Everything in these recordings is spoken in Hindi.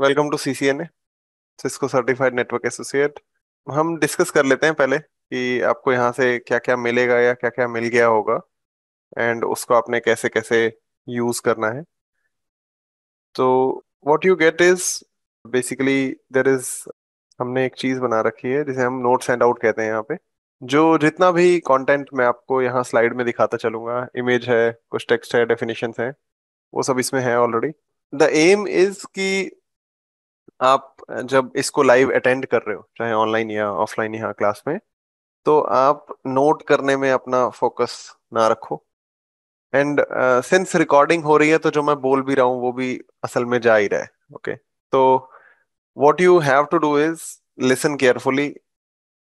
Welcome to C C N A Cisco certified network associate हम डिस्कस कर लेते हैं पहले कि आपको यहाँ से क्या क्या मिलेगा या क्या क्या मिल गया होगा एंड उसको आपने कैसे कैसे यूज करना है तो what you get is basically there is हमने एक चीज बना रखी है जिसे हम नोट सेंड आउट कहते हैं यहाँ पे जो जितना भी कंटेंट मैं आपको यहाँ स्लाइड में दिखाता चलूंगा इमेज है कुछ टेक्स्ट है डेफिनेशन है वो सब इसमें है ऑलरेडी द एम इज कि आप जब इसको लाइव अटेंड कर रहे हो चाहे ऑनलाइन या ऑफलाइन यहाँ क्लास में तो आप नोट करने में अपना फोकस ना रखो एंड सिंस रिकॉर्डिंग हो रही है तो जो मैं बोल भी रहा हूँ वो भी असल में जा ही रहा है ओके okay? तो what you have to do is listen carefully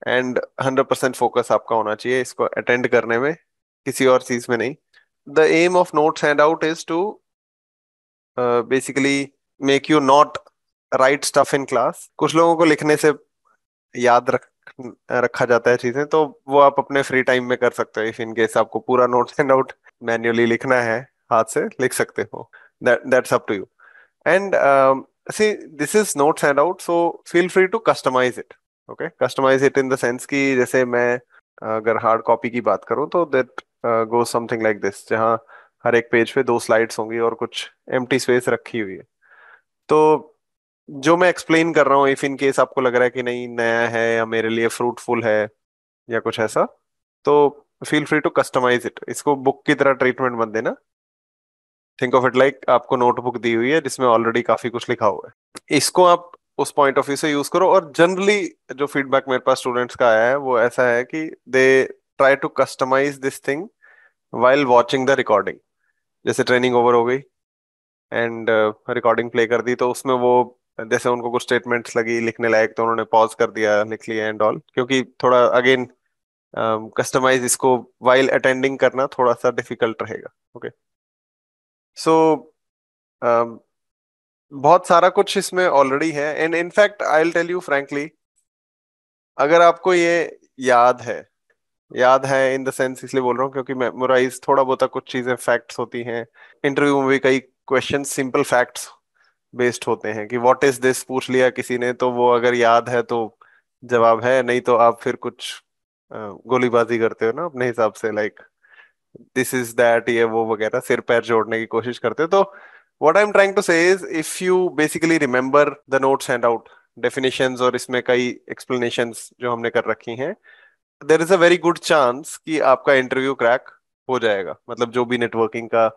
and hundred percent focus आपका होना चाहिए इसको अटेंड करने में किसी और चीज में नहीं the aim of notes handout is to basically make you not write stuff in class कुछ लोगों को लिखने से याद रख रखा जाता है चीजें तो वो आप अपने फ्री टाइम में कर सकते हो इफ इन केस आपको पूरा नोट्स एंड आउट मैन्युअली लिखना है हाथ से लिख सकते हो that's up to you and see this is notes handout so feel free to customize it okay customize it in the sense कि जैसे मैं अगर हार्ड कॉपी की बात करूं तो that go something like this जहां हर एक पेज पे दो स्लाइड्स होंगी और कुछ एम्प्टी स्पेस रखी हुई है तो जो मैं एक्सप्लेन कर रहा हूँ इफ इन केस आपको लग रहा है कि नहीं नया है या मेरे लिए फ्रूटफुल है या कुछ ऐसा तो feel free to customize it इसको बुक की तरह ट्रीटमेंट मत देना थिंक ऑफ इट लाइक आपको नोटबुक दी हुई है जिसमें ऑलरेडी काफी कुछ लिखा हुआ है इसको आप उस पॉइंट ऑफ व्यू से यूज करो और जनरली जो फीडबैक मेरे पास स्टूडेंट्स का आया है वो ऐसा है कि they try to customize this thing while watching the recording जैसे ट्रेनिंग ओवर हो गई एंड रिकॉर्डिंग प्ले कर दी तो उसमें वो जैसे उनको कुछ स्टेटमेंट्स लगी लिखने लायक तो उन्होंने पॉज कर दिया लिख लिया एंड ऑल क्योंकि थोड़ा अगेन कस्टमाइज um, इसको वाइल अटेंडिंग करना थोड़ा सा डिफिकल्ट रहेगा ओके सो um, बहुत सारा कुछ इसमें ऑलरेडी है and in fact I tell you frankly अगर आपको ये याद है याद है इन द सेंस इसलिए बोल रहा हूँ क्योंकि मेमोराइज थोड़ा बहुत कुछ चीजें फैक्ट्स होती हैं इंटरव्यू में भी कई क्वेश्चन सिंपल फैक्ट्स बेस्ड होते हैं कि व्हाट इज दिस पूछ लिया किसी ने तो वो अगर याद है तो जवाब है नहीं तो आप फिर कुछ गोलीबाजी करते हो ना अपने हिसाब से लाइक दिस इज दैट ये वो वगैरह सिर पैर जोड़ने की कोशिश करते हो तो what I am trying to say is if you basically remember the notes handout definition और इसमें कई एक्सप्लेनेशन जो हमने कर रखी हैं there is a very good chance कि आपका इंटरव्यू क्रैक हो जाएगा मतलब जो भी नेटवर्किंग का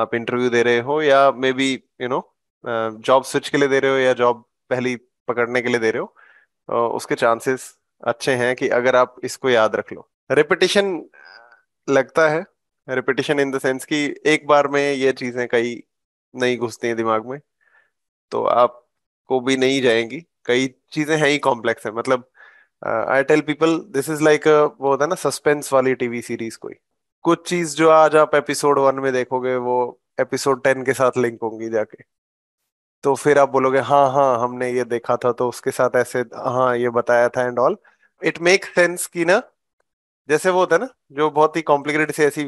आप इंटरव्यू दे रहे हो या maybe you know job switch के लिए दे रहे हो या जॉब पहली पकड़ने के लिए दे रहे हो उसके चांसेस अच्छे हैं कि अगर आप इसको याद रख लो रिपिटिशन लगता है रिपिटिशन इन द सेंस कि एक बार में ये चीजें कई नहीं घुसती हैं दिमाग में तो आपको भी नहीं जाएंगी कई चीजें हैं ही कॉम्प्लेक्स है मतलब I tell people this is like वो होता है ना सस्पेंस वाली टीवी सीरीज कोई कुछ चीज जो आज आप एपिसोड वन में देखोगे वो एपिसोड टेन के साथ लिंक होंगी जाके तो फिर आप बोलोगे हाँ हाँ हमने ये देखा था तो उसके साथ ऐसे हाँ ये बताया था and all it make sense कि ना जैसे वो होता है ना जो बहुत ही कॉम्प्लिकेटेड सी ऐसी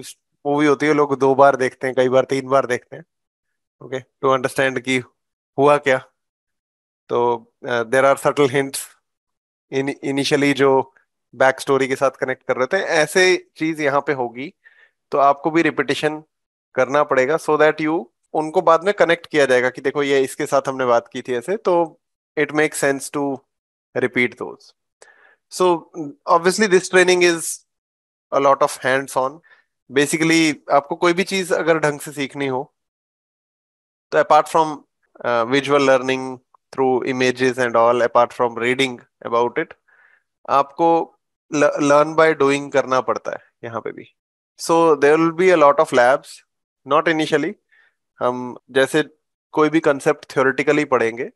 मूवी होती है लोग दो बार देखते हैं कई बार तीन बार देखते हैं ओके टू अंडरस्टैंड कि हुआ क्या तो there are subtle hints in initially जो बैक स्टोरी के साथ कनेक्ट कर रहे थे ऐसे चीज यहाँ पे होगी तो आपको भी रिपीटेशन करना पड़ेगा सो दैट यू उनको बाद में कनेक्ट किया जाएगा कि देखो ये इसके साथ हमने बात की थी ऐसे तो it make sense to repeat those so obviously this training is a lot of hands on basically आपको कोई भी चीज अगर ढंग से सीखनी हो तो apart from visual learning through images and all apart from reading about it आपको लर्न बाय डूइंग करना पड़ता है यहाँ पे भी so there will be a lot of labs not initially हम जैसे कोई भी कंसेप्ट थ्योरेटिकली पढ़ेंगे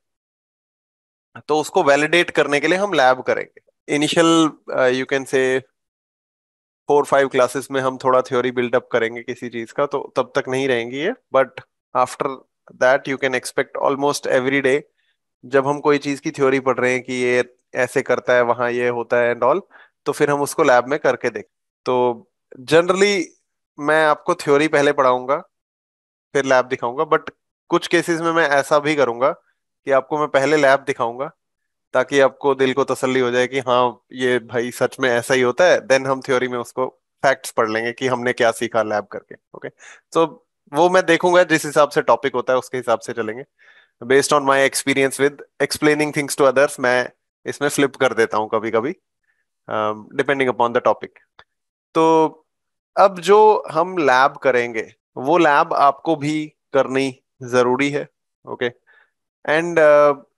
तो उसको वैलिडेट करने के लिए हम लैब करेंगे initial you can say four five classes में हम थोड़ा थ्योरी बिल्डअप करेंगे किसी चीज का तो तब तक नहीं रहेंगी ये but after that you can expect almost every day जब हम कोई चीज की थ्योरी पढ़ रहे हैं कि ये ऐसे करता है वहां ये होता है एंड ऑल तो फिर हम उसको लैब में करके देख तो जनरली मैं आपको थ्योरी पहले पढ़ाऊंगा फिर लैब दिखाऊंगा बट कुछ केसेस में मैं ऐसा भी करूंगा कि आपको मैं पहले लैब दिखाऊंगा ताकि आपको दिल को तसल्ली हो जाए कि हाँ ये भाई सच में ऐसा ही होता है देन हम थ्योरी में उसको फैक्ट्स पढ़ लेंगे कि हमने क्या सीखा लैब करके ओके सो so, वो मैं देखूंगा जिस हिसाब से टॉपिक होता है उसके हिसाब से चलेंगे based on my experience with explaining things to others मैं इसमें फ्लिप कर देता हूँ कभी कभी डिपेंडिंग अपॉन द टॉपिक तो अब जो हम लैब करेंगे वो लैब आपको भी करनी जरूरी है okay and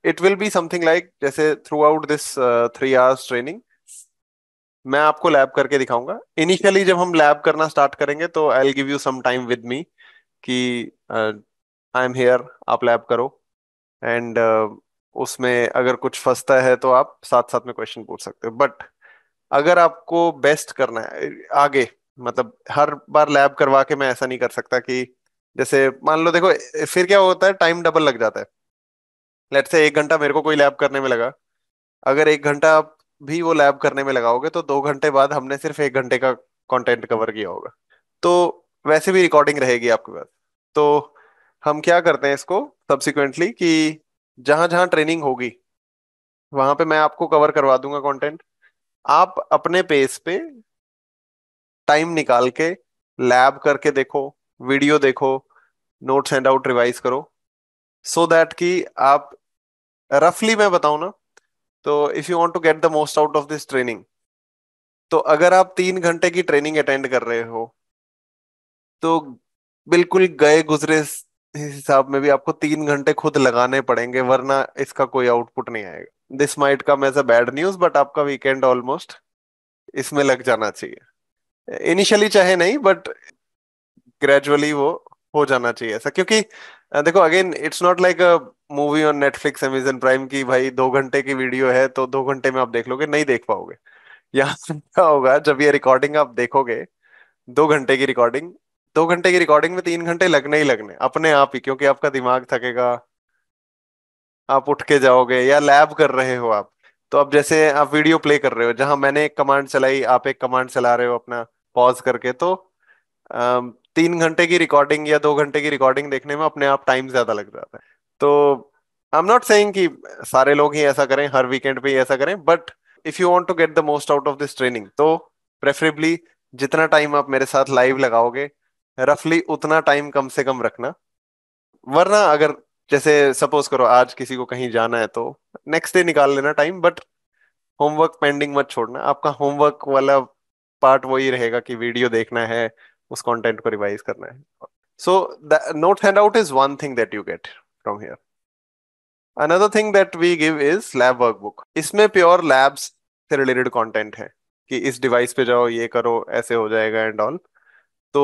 it will be something like जैसे throughout this three hours training मैं आपको लैब करके दिखाऊंगा इनिशियली जब हम लैब करना स्टार्ट करेंगे तो I give you some time with me कि आई एम हेयर आप लैब करो एंड uh, उसमें अगर कुछ फंसता है तो आप साथ साथ में क्वेश्चन पूछ सकते हो बट अगर आपको बेस्ट करना है आगे मतलब हर बार लैब करवा के मैं ऐसा नहीं कर सकता कि जैसे मान लो देखो फिर क्या होता है टाइम डबल लग जाता है लेट से एक घंटा मेरे को कोई लैब करने में लगा अगर एक घंटा आप भी वो लैब करने में लगाओगे तो दो घंटे बाद हमने सिर्फ एक घंटे का कंटेंट कवर किया होगा तो वैसे भी रिकॉर्डिंग रहेगी आपके पास तो हम क्या करते हैं इसको सब्सिक्वेंटली कि जहां जहां ट्रेनिंग होगी वहां पे मैं आपको कवर करवा दूंगा कंटेंट आप अपने पेज पे टाइम निकाल के लैब करके देखो वीडियो देखो नोट्स एंड आउट रिवाइज करो सो so दैट कि आप रफली मैं बताऊं ना तो if you want to get the most out of this training तो अगर आप तीन घंटे की ट्रेनिंग अटेंड कर रहे हो तो बिल्कुल गए गुजरे हिसाब में भी आपको तीन घंटे खुद लगाने पड़ेंगे वरना इसका कोई आउटपुट नहीं आएगा this might come as a bad news but आपका वीकेंड ऑलमोस्ट इसमें लग जाना चाहिए इनिशियली चाहे नहीं बट ग्रेजुअली वो हो जाना चाहिए ऐसा क्योंकि देखो again it's not like a movie on Netflix Amazon Prime की भाई दो घंटे की वीडियो है तो दो घंटे में आप देख लोगे नहीं देख पाओगे यहाँ क्या होगा जब ये रिकॉर्डिंग आप देखोगे दो घंटे की रिकॉर्डिंग दो घंटे की रिकॉर्डिंग में तीन घंटे लगने ही लगने अपने आप ही क्योंकि आपका दिमाग थकेगा आप उठ के जाओगे या लैब कर रहे हो आप तो अब जैसे आप वीडियो प्ले कर रहे हो जहां मैंने एक कमांड चलाई आप एक कमांड चला रहे हो अपना पॉज करके तो तीन घंटे की रिकॉर्डिंग या दो घंटे की रिकॉर्डिंग देखने में अपने आप टाइम ज्यादा लग जाता है तो आई एम नॉट सेइंग कि सारे लोग ही ऐसा करें हर वीकेंड पे ही ऐसा करें but if you want to get the most out of this training तो प्रेफरेबली जितना टाइम आप मेरे साथ लाइव लगाओगे रफली उतना टाइम कम से कम रखना वरना अगर जैसे सपोज करो आज किसी को कहीं जाना है तो नेक्स्ट डे निकाल लेना टाइम बट होमवर्क पेंडिंग मत छोड़ना आपका होमवर्क वाला पार्ट वही रहेगा कि वीडियो देखना है उस कंटेंट को रिवाइज करना है so the note handout is one thing that you get from here another thing that we give is lab workbook इसमें प्योर लैब्स से रिलेटेड कंटेंट है कि इस डिवाइस पे जाओ ये करो ऐसे हो जाएगा एंड ऑल तो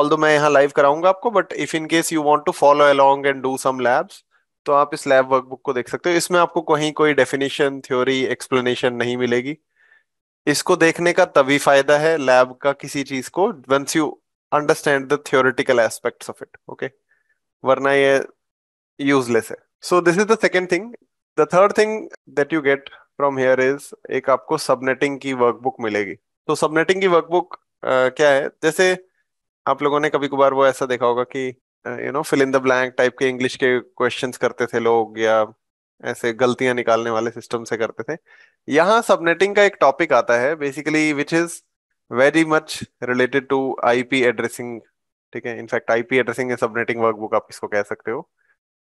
ऑल दो मैं यहाँ लाइव कराऊंगा आपको but if in case you want to follow along and do some labs तो आप इस लैब वर्कबुक को देख सकते हो इसमें आपको कहीं कोई डेफिनेशन थ्योरी एक्सप्लेनेशन नहीं मिलेगी इसको देखने का तभी फायदा है लैब का किसी चीज को once you understand the theoretical aspects of it okay वरना ये यूजलेस है so this is the second thing the third thing that you get from here is एक आपको सबनेटिंग की वर्कबुक मिलेगी तो सबनेटिंग की वर्कबुक क्या है जैसे आप लोगों ने कभी कभार वो ऐसा देखा होगा कि you know fill in the blank type के इंग्लिश के क्वेश्चंस करते थे लोग या ऐसे गलतियां निकालने वाले सिस्टम से करते थे यहाँ सबनेटिंग का एक टॉपिक आता है basically which is very much related to IP addressing ठीक है in fact IP addressing subnetting workbook आप इसको कह सकते हो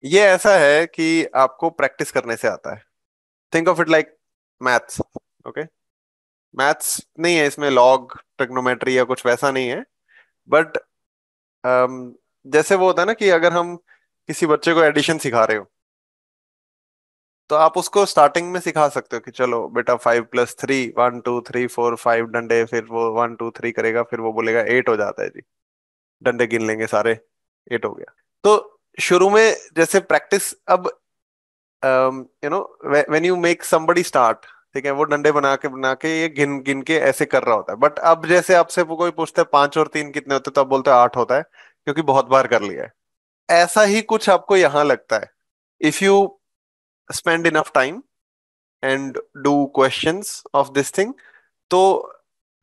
ये ऐसा है कि आपको प्रैक्टिस करने से आता है think of it like maths okay maths नहीं है इसमें लॉग ट्रिग्नोमेट्री या कुछ वैसा नहीं है बट um, जैसे वो होता है ना कि अगर हम किसी बच्चे को एडिशन सिखा रहे हो तो आप उसको स्टार्टिंग में सिखा सकते हो कि चलो बेटा five plus three one two three four five डंडे फिर वो वन टू थ्री करेगा फिर वो बोलेगा एट हो जाता है जी डंडे गिन लेंगे सारे एट हो गया तो शुरू में जैसे प्रैक्टिस अब you know when you make somebody start ठीक है वो डंडे बना के बना के ये गिन गिन के ऐसे कर रहा होता है बट अब जैसे आपसे कोई पूछता है पांच और तीन कितने होते तो आप बोलते हैं आठ होता है क्योंकि बहुत बार कर लिया है ऐसा ही कुछ आपको यहाँ लगता है if you spend enough time and do questions of this thing तो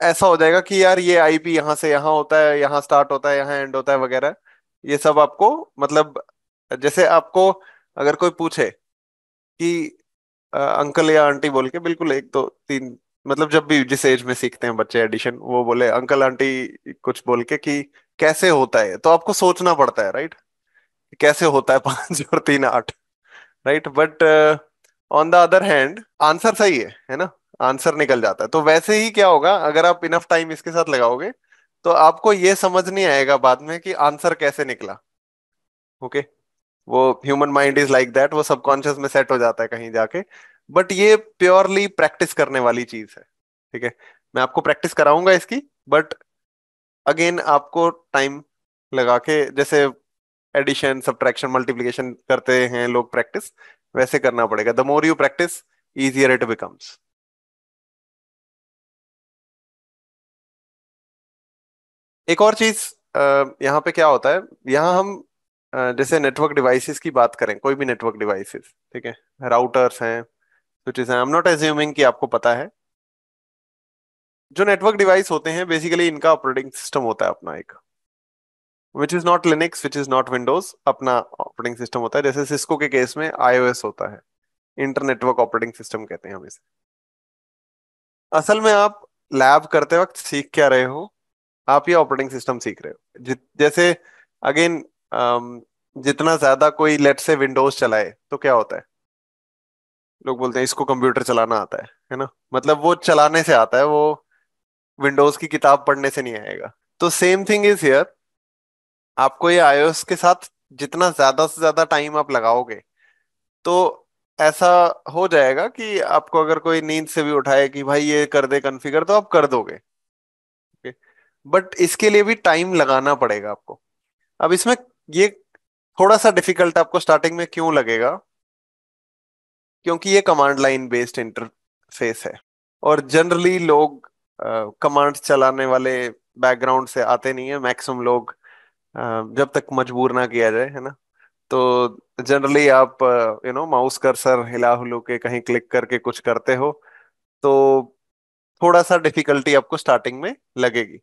ऐसा हो जाएगा कि यार ये आई पी यहाँ से यहाँ होता है यहाँ स्टार्ट होता है यहाँ एंड होता है वगैरह ये सब आपको मतलब जैसे आपको अगर कोई पूछे कि अंकल या आंटी बोल के बिल्कुल एक दो तीन मतलब जब भी जिस एज में सीखते हैं बच्चे एडिशन वो बोले अंकल आंटी कुछ बोल के कि कैसे होता है तो आपको सोचना पड़ता है राइट कैसे होता है पांच और तीन आठ right but on the other hand answer सही है है ना आंसर निकल जाता है तो वैसे ही क्या होगा अगर आप इनफ टाइम इसके साथ लगाओगे तो आपको ये समझ नहीं आएगा बाद में कि आंसर कैसे निकला ओके okay? वो human mind is like that वो सबकॉन्शियस में सेट हो जाता है कहीं जाके बट ये प्योरली प्रैक्टिस करने वाली चीज है ठीक है मैं आपको प्रैक्टिस कराऊंगा इसकी बट अगेन आपको टाइम लगा के जैसे एडिशन सब्ट्रैक्शन मल्टीप्लीकेशन करते हैं लोग प्रैक्टिस वैसे करना पड़ेगा the more you practice easier it becomes एक और चीज यहाँ पे क्या होता है यहाँ हम जैसे नेटवर्क डिवाइसेस की बात करें कोई भी नेटवर्क डिवाइसेस ठीक है राउटर्स हैं स्विचेस हैं आई एम नॉट एज्यूमिंग कि आपको पता है जो नेटवर्क डिवाइस होते हैं बेसिकली इनका ऑपरेटिंग सिस्टम होता है अपना एक which is not Linux which is not Windows अपना ऑपरेटिंग सिस्टम होता है जैसे सिस्को के केस में आईओएस होता है इंटरनेटवर्क ऑपरेटिंग सिस्टम कहते हैं हम इसे असल में आप लैब करते वक्त सीख क्या रहे हो आप ये ऑपरेटिंग सिस्टम सीख रहे हो जैसे अगेन जितना ज्यादा कोई लेट से विंडोज चलाए तो क्या होता है लोग बोलते हैं इसको कंप्यूटर चलाना आता है है ना मतलब वो चलाने से आता है वो विंडोज की किताब पढ़ने से नहीं आएगा तो सेम थिंग इज हियर आपको ये आईओएस के साथ जितना ज्यादा से ज्यादा टाइम आप लगाओगे तो ऐसा हो जाएगा कि आपको अगर कोई नींद से भी उठाए कि भाई ये कर दे कन्फिगर तो आप कर दोगे बट इसके लिए भी टाइम लगाना पड़ेगा आपको अब इसमें ये थोड़ा सा डिफिकल्ट आपको स्टार्टिंग में क्यों लगेगा क्योंकि ये कमांड लाइन बेस्ड इंटरफेस है और जनरली लोग कमांड uh, चलाने वाले बैकग्राउंड से आते नहीं है मैक्सिमम लोग जब तक मजबूर ना किया जाए है ना तो जनरली आप यू नो माउस कर्सर हिला हुलू के कहीं क्लिक करके कुछ करते हो तो थोड़ा सा डिफिकल्टी आपको स्टार्टिंग में लगेगी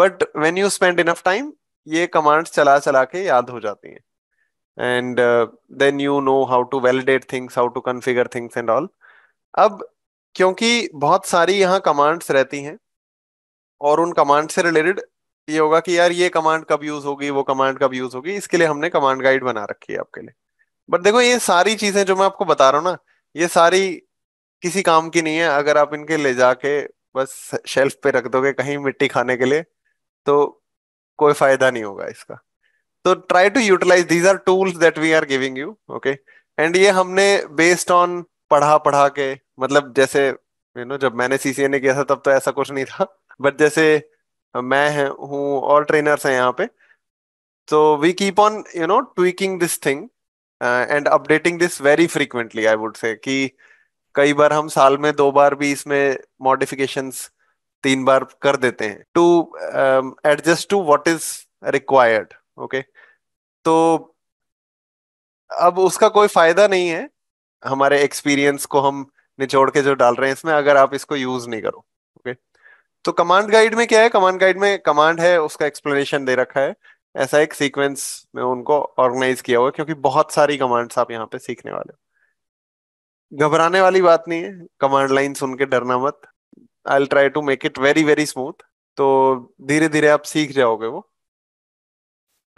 but when you spend enough time ये कमांड्स चला चला के याद हो जाती हैं and then you know how to validate things how to configure things and all अब क्योंकि बहुत सारी यहाँ कमांड्स रहती हैं और उन कमांड से रिलेटेड ये होगा कि यार ये कमांड कब यूज होगी वो कमांड कब यूज होगी इसके लिए हमने कमांड गाइड बना रखी है आपके लिए बट देखो ये सारी चीजें जो मैं आपको बता रहा हूँ ना ये सारी किसी काम की नहीं है अगर आप इनके ले जाके बस शेल्फ पे रख दोगे कहीं मिट्टी खाने के लिए तो कोई फायदा नहीं होगा इसका तो try to utilize these are tools that we are giving you okay and ये हमने बेस्ड ऑन पढ़ा पढ़ा के मतलब जैसे यू नो जब मैंने सीसीए ने किया था तब तो ऐसा कुछ नहीं था बट जैसे मैं हूँ और ट्रेनर्स हैं यहाँ पे तो we keep on you know tweaking this thing and updating this very frequently I would say कि कई बार हम साल में दो बार भी इसमें मॉडिफिकेशन तीन बार कर देते हैं to adjust to what is required okay तो अब उसका कोई फायदा नहीं है हमारे एक्सपीरियंस को हम निचोड़ के जो डाल रहे हैं इसमें अगर आप इसको यूज नहीं करो तो कमांड गाइड में क्या है कमांड गाइड में कमांड है उसका एक्सप्लेनेशन दे रखा है ऐसा एक सीक्वेंस में उनको ऑर्गेनाइज किया हुआ क्योंकि बहुत सारी कमांड्स आप यहाँ पे सीखने वाले हो घबराने वाली बात नहीं है कमांड लाइन सुन के डरना मत I try to make it very very smooth तो धीरे धीरे आप सीख जाओगे वो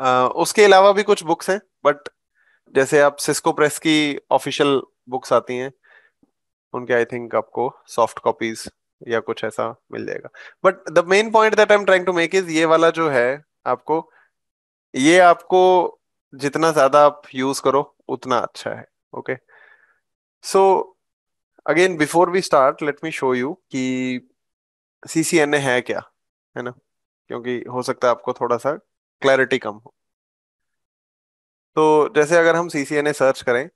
आ, उसके अलावा भी कुछ बुक्स हैं बट जैसे आप सिस्को प्रेस की ऑफिशियल बुक्स आती हैं उनके आई थिंक आपको सॉफ्ट कॉपीज या कुछ ऐसा मिल जाएगा but the main point that I am trying to make is ये वाला जो है आपको ये आपको जितना ज्यादा आप यूज करो उतना अच्छा है okay so again before we start let me show you कि सी सी एन ए है क्या है ना क्योंकि हो सकता है आपको थोड़ा सा क्लैरिटी कम हो तो जैसे अगर हम C C N A search करें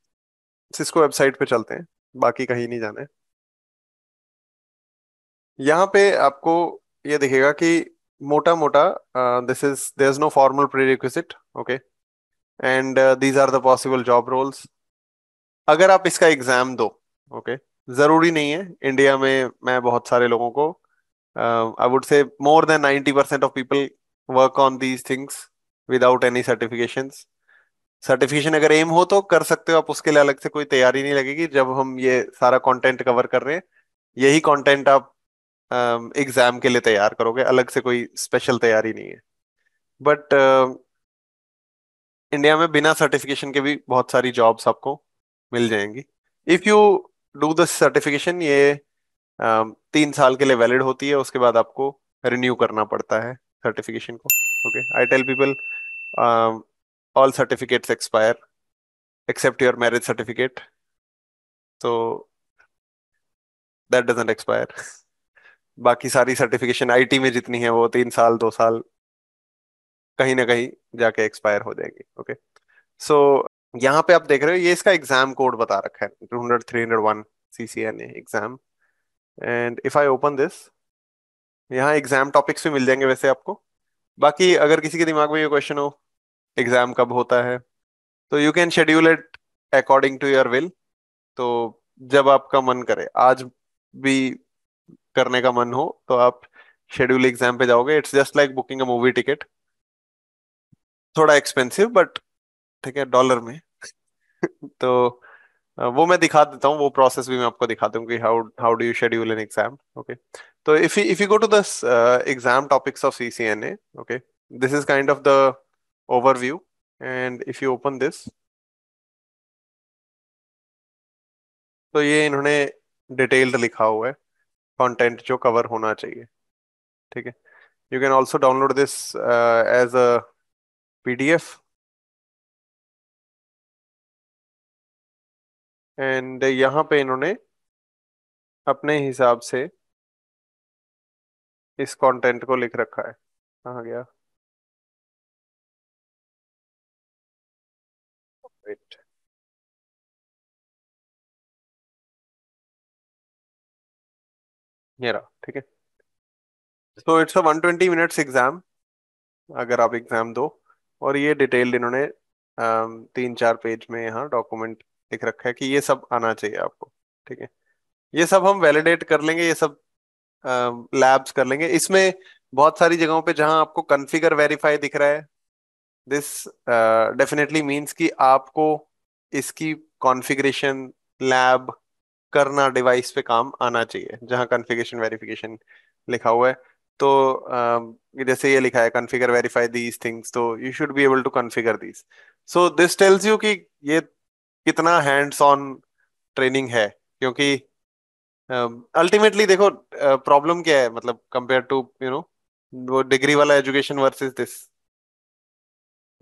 सिस्को वेबसाइट पे चलते हैं बाकी कहीं नहीं जाना है यहाँ पे आपको ये दिखेगा कि मोटा मोटा this is there is no formal prerequisite okay and these are the possible job roles अगर आप इसका एग्जाम दो ओके okay, जरूरी नहीं है इंडिया में मैं बहुत सारे लोगों को I would say more than ninety percent of people work on these things without any certification certification अगर एम हो तो कर सकते हो आप उसके लिए अलग से कोई तैयारी नहीं लगेगी जब हम ये सारा कंटेंट कवर कर रहे हैं यही कंटेंट आप एग्जाम के लिए तैयार करोगे अलग से कोई स्पेशल तैयारी नहीं है बट इंडिया में बिना सर्टिफिकेशन के भी बहुत सारी जॉब्स आपको मिल जाएंगी if you do the certification ये तीन साल के लिए वैलिड होती है उसके बाद आपको रिन्यू करना पड़ता है सर्टिफिकेशन को okay I tell people all certificates expire except your marriage certificate तो दैट डजेंट एक्सपायर बाकी सारी सर्टिफिकेशन आईटी में जितनी है वो तीन साल दो साल कहीं ना कहीं जाके एक्सपायर हो जाएगी ओके सो यहाँ पे आप देख रहे हो ये इसका एग्जाम कोड बता रखा है two hundred three hundred one C C N exam and if I open this यहाँ एग्जाम टॉपिक्स भी मिल जाएंगे वैसे आपको बाकी अगर किसी के दिमाग में ये क्वेश्चन हो एग्जाम कब होता है तो you can schedule it according to your will तो जब आपका मन करे आज भी करने का मन हो तो आप शेड्यूल एग्जाम पे जाओगे it's just like booking a movie ticket थोड़ा एक्सपेंसिव बट ठीक है डॉलर में तो वो मैं दिखा देता हूँ वो प्रोसेस भी मैं आपको दिखा दूँ कि how how do you schedule an exam okay तो if if you go to the exam topics of CCNA okay this is kind of the overview and if you open this तो ये इन्होंने डिटेल्ड लिखा हुआ है कंटेंट जो कवर होना चाहिए ठीक है you can also download this as a PDF and यहाँ पे इन्होंने अपने हिसाब से इस कंटेंट को लिख रखा है कहाँ गया Wait. ये रहा ठीक है so it's a 120 minutes exam अगर आप एग्जाम दो और ये डिटेल्ड इन्होंने um, तीन चार पेज में यहाँ डॉक्यूमेंट लिख रखा है कि ये सब आना चाहिए आपको ठीक है ये सब हम वैलिडेट कर लेंगे ये सब लैब्स um, कर लेंगे इसमें बहुत सारी जगहों पे जहां आपको कन्फिगर वेरीफाई दिख रहा है दिस डेफिनेटली मीन्स कि आपको इसकी कॉन्फ़िगरेशन लैब करना डिवाइस पे काम आना चाहिए जहां कॉन्फ़िगरेशन वेरिफिकेशन लिखा हुआ है तो uh, जैसे ये लिखा है कॉन्फ़िगर वेरीफाई दीज थिंग्स तो you should be able to configure these so this tells you कि ये कितना हैंड्स ऑन ट्रेनिंग है क्योंकि अल्टीमेटली uh, देखो प्रॉब्लम uh, क्या है मतलब कंपेयर टू यू नो वो डिग्री वाला education versus this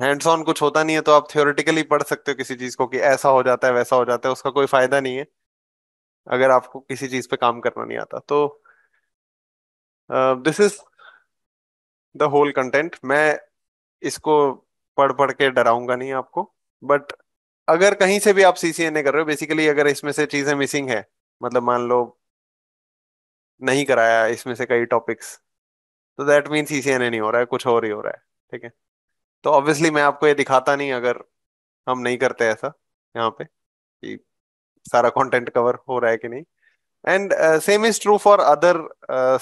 hands on कुछ होता नहीं है तो आप थियोरेटिकली पढ़ सकते हो किसी चीज को कि ऐसा हो जाता है वैसा हो जाता है उसका कोई फायदा नहीं है अगर आपको किसी चीज पे काम करना नहीं आता तो this is the whole content मैं इसको पढ़ पढ़ के डराऊंगा नहीं आपको बट अगर कहीं से भी आप सी कर रहे हो बेसिकली अगर इसमें से चीजें मिसिंग है मतलब मान लो नहीं कराया इसमें से कई टॉपिक्स तो दैट मीन सीसीएनए नहीं हो रहा है कुछ और ही हो रहा है ठीक है तो ऑब्वियसली मैं आपको ये दिखाता नहीं अगर हम नहीं करते ऐसा यहाँ पे कि सारा कंटेंट कवर हो रहा है कि नहीं and same is true for other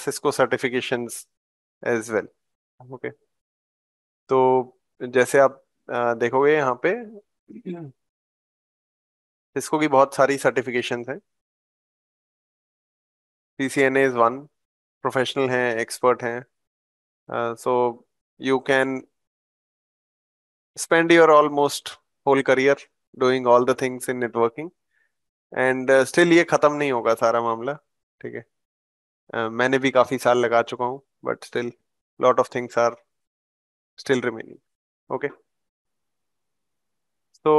Cisco certification as well okay तो जैसे आप uh, देखोगे यहाँ पे सिस्को की बहुत सारी सर्टिफिकेशन है P C N as one professional हैं एक्सपर्ट हैं so you can spend your almost whole career doing all the things in networking and still uh, ये खत्म नहीं होगा सारा मामला ठीक है uh, मैंने भी काफी साल लगा चुका हूँ but still lot of things are still remaining okay तो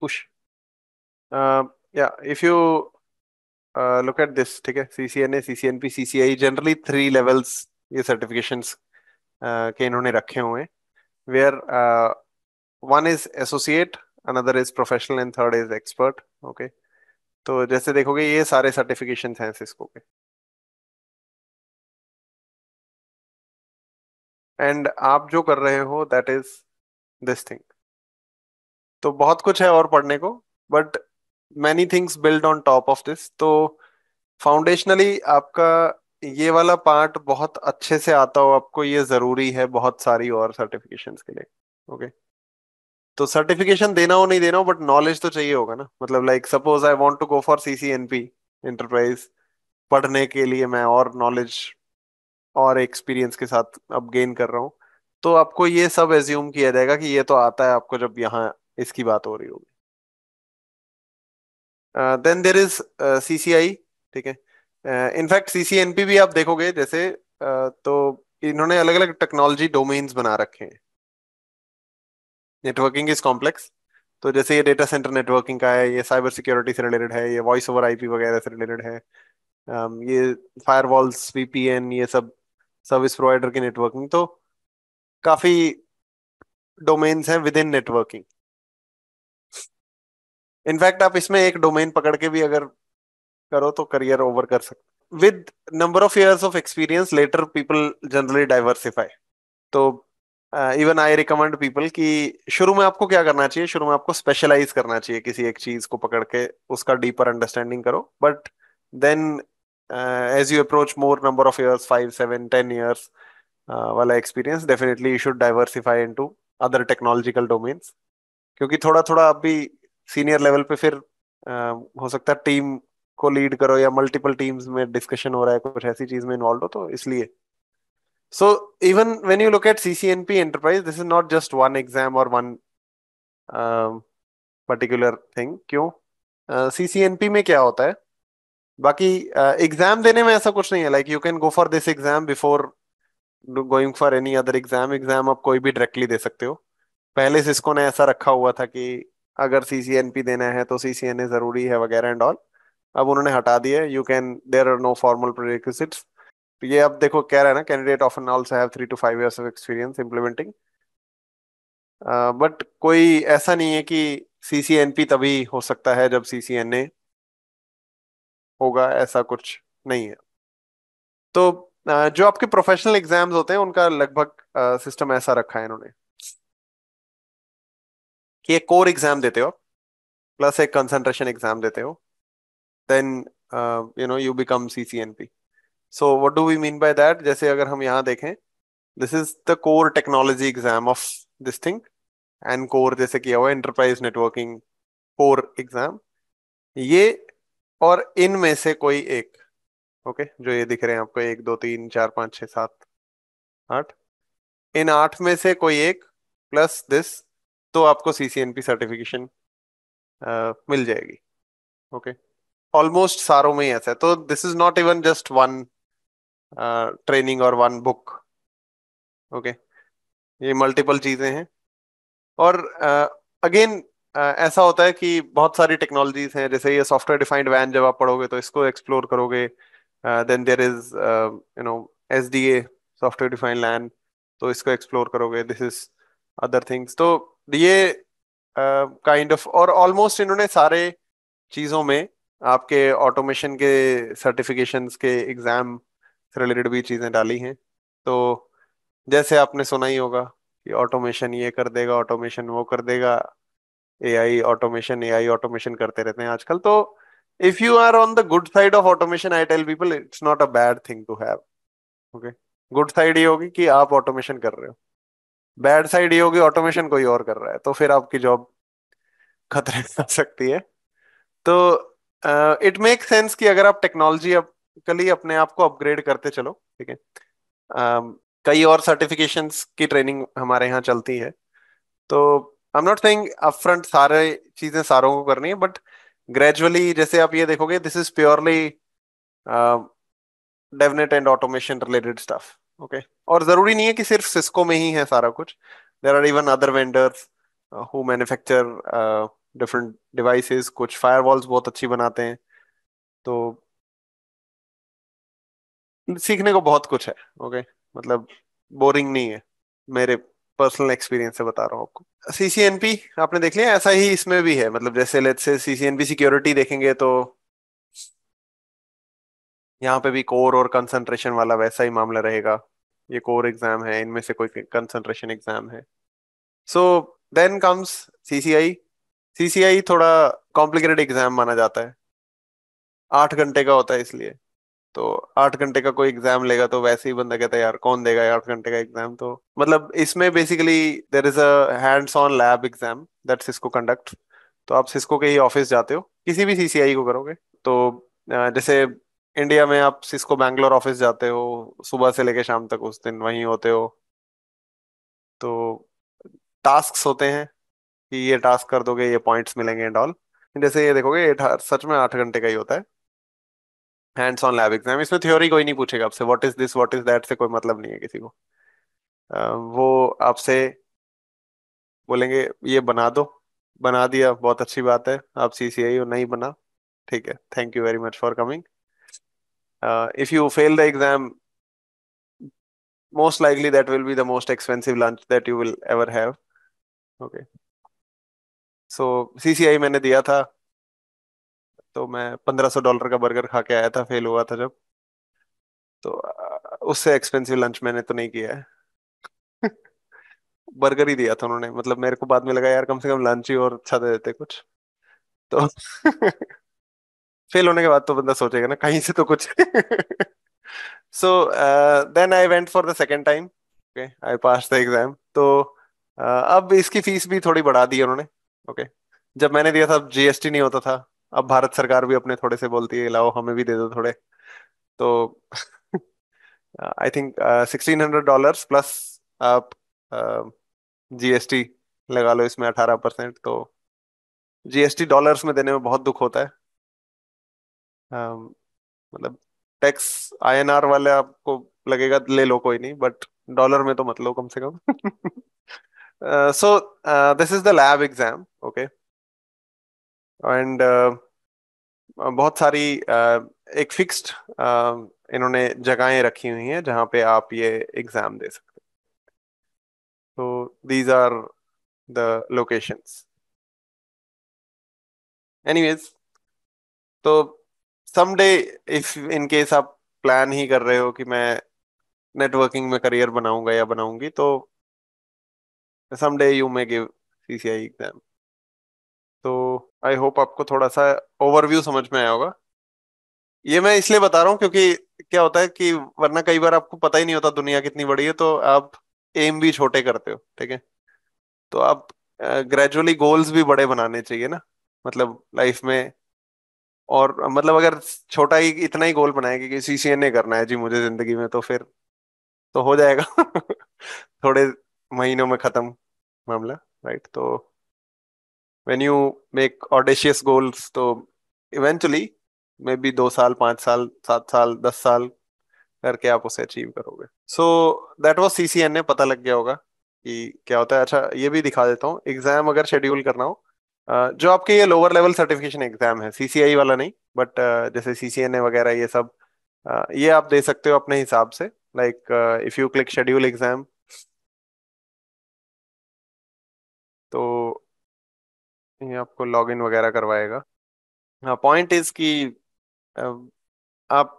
पुश या if you look at this ठीक है C C N A C C N P C C I generally three levels ये सर्टिफिकेशन uh, के इन्होंने रखे हुए हैं where one is associate another is professional and third is expert okay तो जैसे देखोगे ये सारे सर्टिफिकेशन हैं सिस्को के एंड आप जो कर रहे हो दैट इज दिस थिंग तो बहुत कुछ है और पढ़ने को but many things build on top of this तो फाउंडेशनली आपका ये वाला पार्ट बहुत अच्छे से आता हो आपको ये जरूरी है बहुत सारी और सर्टिफिकेशंस के लिए ओके okay? तो सर्टिफिकेशन देना हो नहीं देना हो बट नॉलेज तो चाहिए होगा ना मतलब like suppose I want to go for CCNP enterprise पढ़ने के लिए मैं और नॉलेज और एक्सपीरियंस के साथ अब गेन कर रहा हूँ तो आपको ये सब एज्यूम किया जाएगा कि ये तो आता है आपको जब यहाँ इसकी बात हो रही होगी then there is C C I ठीक है in fact C C N P भी आप देखोगे जैसे uh, तो इन्होंने अलग अलग टेक्नोलॉजी डोमेन्स बना रखे हैं नेटवर्किंग इज कॉम्प्लेक्स तो जैसे ये डेटा सेंटर नेटवर्किंग का है ये साइबर सिक्योरिटी से रिलेटेड है ये वॉइस ओवर आईपी वगैरह से रिलेटेड है um, ये वॉल्स वीपीएन ये सब सर्विस प्रोवाइडर की नेटवर्किंग तो काफी डोमेन्स हैं विद इन नेटवर्किंग इनफैक्ट आप इसमें एक डोमेन पकड़ के भी अगर करो तो करियर ओवर कर सकते with number of years of experience later people generally diversify तो इवन आई रिकमेंड पीपल कि शुरू में आपको क्या करना चाहिए शुरू में आपको स्पेशलाइज करना चाहिए किसी एक चीज को पकड़ के उसका डीपर अंडरस्टैंडिंग करो but then as you approach more number of years five seven ten years वाला experience definitely you should diversify into other technological domains क्योंकि थोड़ा थोड़ा आप भी सीनियर लेवल पे फिर uh, हो सकता है टीम को लीड करो या मल्टीपल टीम्स में डिस्कशन हो रहा है कुछ ऐसी चीज में इन्वॉल्व हो तो इसलिए So even when you look at CCNP enterprise, this is not just one exam or one um, particular thing. क्यों? सी सी एन पी में क्या होता है बाकी एग्जाम uh, देने में ऐसा कुछ नहीं है like you can go for this exam before going for any other exam exam आप कोई भी डायरेक्टली दे सकते हो पहले सिस्को ने ऐसा रखा हुआ था कि अगर सी पी देना है तो सी सी एन ए जरूरी है वगैरह एंड ऑल अब उन्होंने हटा दिया you can there are no formal prerequisites तो ये अब देखो कह रहा है ना candidate of also have three to five years of experience implementing but कोई ऐसा नहीं है कि सी सी एन पी तभी हो सकता है जब सी सी एन ए होगा ऐसा कुछ नहीं है तो uh, जो आपके प्रोफेशनल एग्जाम्स होते हैं उनका लगभग सिस्टम uh, ऐसा रखा है इन्होंने कि एक कोर एग्जाम देते हो प्लस एक कंसंट्रेशन एग्जाम देते हो then you know you become C C N P so what do we mean by that जैसे अगर हम यहाँ देखें this is the core technology exam of this thing and core जैसे किया हुआ एंटरप्राइज नेटवर्किंग कोर एग्जाम ये और इन में से कोई एक ओके okay? जो ये दिख रहे हैं आपको एक दो तीन चार पाँच छः सात आठ इन आठ में से कोई एक प्लस दिस तो आपको C C N P certification मिल जाएगी ओके okay? ऑलमोस्ट सारों में ही ऐसा है तो this is not even just one training और वन बुक ओके ये मल्टीपल चीजें हैं और अगेन uh, uh, ऐसा होता है कि बहुत सारी टेक्नोलॉजीज हैं जैसे ये सॉफ्टवेयर डिफाइंड वैन जब आप पढ़ोगे तो इसको एक्सप्लोर करोगे then there is you know S D A software defined LAN तो इसको एक्सप्लोर करोगे दिस इज अदर थिंग्स तो ये काइंड uh, ऑफ और ऑलमोस्ट इन्होंने सारे चीज़ों में आपके ऑटोमेशन के सर्टिफिकेशंस के एग्ज़ाम रिलेटेड भी चीज़ें डाली हैं तो जैसे आपने सुना ही होगा कि ऑटोमेशन ये कर देगा ऑटोमेशन वो कर देगा एआई ऑटोमेशन एआई ऑटोमेशन करते रहते हैं आजकल तो if you are on the good side of automation I tell people it's not a bad thing to have okay good side ये होगी कि आप ऑटोमेशन कर रहे हो बैड साइड ये होगी ऑटोमेशन कोई और कर रहा है तो फिर आपकी जॉब खतरे में आ सकती है तो इट मेक सेंस कि अगर आप टेक्नोलॉजी अब कली अपने आप को अपग्रेड करते चलो ठीक है um, कई और सर्टिफिकेशन की ट्रेनिंग हमारे यहाँ चलती है तो I am not saying upfront सारे चीजें सारों को करनी है बट ग्रेजुअली जैसे आप ये देखोगे this is purely DevNet and automation related stuff okay और जरूरी नहीं है कि सिर्फ सिस्को में ही है सारा कुछ there are even other vendors who manufacture different devices कुछ फायरवॉल्स बहुत अच्छी बनाते हैं तो सीखने को बहुत कुछ है ओके मतलब बोरिंग नहीं है मेरे पर्सनल एक्सपीरियंस से बता रहा हूँ आपको सीसीएनपी आपने देख लिया ऐसा ही इसमें भी है मतलब जैसे लेट्स से सीसीएनपी सिक्योरिटी देखेंगे तो यहाँ पे भी कोर और कंसंट्रेशन वाला वैसा ही मामला रहेगा ये कोर एग्जाम है इनमें से कोई कंसंट्रेशन एग्जाम है so then comes CCIE CCIE थोड़ा कॉम्प्लिकेटेड एग्जाम माना जाता है आठ घंटे का होता है इसलिए तो आठ घंटे का कोई एग्जाम लेगा तो वैसे ही बंदा कहता है यार कौन देगा आठ घंटे का एग्जाम तो मतलब इसमें basically there is a hands on lab exam that Cisco conduct तो आप सिस्को के ही ऑफिस जाते हो किसी भी सीसीआई को करोगे तो जैसे इंडिया में आप सिस्को बैंगलोर ऑफिस जाते हो सुबह से लेकर शाम तक उस दिन वहीं होते हो तो टास्क होते हैं कि ये टास्क कर दोगे ये पॉइंट्स मिलेंगे एंड ऑल जैसे ये देखोगे सच में आठ घंटे का ही होता है हैंड्स ऑन लैब एग्जाम इसमें थ्योरी कोई नहीं पूछेगा आपसे what is this what is that से कोई मतलब नहीं है किसी को वो आपसे बोलेंगे ये बना दो बना दिया बहुत अच्छी बात है आप सी सी आई हो नहीं बना ठीक है thank you very much for coming if you fail the exam most likely that will be the most expensive lunch that you will ever have okay so cci मैंने दिया था तो मैं पंद्रह सौ डॉलर का बर्गर खा के आया था फेल हुआ था जब तो उससे एक्सपेंसिव लंच मैंने तो नहीं किया है बर्गर ही दिया था उन्होंने मतलब मेरे को बाद में लगा यार कम से कम लंच ही और अच्छा दे देते कुछ तो फेल होने के बाद तो बंदा सोचेगा ना कहीं से तो कुछ so then I went for the second time okay I pass the exam तो uh, अब इसकी फीस भी थोड़ी बढ़ा दी उन्होंने ओके okay? जब मैंने दिया था जीएसटी नहीं होता था अब भारत सरकार भी अपने थोड़े से बोलती है लाओ हमें भी दे दो थोड़े तो I think sixteen hundred dollar plus आप जीएसटी uh, लगा लो इसमें अठारह परसेंट तो जीएसटी डॉलर्स में देने में बहुत दुख होता है uh, मतलब टैक्स आईएनआर वाले आपको लगेगा ले लो कोई नहीं बट डॉलर में तो मत लो कम से कम so this is the lab exam okay and uh, बहुत सारी uh, एक फिक्स्ड uh, इन्होंने जगहें रखी हुई हैं जहां पे आप ये एग्जाम दे सकते तो these are the locations anyways तो समडे इफ इन केस आप प्लान ही कर रहे हो कि मैं नेटवर्किंग में करियर बनाऊंगा या बनाऊंगी तो someday you may give CCIE exam तो आई होप आपको थोड़ा सा ओवरव्यू समझ में आया होगा ये मैं इसलिए बता रहा हूँ क्योंकि क्या होता है कि वरना कई बार आपको पता ही नहीं होता दुनिया कितनी बड़ी है तो आप एम भी छोटे करते हो ठीक है तो आप ग्रेजुअली गोल्स भी बड़े बनाने चाहिए ना मतलब लाइफ में और मतलब अगर छोटा ही इतना ही गोल बनाया कि सी सी एन करना है जी मुझे जिंदगी में तो फिर तो हो जाएगा थोड़े महीनों में खत्म मामला राइट तो when you make audacious goals तो eventually मे बी दो साल पांच साल सात साल दस साल करके आप उसे अचीव करोगे so that was C C N A पता लग गया होगा कि क्या होता है अच्छा ये भी दिखा देता हूँ एग्जाम अगर शेड्यूल करना हो जो आपके ये लोअर लेवल सर्टिफिकेशन एग्जाम है सी सी आई वाला नहीं बट जैसे सी सी एन ए वगैरह ये सब ये आप दे सकते हो अपने हिसाब से like if you click schedule exam ये आपको लॉगिन वगैरह करवाएगा हाँ पॉइंट इज कि आप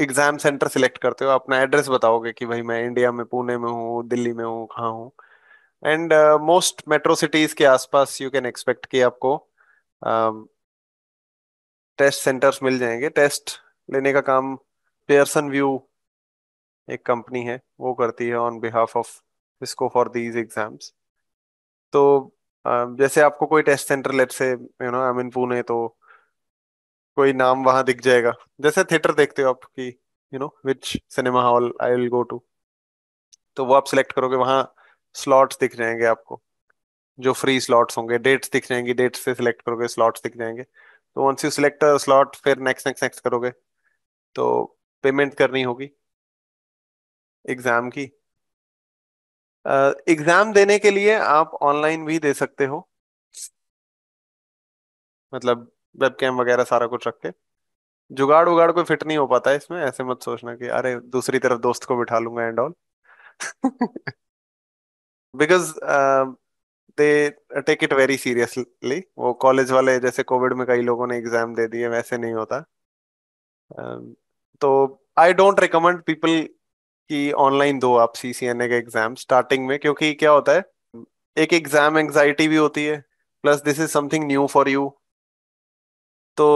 एग्जाम सेंटर सिलेक्ट करते हो अपना एड्रेस बताओगे कि भाई मैं इंडिया में पुणे में हूँ दिल्ली में हूँ कहाँ हूँ एंड मोस्ट मेट्रो सिटीज के आसपास यू कैन एक्सपेक्ट कि आपको टेस्ट सेंटर्स मिल जाएंगे टेस्ट लेने का काम पेयरसन व्यू एक कंपनी है वो करती है ऑन बिहाफ ऑफ इसको फॉर दीज एग्जाम्स तो जैसे आपको कोई टेस्ट सेंटर लेट से you know I mean Pune तो कोई नाम वहां दिख जाएगा जैसे थिएटर देखते हो आप कि you know which cinema hall I will go to तो वो आप सिलेक्ट करोगे वहां स्लॉट्स दिख जाएंगे आपको जो फ्री स्लॉट्स होंगे डेट्स दिख जाएंगी डेट्स से सिलेक्ट करोगे स्लॉट्स दिख जाएंगे तो वंस यू सिलेक्ट स्लॉट फिर नेक्स्ट नेक्स्ट नेक्स्ट करोगे तो पेमेंट करनी होगी एग्जाम की एग्जाम देने के लिए आप ऑनलाइन भी दे सकते हो मतलब वेबकैम वगैरह सारा कुछ रख के जुगाड़ उगाड़ कोई फिट नहीं हो पाता है इसमें ऐसे मत सोचना कि अरे दूसरी तरफ दोस्त को बिठा लूंगा and all because they take it very seriously वो कॉलेज वाले जैसे कोविड में कई लोगों ने एग्जाम दे दिए वैसे नहीं होता uh, तो आई डोंट रिकमेंड पीपल कि ऑनलाइन दो आप सी सी एन ए का एग्जाम स्टार्टिंग में क्योंकि क्या होता है एक एग्जाम एंग्जाइटी भी होती है plus this is something new for you तो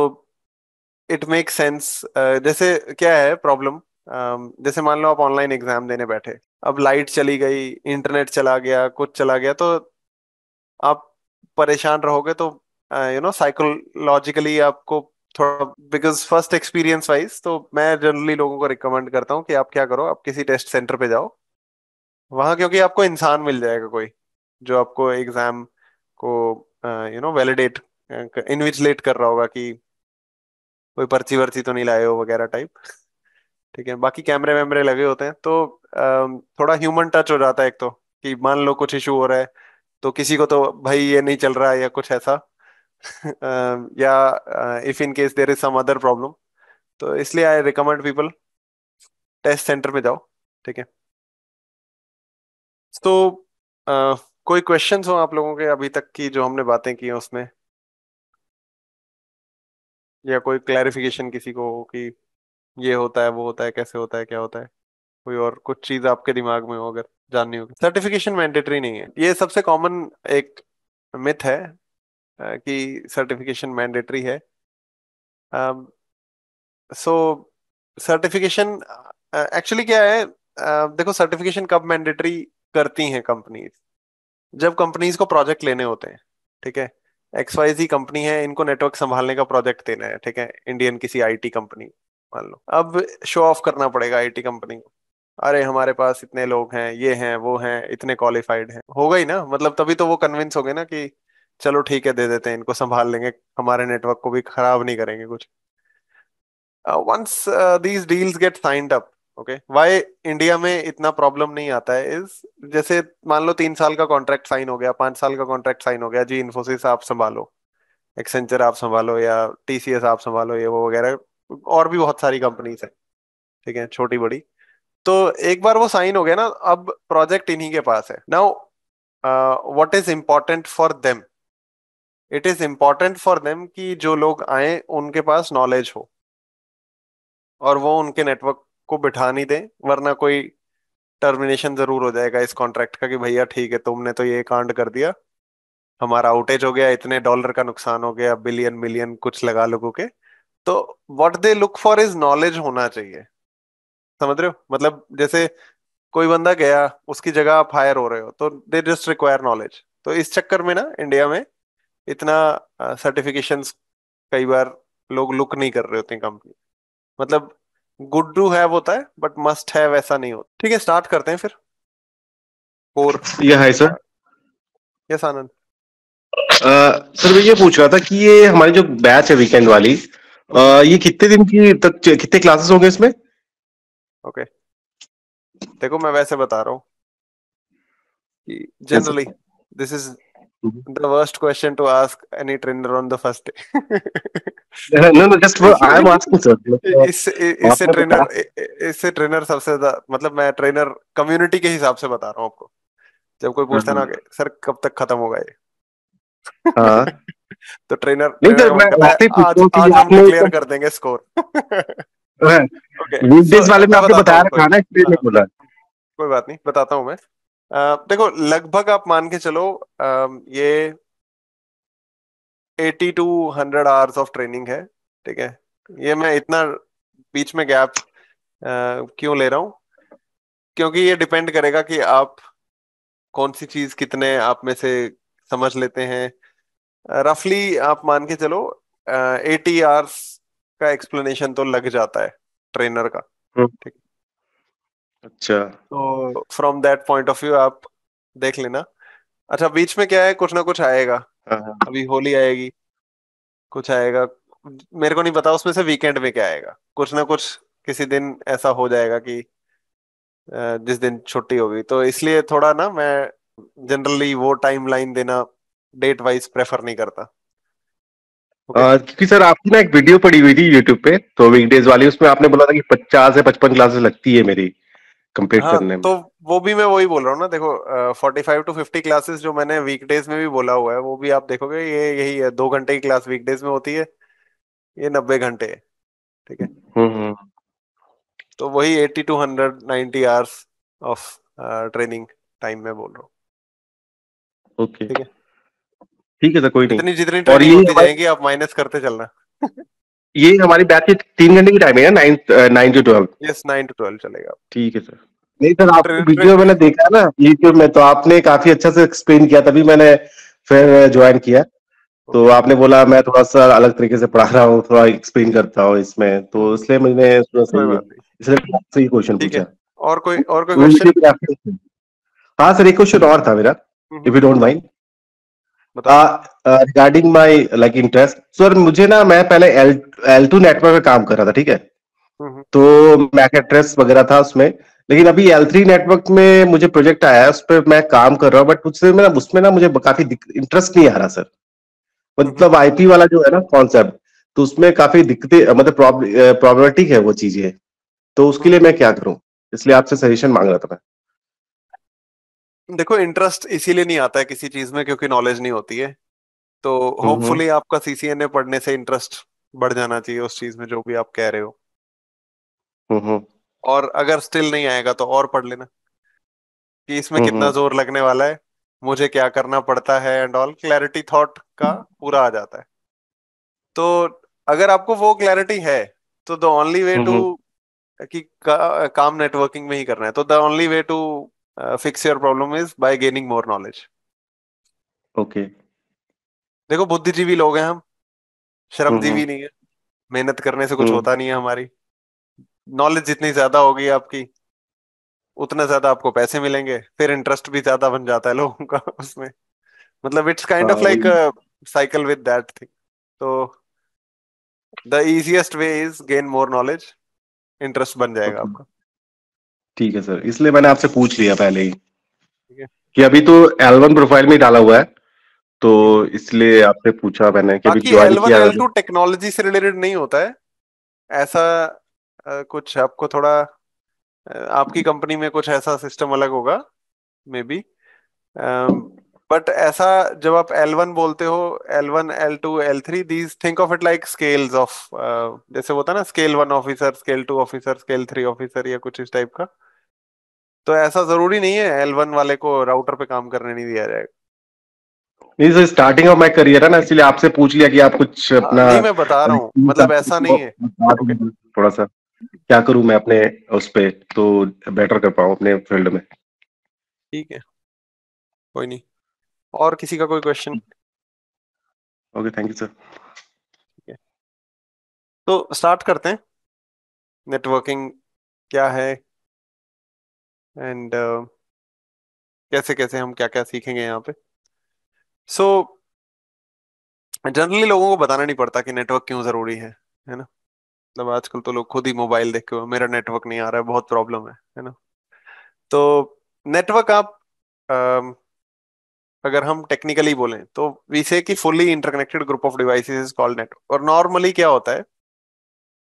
इट मेक सेंस जैसे क्या है प्रॉब्लम uh, जैसे मान लो आप ऑनलाइन एग्जाम देने बैठे अब लाइट चली गई इंटरनेट चला गया कुछ चला गया तो आप परेशान रहोगे तो यू नो साइकोलॉजिकली आपको थोड़ा बिकॉज फर्स्ट एक्सपीरियंस वाइज तो मैं जनरली लोगों को रिकमेंड करता हूँ कि आप क्या करो आप किसी टेस्ट सेंटर पे जाओ वहां क्योंकि आपको इंसान मिल जाएगा कोई जो आपको एग्जाम को यू नो वैलिडेट इनविजलेट कर रहा होगा कि कोई पर्ची वर्ची तो नहीं लाए हो वगैरह टाइप ठीक है बाकी कैमरे वैमरे लगे होते हैं तो uh, थोड़ा ह्यूमन टच हो जाता है एक तो कि मान लो कुछ इशू हो रहा है तो किसी को तो भाई ये नहीं चल रहा है या कुछ ऐसा या um, if uh, if in case there is some तो इसलिए I recommend people test centre में जाओ ठीक है तो कोई क्वेश्चन हो आप लोगों के अभी तक की जो हमने बातें की उसमें या कोई क्लैरिफिकेशन किसी को हो कि ये होता है वो होता है कैसे होता है क्या होता है कोई और कुछ चीज आपके दिमाग में हो अगर जाननी होगी सर्टिफिकेशन मैंडेटरी नहीं है ये सबसे कॉमन एक मिथ है की सर्टिफिकेशन मैंडेटरी है सो सर्टिफिकेशन एक्चुअली क्या है uh, देखो सर्टिफिकेशन कब मैंडेटरी करती हैं कंपनीज जब कंपनीज को प्रोजेक्ट लेने होते हैं ठीक है एक्स वाई जी कंपनी है इनको नेटवर्क संभालने का प्रोजेक्ट देना है ठीक है इंडियन किसी आईटी कंपनी मान लो अब शो ऑफ करना पड़ेगा आईटी कंपनी को अरे हमारे पास इतने लोग हैं ये हैं वो हैं इतने क्वालिफाइड हैं होगा ही ना मतलब तभी तो वो कन्विंस हो गए ना कि चलो ठीक है दे देते हैं इनको संभाल लेंगे हमारे नेटवर्क को भी खराब नहीं करेंगे कुछ once these deals get signed up okay why India में इतना प्रॉब्लम नहीं आता है इस जैसे मान लो तीन साल का कॉन्ट्रैक्ट साइन हो गया पांच साल का कॉन्ट्रैक्ट साइन हो गया जी इन्फोसिस आप संभालो एक्सेंचर आप संभालो या टीसीएस आप संभालो ये वो वगैरह और भी बहुत सारी कंपनीज है ठीक है छोटी बड़ी तो एक बार वो साइन हो गया ना अब प्रोजेक्ट इन्हीं के पास है now what is important for them it is important for them कि जो लोग आए उनके पास नॉलेज हो और वो उनके नेटवर्क को बिठा नहीं दें वरना कोई टर्मिनेशन जरूर हो जाएगा इस कॉन्ट्रैक्ट का कि भैया ठीक है तुमने तो ये कांड कर दिया हमारा आउटेज हो गया इतने डॉलर का नुकसान हो गया बिलियन मिलियन कुछ लगा लोगों के तो what they look for is knowledge होना चाहिए समझ रहे हो मतलब जैसे कोई बंदा गया उसकी जगह आप हायर हो रहे हो तो दे जस्ट रिक्वायर नॉलेज तो इस चक्कर में ना इंडिया में इतना सर्टिफिकेशन कई बार लोग लुक नहीं कर रहे होते हैं कंपनी मतलब गुड टू हैव होता है बट मस्ट हैव ऐसा नहीं होता ठीक है स्टार्ट करते हैं फिर और यह है सर यस आनंद सर मैं ये पूछ रहा था कि ये हमारी जो बैच है वीकेंड वाली आ, ये कितने दिन की तक कितने क्लासेस होंगे इसमें ओके okay. देखो मैं वैसे बता रहा हूँ generally this is the worst question to ask any trainer on the first day. no, no, just for, I'm asking sir. इससे trainer, ट्रेनर इससे ट्रेनर सबसे मतलब मैं ट्रेनर कम्युनिटी के हिसाब से बता रहा हूँ आपको जब कोई पूछता ना हाँ। सर कब तक खत्म होगा ये हाँ। तो ट्रेनर नहीं तो क्लियर कर देंगे स्कोर वीकडेज हाँ। वाले में तो आपने बताया रखा ना ट्रेनर बोला कोई बात नहीं बताता हूँ मैं देखो लगभग आप मान के चलो ये eighty two hundred hours of training है ठीक है ये मैं इतना बीच में गैप क्यों ले रहा हूँ क्योंकि ये डिपेंड करेगा कि आप कौन सी चीज कितने आप में से समझ लेते हैं रफली आप मान के चलो एटी आवर्स का एक्सप्लेनेशन तो लग जाता है ट्रेनर का हम्म। ठीक है अच्छा तो from that point of view आप देख लेना अच्छा बीच में क्या है कुछ ना कुछ आएगा हाँ, हाँ। अभी होली आएगी कुछ आएगा मेरे को नहीं पता उसमें से वीकेंड में क्या आएगा कुछ ना कुछ किसी दिन ऐसा हो जाएगा कि जिस दिन छुट्टी होगी तो इसलिए थोड़ा ना मैं जनरली वो टाइम लाइन देना डेट वाइज प्रेफर नहीं करता Okay. Uh, क्योंकि सर आपकी ना एक वीडियो पड़ी हुई थी यूट्यूब पे तो वीकडेज वाली उसमें आपने बोला था कि पचास से पचपन क्लासेस लगती है मेरी कंप्लीट हाँ, करने में तो वो भी मैं वही बोल रहा हूँ ना देखो forty five to fifty classes जो मैंने वीकडेज में भी बोला हुआ है वो भी आप देखोगे ये यही है दो घंटे की क्लास वीकडेज में होती है ये नब्बे घंटे है ठीक है हम्म, हम्म। तो वही eighty two hundred ninety hours of training time में बोल रहा हूँ ओके ठीक है ठीक है सर तो कोई नहीं जितनी जितनी ट्रेनिंग ये होती जाएंगी आप माइनस करते चलना ये हमारी बैच तीन घंटे की टाइम है nine nine to twelve yes nine to twelve चलेगा ठीक है सर नहीं सर आप वीडियो मैंने देखा ना यूट्यूब में तो आपने काफी अच्छा से एक्सप्लेन किया तभी मैंने फिर ज्वाइन uh, किया तो आपने बोला मैं थोड़ा सा अलग तरीके से पढ़ा रहा हूँ थोड़ा एक्सप्लेन करता हूँ इसमें तो इसलिए मैंने इसलिए आपसे क्वेश्चन पूछा और कोई और कोई क्वेश्चन तो हाँ सर एक क्वेश्चन और था मेरा if you don't mind regarding my like interest sir मुझे ना मैं पहले एल टू नेटवर्क में काम कर रहा था ठीक है हम्म। तो मैक एड्रेस वगैरह था उसमें लेकिन अभी एल थ्री नेटवर्क में मुझे प्रोजेक्ट आया है उस पर मैं काम कर रहा हूँ बट उससे ना उसमें ना मुझे काफी इंटरेस्ट नहीं आ रहा सर मतलब आईपी हम्म। वाला जो है ना कॉन्सेप्ट तो उसमें काफी दिक्कतें मतलब प्रॉब्लमेटिक है वो चीजें तो उसके लिए मैं क्या करूँ इसलिए आपसे सजेशन मांग रहा था मैं देखो इंटरेस्ट इसीलिए नहीं आता है किसी चीज में क्योंकि नॉलेज नहीं होती है तो होपफुली हम्म, हम्म। आपका सीसीएनए पढ़ने से इंटरेस्ट बढ़ जाना चाहिए उस चीज में जो भी आप कह रहे हो हम्म, और अगर स्टिल नहीं आएगा तो और पढ़ लेना कि इसमें कितना जोर लगने वाला है मुझे क्या करना पड़ता है एंड ऑल क्लैरिटी थॉट का पूरा आ जाता है तो अगर आपको वो क्लैरिटी है तो द ओनली वे टू कि का, काम नेटवर्किंग में ही करना है तो the only way to uh, fix your problem is by gaining more knowledge okay. देखो बुद्धिजीवी लोग हैं हम श्रमजीवी हम्म। नहीं है मेहनत करने से कुछ हम्म। होता नहीं है हमारी नॉलेज जितनी ज्यादा होगी आपकी उतना ज्यादा आपको पैसे मिलेंगे फिर इंटरेस्ट भी ज्यादा बन जाता है लोगों का उसमें मतलब it's kind of like cycle with that thing तो the easiest way is gain more knowledge interest बन जाएगा okay. आपका ठीक है सर इसलिए मैंने आपसे पूछ लिया पहले ही कि अभी तो एल्बम प्रोफाइल में डाला हुआ है तो इसलिए आपसे पूछा मैंने कि अभी ज्वाइन किया एल टेक्नोलॉजी से रिलेटेड नहीं होता है ऐसा आ, कुछ आपको थोड़ा आपकी कंपनी में कुछ ऐसा सिस्टम अलग होगा मे बी बट ऐसा जब आप L1 बोलते हो L1, L2, L3 these think of it like scales of जैसे होता है ना scale one officer scale two officer scale three officer या कुछ इस टाइप का uh, तो ऐसा जरूरी नहीं है एल वन वाले को राउटर पे काम करने नहीं दिया जाएगा नहीं sir starting of my career है ना इसलिए आपसे पूछ लिया कि आप कुछ हाँ, अपना नहीं मैं बता रहा हूँ मतलब ऐसा नहीं है थोड़ा सा क्या करूं मैं अपने उस पे तो बेटर कर पाऊँ अपने फील्ड में ठीक है कोई नहीं और किसी का कोई question okay thank you sir ठीक है तो स्टार्ट करते हैं नेटवर्किंग क्या है एंड uh, कैसे कैसे हम क्या क्या सीखेंगे यहाँ पे सो so, जनरली लोगों को बताना नहीं पड़ता कि नेटवर्क क्यों जरूरी है है ना मतलब आजकल तो लोग खुद ही मोबाइल देखे के मेरा नेटवर्क नहीं आ रहा है बहुत प्रॉब्लम है है ना तो नेटवर्क आप आ, um, अगर हम टेक्निकली बोलें तो वी से कि fully interconnected group of devices is called network और नॉर्मली क्या होता है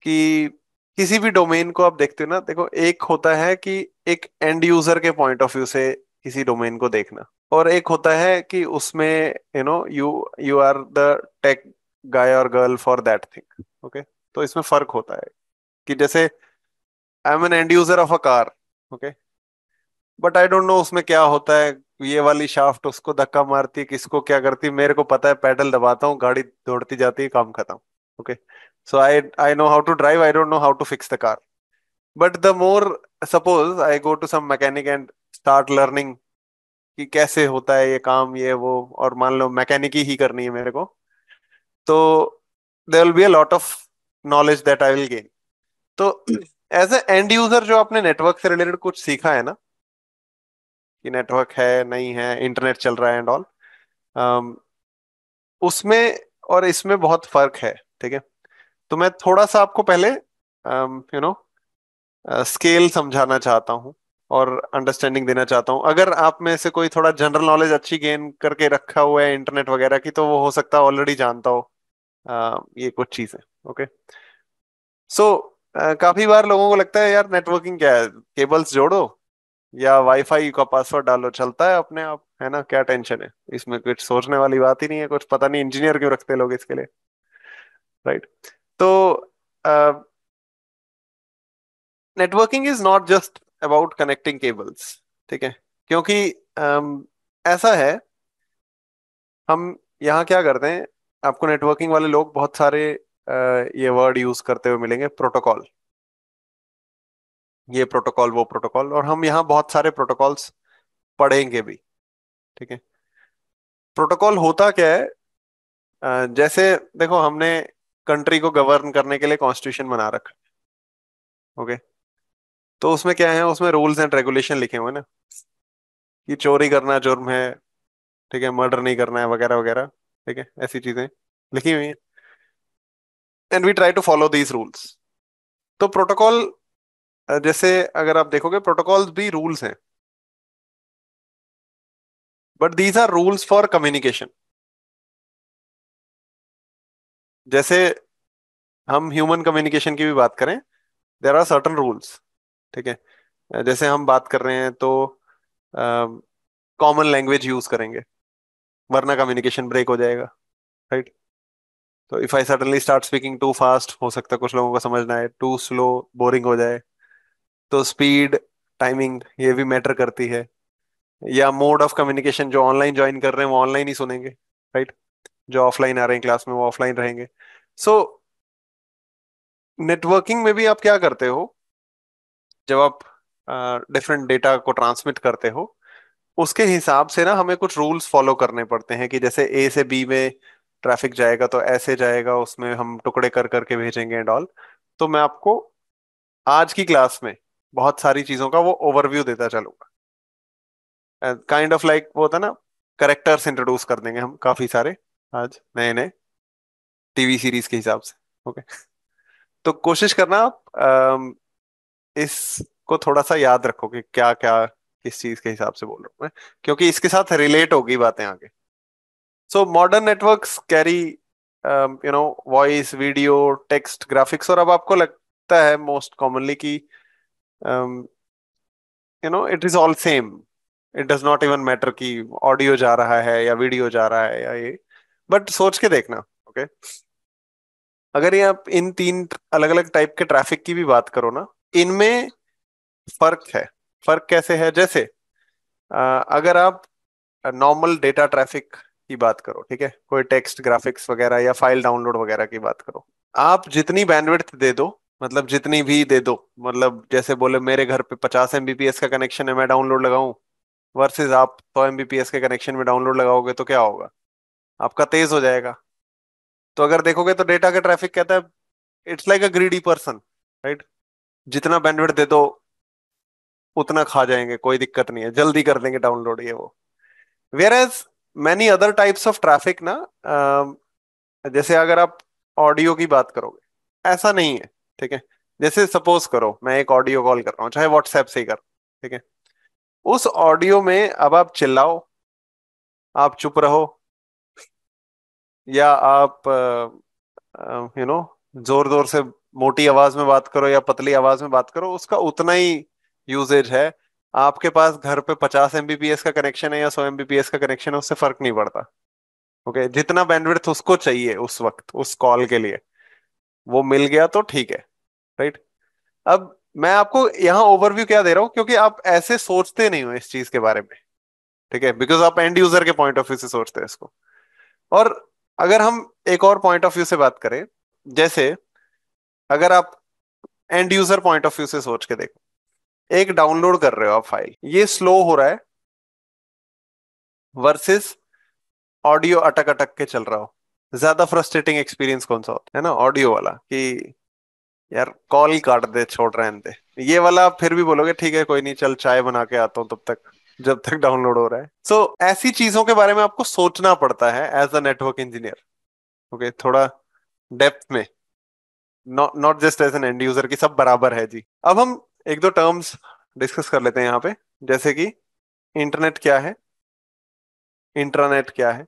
कि किसी भी डोमेन को आप देखते हो ना देखो एक होता है कि एक एंड यूजर के पॉइंट ऑफ व्यू से किसी डोमेन को देखना और एक होता है कि उसमें you know you you are the tech guy और girl for that thing okay तो इसमें फर्क होता है कि जैसे I am an end user of a car okay but I don't know उसमें क्या होता है ये वाली शाफ्ट उसको धक्का मारती है किसको क्या करती मेरे को पता है पैडल दबाता हूँ गाड़ी दौड़ती जाती है काम खत्म okay so i i know how to drive i don't know how to fix the car but the more suppose i go to some mechanic and start learning कि कैसे होता है ये काम ये वो और मान लो मैकेनिक ही करनी है मेरे को तो there will be a lot of knowledge that I will gain तो एज अ एंड यूजर जो आपने नेटवर्क से रिलेटेड कुछ सीखा है ना कि नेटवर्क है नहीं है इंटरनेट चल रहा है एंड ऑल um, उसमें और इसमें बहुत फर्क है ठीक है तो मैं थोड़ा सा आपको पहले यू नो स्केल समझाना चाहता हूँ और अंडरस्टैंडिंग देना चाहता हूँ अगर आप में से कोई थोड़ा जनरल नॉलेज अच्छी गेन करके रखा हुआ है इंटरनेट वगैरह की तो वो हो सकता है ऑलरेडी जानता हो आ, uh, ये कुछ चीज है ओके सो so, uh, काफी बार लोगों को लगता है यार नेटवर्किंग क्या है केबल्स जोड़ो या वाईफाई का पासवर्ड डालो चलता है अपने आप है ना क्या टेंशन है इसमें कुछ सोचने वाली बात ही नहीं है कुछ पता नहीं इंजीनियर क्यों रखते लोग इसके लिए राइट right? तो networking is not just about connecting cables ठीक है क्योंकि um, ऐसा है हम यहाँ क्या करते हैं आपको नेटवर्किंग वाले लोग बहुत सारे uh, ये वर्ड यूज करते हुए मिलेंगे प्रोटोकॉल ये प्रोटोकॉल वो प्रोटोकॉल और हम यहाँ बहुत सारे प्रोटोकॉल्स पढ़ेंगे भी ठीक है प्रोटोकॉल होता क्या है uh, जैसे देखो हमने कंट्री को गवर्न करने के लिए कॉन्स्टिट्यूशन बना रखा है ओके तो उसमें क्या है उसमें रूल्स एंड रेगुलेशन लिखे हुए ना कि चोरी करना जुर्म है ठीक है मर्डर नहीं करना है वगैरह वगैरह ठीक है ऐसी चीजें लिखी हुई है and we try to follow these rules तो प्रोटोकॉल जैसे अगर आप देखोगे प्रोटोकॉल भी रूल्स हैं but these are rules for communication जैसे हम ह्यूमन कम्युनिकेशन की भी बात करें देर आर सर्टन रूल्स ठीक है जैसे हम बात कर रहे हैं तो कॉमन लैंग्वेज यूज करेंगे वरना कम्युनिकेशन ब्रेक हो जाएगा राइट right? तो if I suddenly start speaking too fast हो सकता है कुछ लोगों को समझना है टू स्लो बोरिंग हो जाए तो स्पीड टाइमिंग ये भी मैटर करती है या मोड ऑफ कम्युनिकेशन जो ऑनलाइन ज्वाइन कर रहे हैं वो ऑनलाइन ही सुनेंगे राइट जो ऑफलाइन आ रहे हैं क्लास में वो ऑफलाइन रहेंगे सो so, नेटवर्किंग में भी आप क्या करते हो जब आप डिफरेंट डेटा को ट्रांसमिट करते हो उसके हिसाब से ना हमें कुछ रूल्स फॉलो करने पड़ते हैं कि जैसे ए से बी में ट्रैफिक जाएगा तो ऐसे जाएगा उसमें हम टुकड़े कर करके भेजेंगे एंड ऑल तो मैं आपको आज की क्लास में बहुत सारी चीजों का वो ओवरव्यू देता चलूंगा काइंड ऑफ लाइक वो होता ना करेक्टर्स इंट्रोड्यूस कर देंगे हम काफी सारे आज नए नए टीवी सीरीज के हिसाब से ओके तो कोशिश करना आप इसको थोड़ा सा याद रखो कि क्या क्या किस चीज के हिसाब से बोल रहा हूँ मैं क्योंकि इसके साथ रिलेट होगी बातें आगे so modern networks carry you know voice video text graphics और अब आपको लगता है मोस्ट कॉमनली कि you know it is all same it does not even matter कि ऑडियो जा रहा है या वीडियो जा रहा है या ये बट सोच के देखना ओके अगर ये आप इन तीन अलग अलग टाइप के ट्रैफिक की भी बात करो ना इनमें फर्क है फर्क कैसे है जैसे अगर आप नॉर्मल डेटा ट्रैफिक की बात करो ठीक है कोई टेक्स्ट ग्राफिक्स वगैरह या फाइल डाउनलोड वगैरह की बात करो आप जितनी बैंडविड्थ दे दो मतलब जितनी भी दे दो मतलब जैसे बोले मेरे घर पे पचास एम का कनेक्शन है मैं डाउनलोड लगाऊं वर्सेज आप सौ तो एम के कनेक्शन में डाउनलोड लगाओगे तो क्या होगा आपका तेज हो जाएगा तो अगर देखोगे तो डेटा का ट्रैफिक कहता है it's like a greedy person right जितना बेनिफिट दे दो उतना खा जाएंगे कोई दिक्कत नहीं है जल्दी कर देंगे डाउनलोड ये वो whereas many other types of traffic ना जैसे अगर आप ऑडियो की बात करोगे ऐसा नहीं है ठीक है जैसे सपोज करो मैं एक ऑडियो कॉल कर रहा हूँ चाहे व्हाट्सएप से ही कर ठीक है उस ऑडियो में अब आप चिल्लाओ आप चुप रहो या आप यू नो जोर जोर से मोटी आवाज में बात करो या पतली आवाज में बात करो उसका उतना ही यूजेज है आपके पास घर पे पचास एमबीपीएस का कनेक्शन है या सौ एमबीपीएस का कनेक्शन है उससे फर्क नहीं पड़ता ओके okay? जितना बैंडविड्थ उसको चाहिए उस वक्त उस कॉल के लिए वो मिल गया तो ठीक है राइट अब मैं आपको यहाँ ओवरव्यू क्या दे रहा हूँ क्योंकि आप ऐसे सोचते नहीं हो इस चीज के बारे में ठीक है बिकॉज आप एंड यूजर के पॉइंट ऑफ व्यू से सोचते हैं इसको और अगर हम एक और पॉइंट ऑफ व्यू से बात करें जैसे अगर आप end user point of view से सोच के देखो एक डाउनलोड कर रहे हो आप फाइल ये स्लो हो रहा है वर्सेस ऑडियो अटक अटक के चल रहा हो ज्यादा फ्रस्ट्रेटिंग एक्सपीरियंस कौन सा होता है ना ऑडियो वाला कि यार कॉल काट दे छोड़ रहे हैं ये वाला फिर भी बोलोगे ठीक है कोई नहीं चल चाय बना के आता हूँ तब तक जब तक डाउनलोड हो रहा है सो so, ऐसी चीजों के बारे में आपको सोचना पड़ता है as a network engineer okay थोड़ा डेप्थ में not not just as an end user की सब बराबर है जी अब हम एक दो टर्म्स डिस्कस कर लेते हैं यहाँ पे जैसे कि इंटरनेट क्या है इंटरनेट क्या है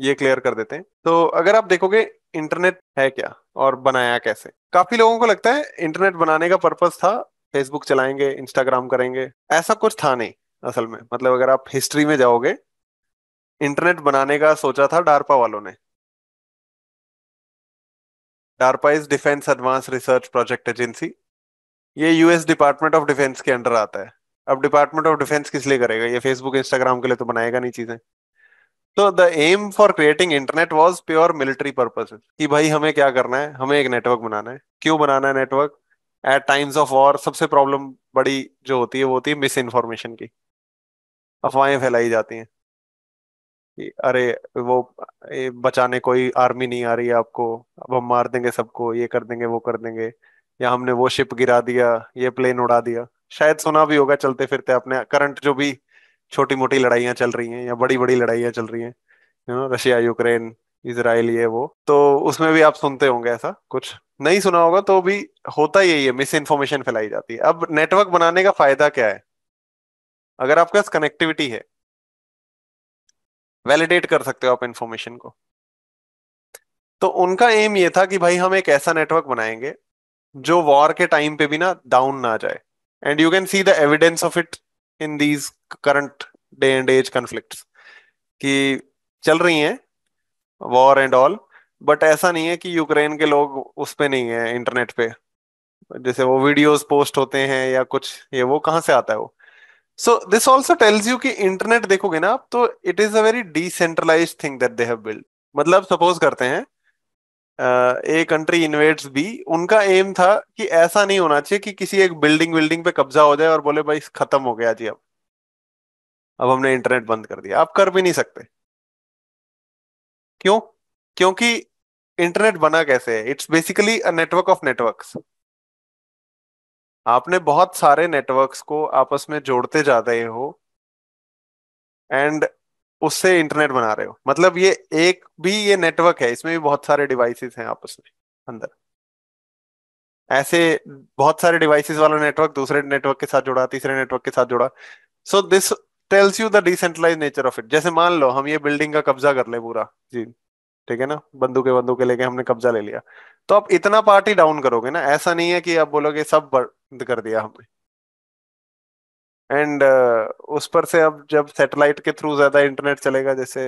ये क्लियर कर देते हैं तो अगर आप देखोगे इंटरनेट है क्या और बनाया कैसे काफी लोगों को लगता है इंटरनेट बनाने का पर्पज था फेसबुक चलाएंगे इंस्टाग्राम करेंगे ऐसा कुछ था नहीं असल में मतलब अगर आप हिस्ट्री में जाओगे इंटरनेट बनाने का सोचा था डार्पा वालों ने DARPA is defence advanced research project agency ये यूएस डिपार्टमेंट ऑफ डिफेंस के अंडर आता है अब डिपार्टमेंट ऑफ डिफेंस किस लिए करेगा ये फेसबुक इंस्टाग्राम के लिए तो बनाएगा नहीं चीजें तो the aim for creating internet was pure military purpose कि भाई हमें क्या करना है हमें एक नेटवर्क बनाना है क्यों बनाना है network at times of war सबसे प्रॉब्लम बड़ी जो होती है वो होती है मिस इन्फॉर्मेशन की अफवाहें फैलाई जाती हैं कि अरे वो बचाने कोई आर्मी नहीं आ रही है आपको अब हम मार देंगे सबको ये कर देंगे वो कर देंगे या हमने वो शिप गिरा दिया ये प्लेन उड़ा दिया शायद सुना भी होगा चलते फिरते अपने करंट जो भी छोटी मोटी लड़ाइयाँ चल रही हैं या बड़ी बड़ी लड़ाइयाँ चल रही हैं you know Russia Ukraine Israel ये वो तो उसमें भी आप सुनते होंगे ऐसा कुछ नहीं सुना होगा तो भी होता यही है मिस इन्फॉर्मेशन फैलाई जाती है अब नेटवर्क बनाने का फायदा क्या है अगर आपके पास कनेक्टिविटी है वैलिडेट कर सकते हो आप इंफॉर्मेशन को तो उनका एम ये था कि भाई हम एक ऐसा नेटवर्क बनाएंगे जो वॉर के टाइम पे भी ना डाउन ना जाए and you can see the evidence of it in these current day and age conflict कि चल रही है वॉर एंड ऑल बट ऐसा नहीं है कि यूक्रेन के लोग उस पर नहीं है इंटरनेट पे जैसे वो वीडियोस पोस्ट होते हैं या कुछ ये वो कहाँ से आता है वो so this also tells you कि इंटरनेट देखोगे ना आप तो it is a very decentralize thing that they have build मतलब सपोज करते हैं ए कंट्री इन्वेट्स बी उनका एम था कि ऐसा नहीं होना चाहिए कि किसी एक बिल्डिंग बिल्डिंग पे कब्जा हो जाए और बोले भाई खत्म हो गया जी अब अब हमने इंटरनेट बंद कर दिया आप कर भी नहीं सकते क्यों क्योंकि इंटरनेट बना कैसे है it's basically a network of networks आपने बहुत सारे नेटवर्क्स को आपस में जोड़ते जा रहे हो एंड उससे इंटरनेट बना रहे हो मतलब ये एक भी ये नेटवर्क है इसमें भी बहुत सारे डिवाइसेस हैं आपस में अंदर ऐसे बहुत सारे डिवाइसेस वाला नेटवर्क दूसरे नेटवर्क के साथ जुड़ा तीसरे नेटवर्क के साथ जुड़ा so this tells you the decentralize nature of it जैसे मान लो हम ये बिल्डिंग का कब्जा कर ले पूरा जी ठीक है ना बंदूके बंदूके लेके हमने कब्जा ले लिया तो आप इतना पार्टी डाउन करोगे ना ऐसा नहीं है कि आप बोलोगे सब कर दिया हमने एंड uh, उस पर से अब जब सैटेलाइट के थ्रू ज्यादा इंटरनेट चलेगा जैसे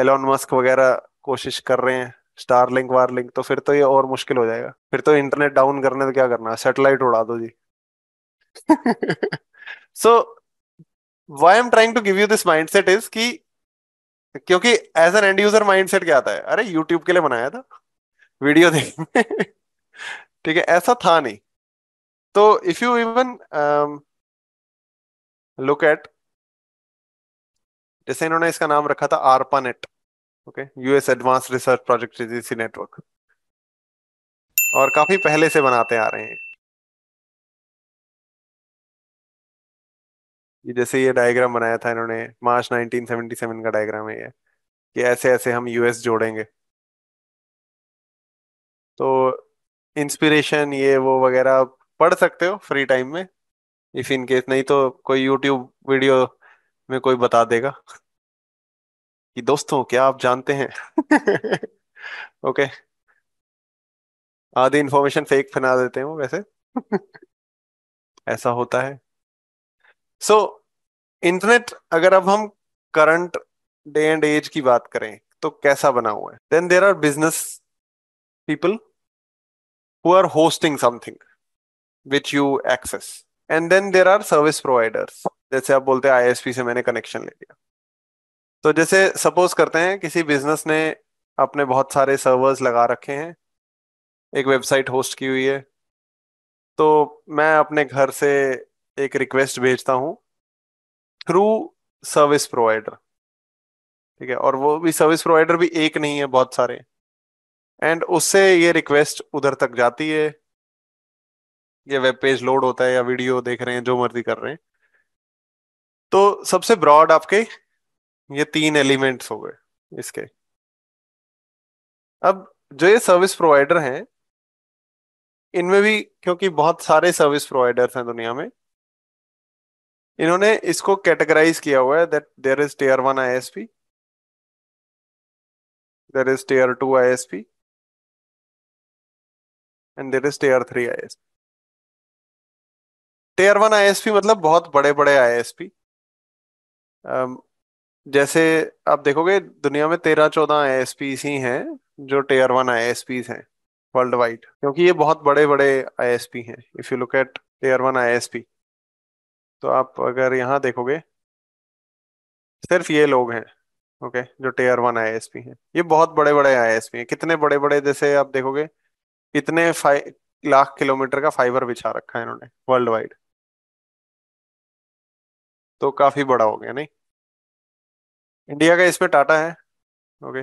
एलोन मस्क वगैरह कोशिश कर रहे हैं स्टार लिंक वार लिंक तो फिर तो ये और मुश्किल हो जाएगा फिर तो इंटरनेट डाउन करने तो क्या करना सैटेलाइट उड़ा दो जी so why am trying to give you this mind set is key क्योंकि as an end user mind set क्या आता है अरे यूट्यूब के लिए बनाया था वीडियो देखने ठीक है ऐसा था नहीं तो if you even look at जैसे इन्होंने इसका नाम रखा था ARPANET okay US advance research project agency network और काफी पहले से बनाते आ रहे हैं ये जैसे ये डायग्राम बनाया था इन्होंने मार्च 1977 का डायग्राम है ये कि ऐसे ऐसे हम यूएस जोड़ेंगे तो इंस्पिरेशन ये वो वगैरह पढ़ सकते हो फ्री टाइम में इफ इन केस नहीं तो कोई यूट्यूब वीडियो में कोई बता देगा कि दोस्तों क्या आप जानते हैं ओके आधी इंफॉर्मेशन फेक फैला देते हैं वैसे ऐसा होता है सो so, इंटरनेट अगर अब हम करंट डे एंड एज की बात करें तो कैसा बना हुआ है then there are business people who are hosting something which you access and then there are service providers जैसे आप बोलते हैं आई से मैंने कनेक्शन ले लिया तो जैसे सपोज करते हैं किसी बिजनेस ने अपने बहुत सारे सर्वर्स लगा रखे हैं एक वेबसाइट होस्ट की हुई है तो मैं अपने घर से एक रिक्वेस्ट भेजता हूँ थ्रू सर्विस प्रोवाइडर ठीक है और वो भी सर्विस प्रोवाइडर भी एक नहीं है बहुत सारे एंड उससे ये रिक्वेस्ट उधर तक जाती है ये वेब पेज लोड होता है या वीडियो देख रहे हैं जो मर्जी कर रहे हैं तो सबसे ब्रॉड आपके ये तीन एलिमेंट्स हो गए इसके अब जो ये सर्विस प्रोवाइडर हैं इनमें भी क्योंकि बहुत सारे सर्विस प्रोवाइडर्स हैं दुनिया में इन्होंने इसको कैटेगराइज किया हुआ है that there is tier one I S P there is tier two I S P and there is tier three I S P tier one ISP मतलब बहुत बड़े बड़े आईएसपी जैसे आप देखोगे दुनिया में तेरह चौदह आई ही हैं जो टेयर वन आई हैं वर्ल्ड वाइड क्योंकि ये बहुत बड़े बड़े आई हैं if you look at tier one I तो आप अगर यहाँ देखोगे सिर्फ ये लोग हैं ओके जो टेयर वन आई हैं ये बहुत बड़े बड़े आई हैं कितने बड़े बड़े जैसे आप देखोगे इतने लाख किलोमीटर का फाइबर बिछा रखा है इन्होंने वर्ल्ड वाइड तो काफी बड़ा हो गया नहीं इंडिया का इसमें टाटा है ओके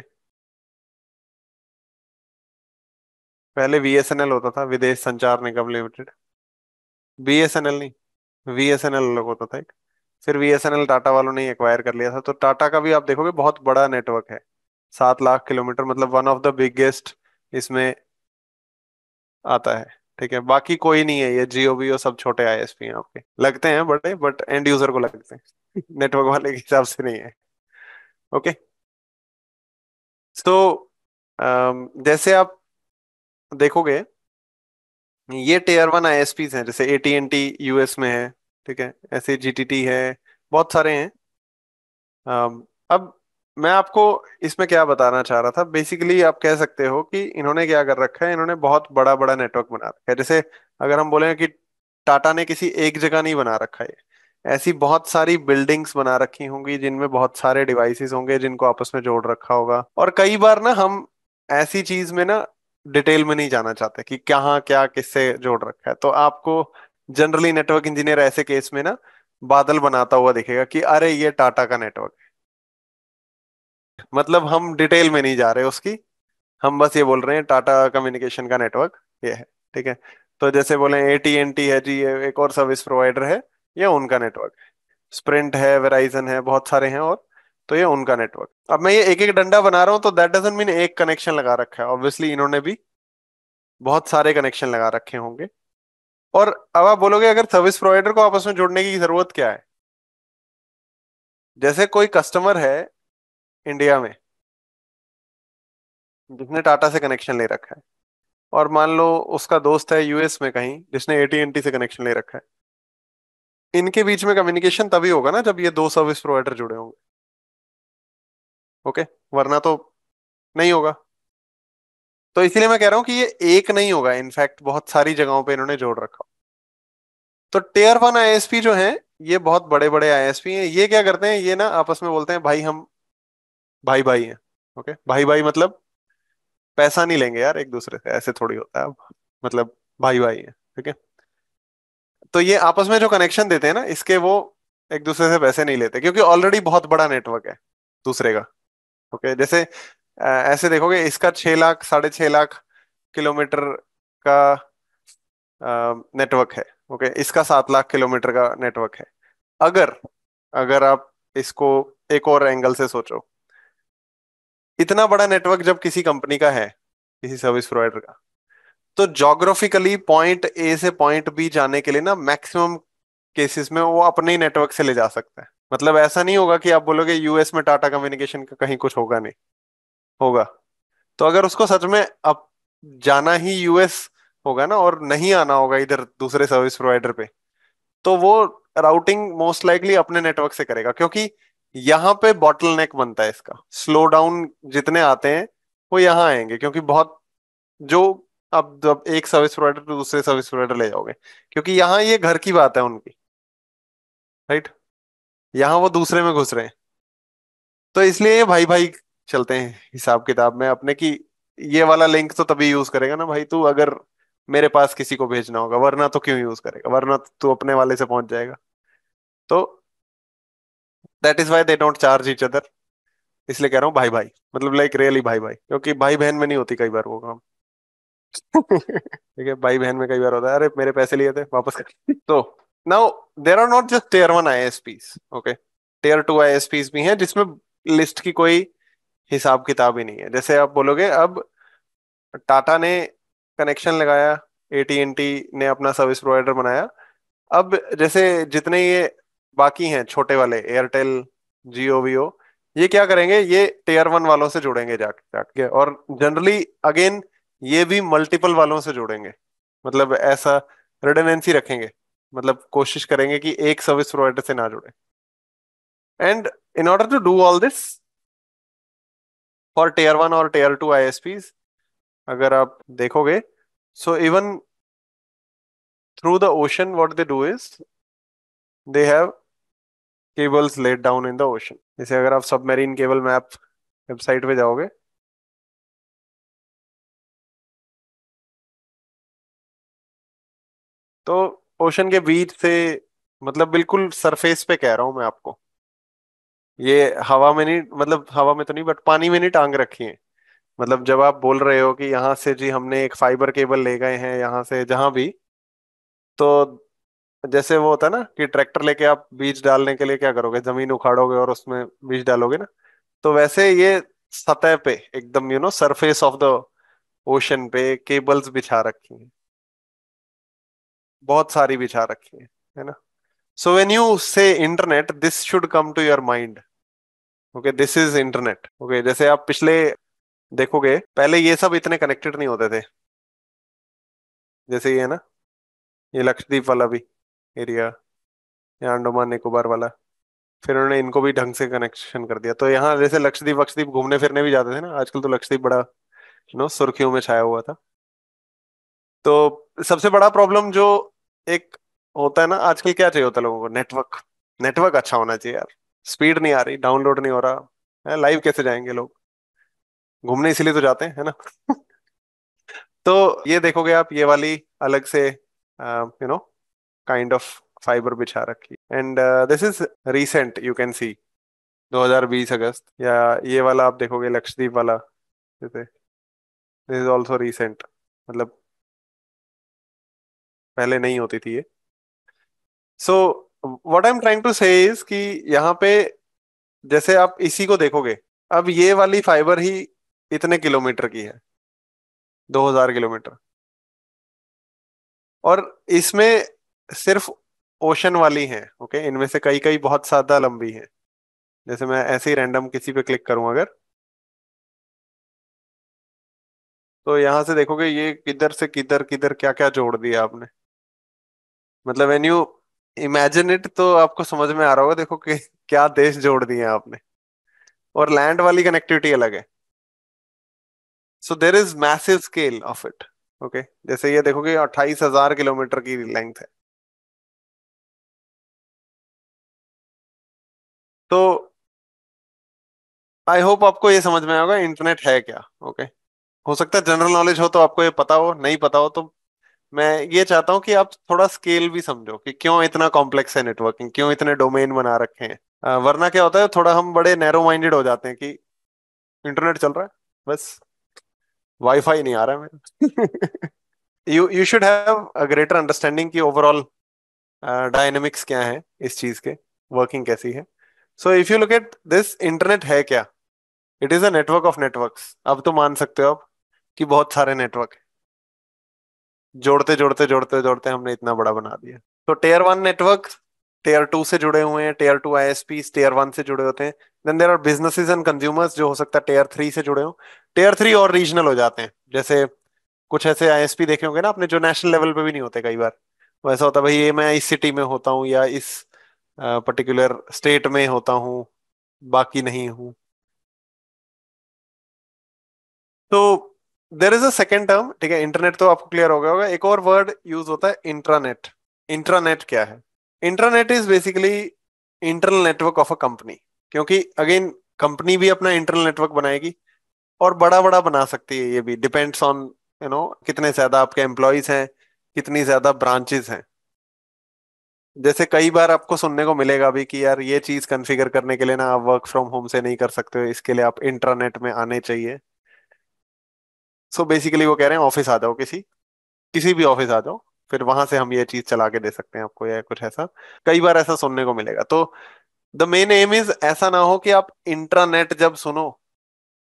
पहले बीएसएनएल होता था विदेश संचार निगम लिमिटेड बीएसएनएल नहीं बीएसएनएल अलग होता था एक फिर बीएसएनएल टाटा वालों ने एक्वायर कर लिया था तो टाटा का भी आप देखोगे बहुत बड़ा नेटवर्क है सात लाख किलोमीटर मतलब वन ऑफ द बिगेस्ट इसमें आता है ठीक है बाकी कोई नहीं है ये जियो वीओ सब छोटे आई एस पी है आपके लगते हैं बड़े बट एंड यूजर को लगते हैं नेटवर्क वाले के हिसाब से नहीं है ओके okay? तो so, um, जैसे आप देखोगे ये tier one I S P है जैसे A T N T US में है ठीक है ऐसे जी टी टी है बहुत सारे हैं um, अब मैं आपको इसमें क्या बताना चाह रहा था बेसिकली आप कह सकते हो कि इन्होंने क्या कर रखा है इन्होंने बहुत बड़ा बड़ा नेटवर्क बना रखा है जैसे अगर हम बोले कि टाटा ने किसी एक जगह नहीं बना रखा है ऐसी बहुत सारी बिल्डिंग्स बना रखी होंगी जिनमें बहुत सारे डिवाइसेस होंगे जिनको आपस में जोड़ रखा होगा और कई बार ना हम ऐसी चीज में ना डिटेल में नहीं जाना चाहते कि कहाँ क्या किससे जोड़ रखा है तो आपको जनरली नेटवर्क इंजीनियर ऐसे केस में ना बादल बनाता हुआ दिखेगा कि अरे ये टाटा का नेटवर्क है मतलब हम डिटेल में नहीं जा रहे उसकी हम बस ये बोल रहे हैं टाटा कम्युनिकेशन का नेटवर्क ये है ठीक है तो जैसे बोले ए टी एन टी है जी एक और सर्विस प्रोवाइडर है ये उनका नेटवर्क स्प्रिंट है वेराइजन है बहुत सारे हैं और तो ये उनका नेटवर्क अब मैं ये एक एक डंडा बना रहा हूँ तो दैट डजेंट मीन एक कनेक्शन लगा रखा है ऑब्वियसली इन्होंने भी बहुत सारे कनेक्शन लगा रखे होंगे और अब आप बोलोगे अगर सर्विस प्रोवाइडर को आपस में जुड़ने की जरूरत क्या है जैसे कोई कस्टमर है इंडिया में जिसने टाटा से कनेक्शन ले रखा है और मान लो उसका दोस्त है यूएस में कहीं जिसने एटीएनटी से कनेक्शन ले रखा है इनके बीच में कम्युनिकेशन तभी होगा ना जब ये दो सर्विस प्रोवाइडर जुड़े होंगे ओके वरना तो नहीं होगा तो इसीलिए मैं कह रहा हूँ कि ये एक नहीं होगा इनफैक्ट बहुत सारी जगहों पे इन्होंने जोड़ रखा तो टेयर वन आईएसपी जो है ये बहुत बड़े बड़े आईएसपी हैं ये क्या करते हैं ये ना आपस में बोलते हैं भाई हम भाई भाई हैं ओके भाई भाई मतलब पैसा नहीं लेंगे यार एक दूसरे से ऐसे थोड़ी होता है मतलब भाई भाई है ठीक है तो ये आपस में जो कनेक्शन देते हैं ना इसके वो एक दूसरे से पैसे नहीं लेते क्योंकि ऑलरेडी बहुत बड़ा नेटवर्क है दूसरे का ओके जैसे ऐसे देखोगे इसका छह लाख साढ़े छह लाख किलोमीटर का नेटवर्क है ओके इसका सात लाख किलोमीटर का नेटवर्क है अगर अगर आप इसको एक और एंगल से सोचो इतना बड़ा नेटवर्क जब किसी कंपनी का है किसी सर्विस प्रोवाइडर का तो जोग्राफिकली पॉइंट ए से पॉइंट बी जाने के लिए ना मैक्सिमम केसेस में वो अपने ही नेटवर्क से ले जा सकता है मतलब ऐसा नहीं होगा कि आप बोलोगे यूएस में टाटा कम्युनिकेशन का कहीं कुछ होगा नहीं होगा तो अगर उसको सच में अब जाना ही यूएस होगा ना और नहीं आना होगा इधर दूसरे सर्विस प्रोवाइडर पे तो वो राउटिंग मोस्ट लाइकली अपने नेटवर्क से करेगा क्योंकि यहाँ पे बॉटल नेक बनता है इसका स्लो डाउन जितने आते हैं वो यहाँ आएंगे क्योंकि बहुत जो अब जब एक सर्विस प्रोवाइडर तो दूसरे सर्विस प्रोवाइडर ले जाओगे क्योंकि यहाँ ये घर की बात है उनकी राइट यहाँ वो दूसरे में घुस रहे हैं तो इसलिए भाई भाई चलते हैं हिसाब किताब में अपने की ये वाला लिंक तो तभी यूज करेगा ना भाई तू अगर मेरे पास किसी को भेजना होगा वरना तो क्यों यूज करेगा वरना तो तू अपने वाले से पहुंच जाएगा तो that is why they don't charge each other इसलिए कह रहा हूँ भाई भाई मतलब लाइक रियली भाई भाई क्योंकि भाई बहन में नहीं होती कई बार वो काम ठीक है भाई बहन में कई बार होता है अरे मेरे पैसे लिए थे वापस कर तो now there are not just tier one I okay tier two I भी हैं जिसमें लिस्ट की कोई हिसाब किताब ही नहीं है जैसे आप बोलोगे अब टाटा ने कनेक्शन लगाया ए ने अपना सर्विस प्रोवाइडर बनाया अब जैसे जितने ये बाकी हैं छोटे वाले एयरटेल जियो वीओ ये क्या करेंगे ये टेयर वन वालों से जुड़ेंगे जाके जाके और जनरली अगेन ये भी मल्टीपल वालों से जुड़ेंगे मतलब ऐसा रिडेंडेंसी रखेंगे मतलब कोशिश करेंगे कि एक सर्विस प्रोवाइडर से ना जुड़े and in order to do all this for tier one और टेयर टू आई अगर आप देखोगे so even through the ocean what they do is they have cables let down in the ocean जैसे अगर आप सबमरीन केबल मैप वेबसाइट पे जाओगे तो ओशन के बीच से मतलब बिल्कुल सरफेस पे कह रहा हूं मैं आपको ये हवा में नहीं मतलब हवा में तो नहीं बट पानी में नहीं टांग रखी है मतलब जब आप बोल रहे हो कि यहां से जी हमने एक फाइबर केबल ले गए हैं यहां से जहां भी तो जैसे वो होता है ना कि ट्रैक्टर लेके आप बीज डालने के लिए क्या करोगे जमीन उखाड़ोगे और उसमें बीज डालोगे ना तो वैसे ये सतह पे एकदम you know surface of the ocean पे केबल्स बिछा रखी हैं बहुत सारी बिछा रखी है है ना so when you say internet this should come to your mind okay this is internet okay जैसे आप पिछले देखोगे पहले ये सब इतने कनेक्टेड नहीं होते थे जैसे ये है ना ये लक्षद्वीप वाला भी एरिया या अंडोमान निकोबार वाला फिर उन्होंने इनको भी ढंग से कनेक्शन कर दिया तो यहाँ जैसे लक्षद्वीप वक्षद्वीप घूमने फिरने भी जाते थे ना आजकल तो लक्षद्वीप बड़ा यू नो सुर्खियों में छाया हुआ था तो सबसे बड़ा प्रॉब्लम जो एक होता है ना आजकल क्या चाहिए होता है लोगों को नेटवर्क नेटवर्क अच्छा होना चाहिए यार स्पीड नहीं आ रही डाउनलोड नहीं हो रहा है लाइव कैसे जाएंगे लोग घूमने इसीलिए तो जाते हैं है ना तो ये देखोगे आप ये वाली अलग से you know kind of fiber बिछा रखी and this is recent you can see 2020 अगस्त या ये वाला आप देखोगे लक्षदीप वाला जैसे दिस इज ऑल्सो रिसेंट मतलब पहले नहीं होती थी ये so what I am trying to say कि यहाँ पे जैसे आप इसी को देखोगे अब ये वाली फाइबर ही इतने किलोमीटर की है 2000 किलोमीटर और इसमें सिर्फ ओशन वाली हैं ओके इनमें से कई कई बहुत ज्यादा लंबी हैं जैसे मैं ऐसे ही रैंडम किसी पे क्लिक करूं अगर तो यहां से देखोगे ये किधर से किधर किधर क्या क्या जोड़ दिया आपने मतलब वेन यू इमेजिन इट तो आपको समझ में आ रहा होगा देखो कि क्या देश जोड़ दिए आपने और लैंड वाली कनेक्टिविटी अलग है so there is massive scale of it okay जैसे ये देखोगे अट्ठाईस हजार किलोमीटर की लेंथ है तो आई होप आपको ये समझ में आएगा इंटरनेट है क्या ओके हो सकता है जनरल नॉलेज हो तो आपको ये पता हो नहीं पता हो तो मैं ये चाहता हूँ कि आप थोड़ा स्केल भी समझो कि क्यों इतना कॉम्प्लेक्स है नेटवर्किंग क्यों इतने डोमेन बना रखे हैं वरना क्या होता है थोड़ा हम बड़े नैरो माइंडेड हो जाते हैं कि इंटरनेट चल रहा है बस वाईफाई नहीं आ रहा है you you should have a greater understanding कि ओवरऑल डायनेमिक्स क्या है इस चीज के वर्किंग कैसी है so if you look at this internet है क्या it is a network of networks अब तो मान सकते हो आप कि बहुत सारे नेटवर्क है जोड़ते जोड़ते जोड़ते जोड़ते हमने इतना बड़ा बना दिया तो tier one network tier two से जुड़े हुए हैं tier two I S P tier one से जुड़े होते हैं then there are end consumers जो हो सकता है टेयर थ्री से जुड़े हो टेयर थ्री और रीजनल हो जाते हैं जैसे कुछ ऐसे आई एस पी देखे होंगे ना अपने जो नेशनल लेवल पे भी नहीं होते कई बार वैसा होता है भाई ये मैं इस सिटी में होता हूँ या इस पर्टिकुलर स्टेट में होता हूं बाकी नहीं हूं तो there is a second term ठीक है इंटरनेट तो आपको क्लियर हो गया होगा एक और वर्ड यूज होता है इंट्रानेट इंट्रानेट क्या है internet is basically internal network of a company क्योंकि अगेन कंपनी भी अपना इंटरनल नेटवर्क बनाएगी और बड़ा बड़ा बना सकती है ये भी डिपेंड्स ऑन यू नो कितने ज्यादा आपके एम्प्लॉयज हैं कितनी ज्यादा ब्रांचेस हैं जैसे कई बार आपको सुनने को मिलेगा भी कि यार ये चीज कॉन्फ़िगर करने के लिए ना आप वर्क फ्रॉम होम से नहीं कर सकते हो इसके लिए आप इंटरनेट में आने चाहिए सो so बेसिकली वो कह रहे हैं ऑफिस आ जाओ किसी किसी भी ऑफिस आ जाओ फिर वहां से हम ये चीज चला के दे सकते हैं आपको या कुछ ऐसा कई बार ऐसा सुनने को मिलेगा तो द मेन एम इज ऐसा ना हो कि आप इंटरनेट जब सुनो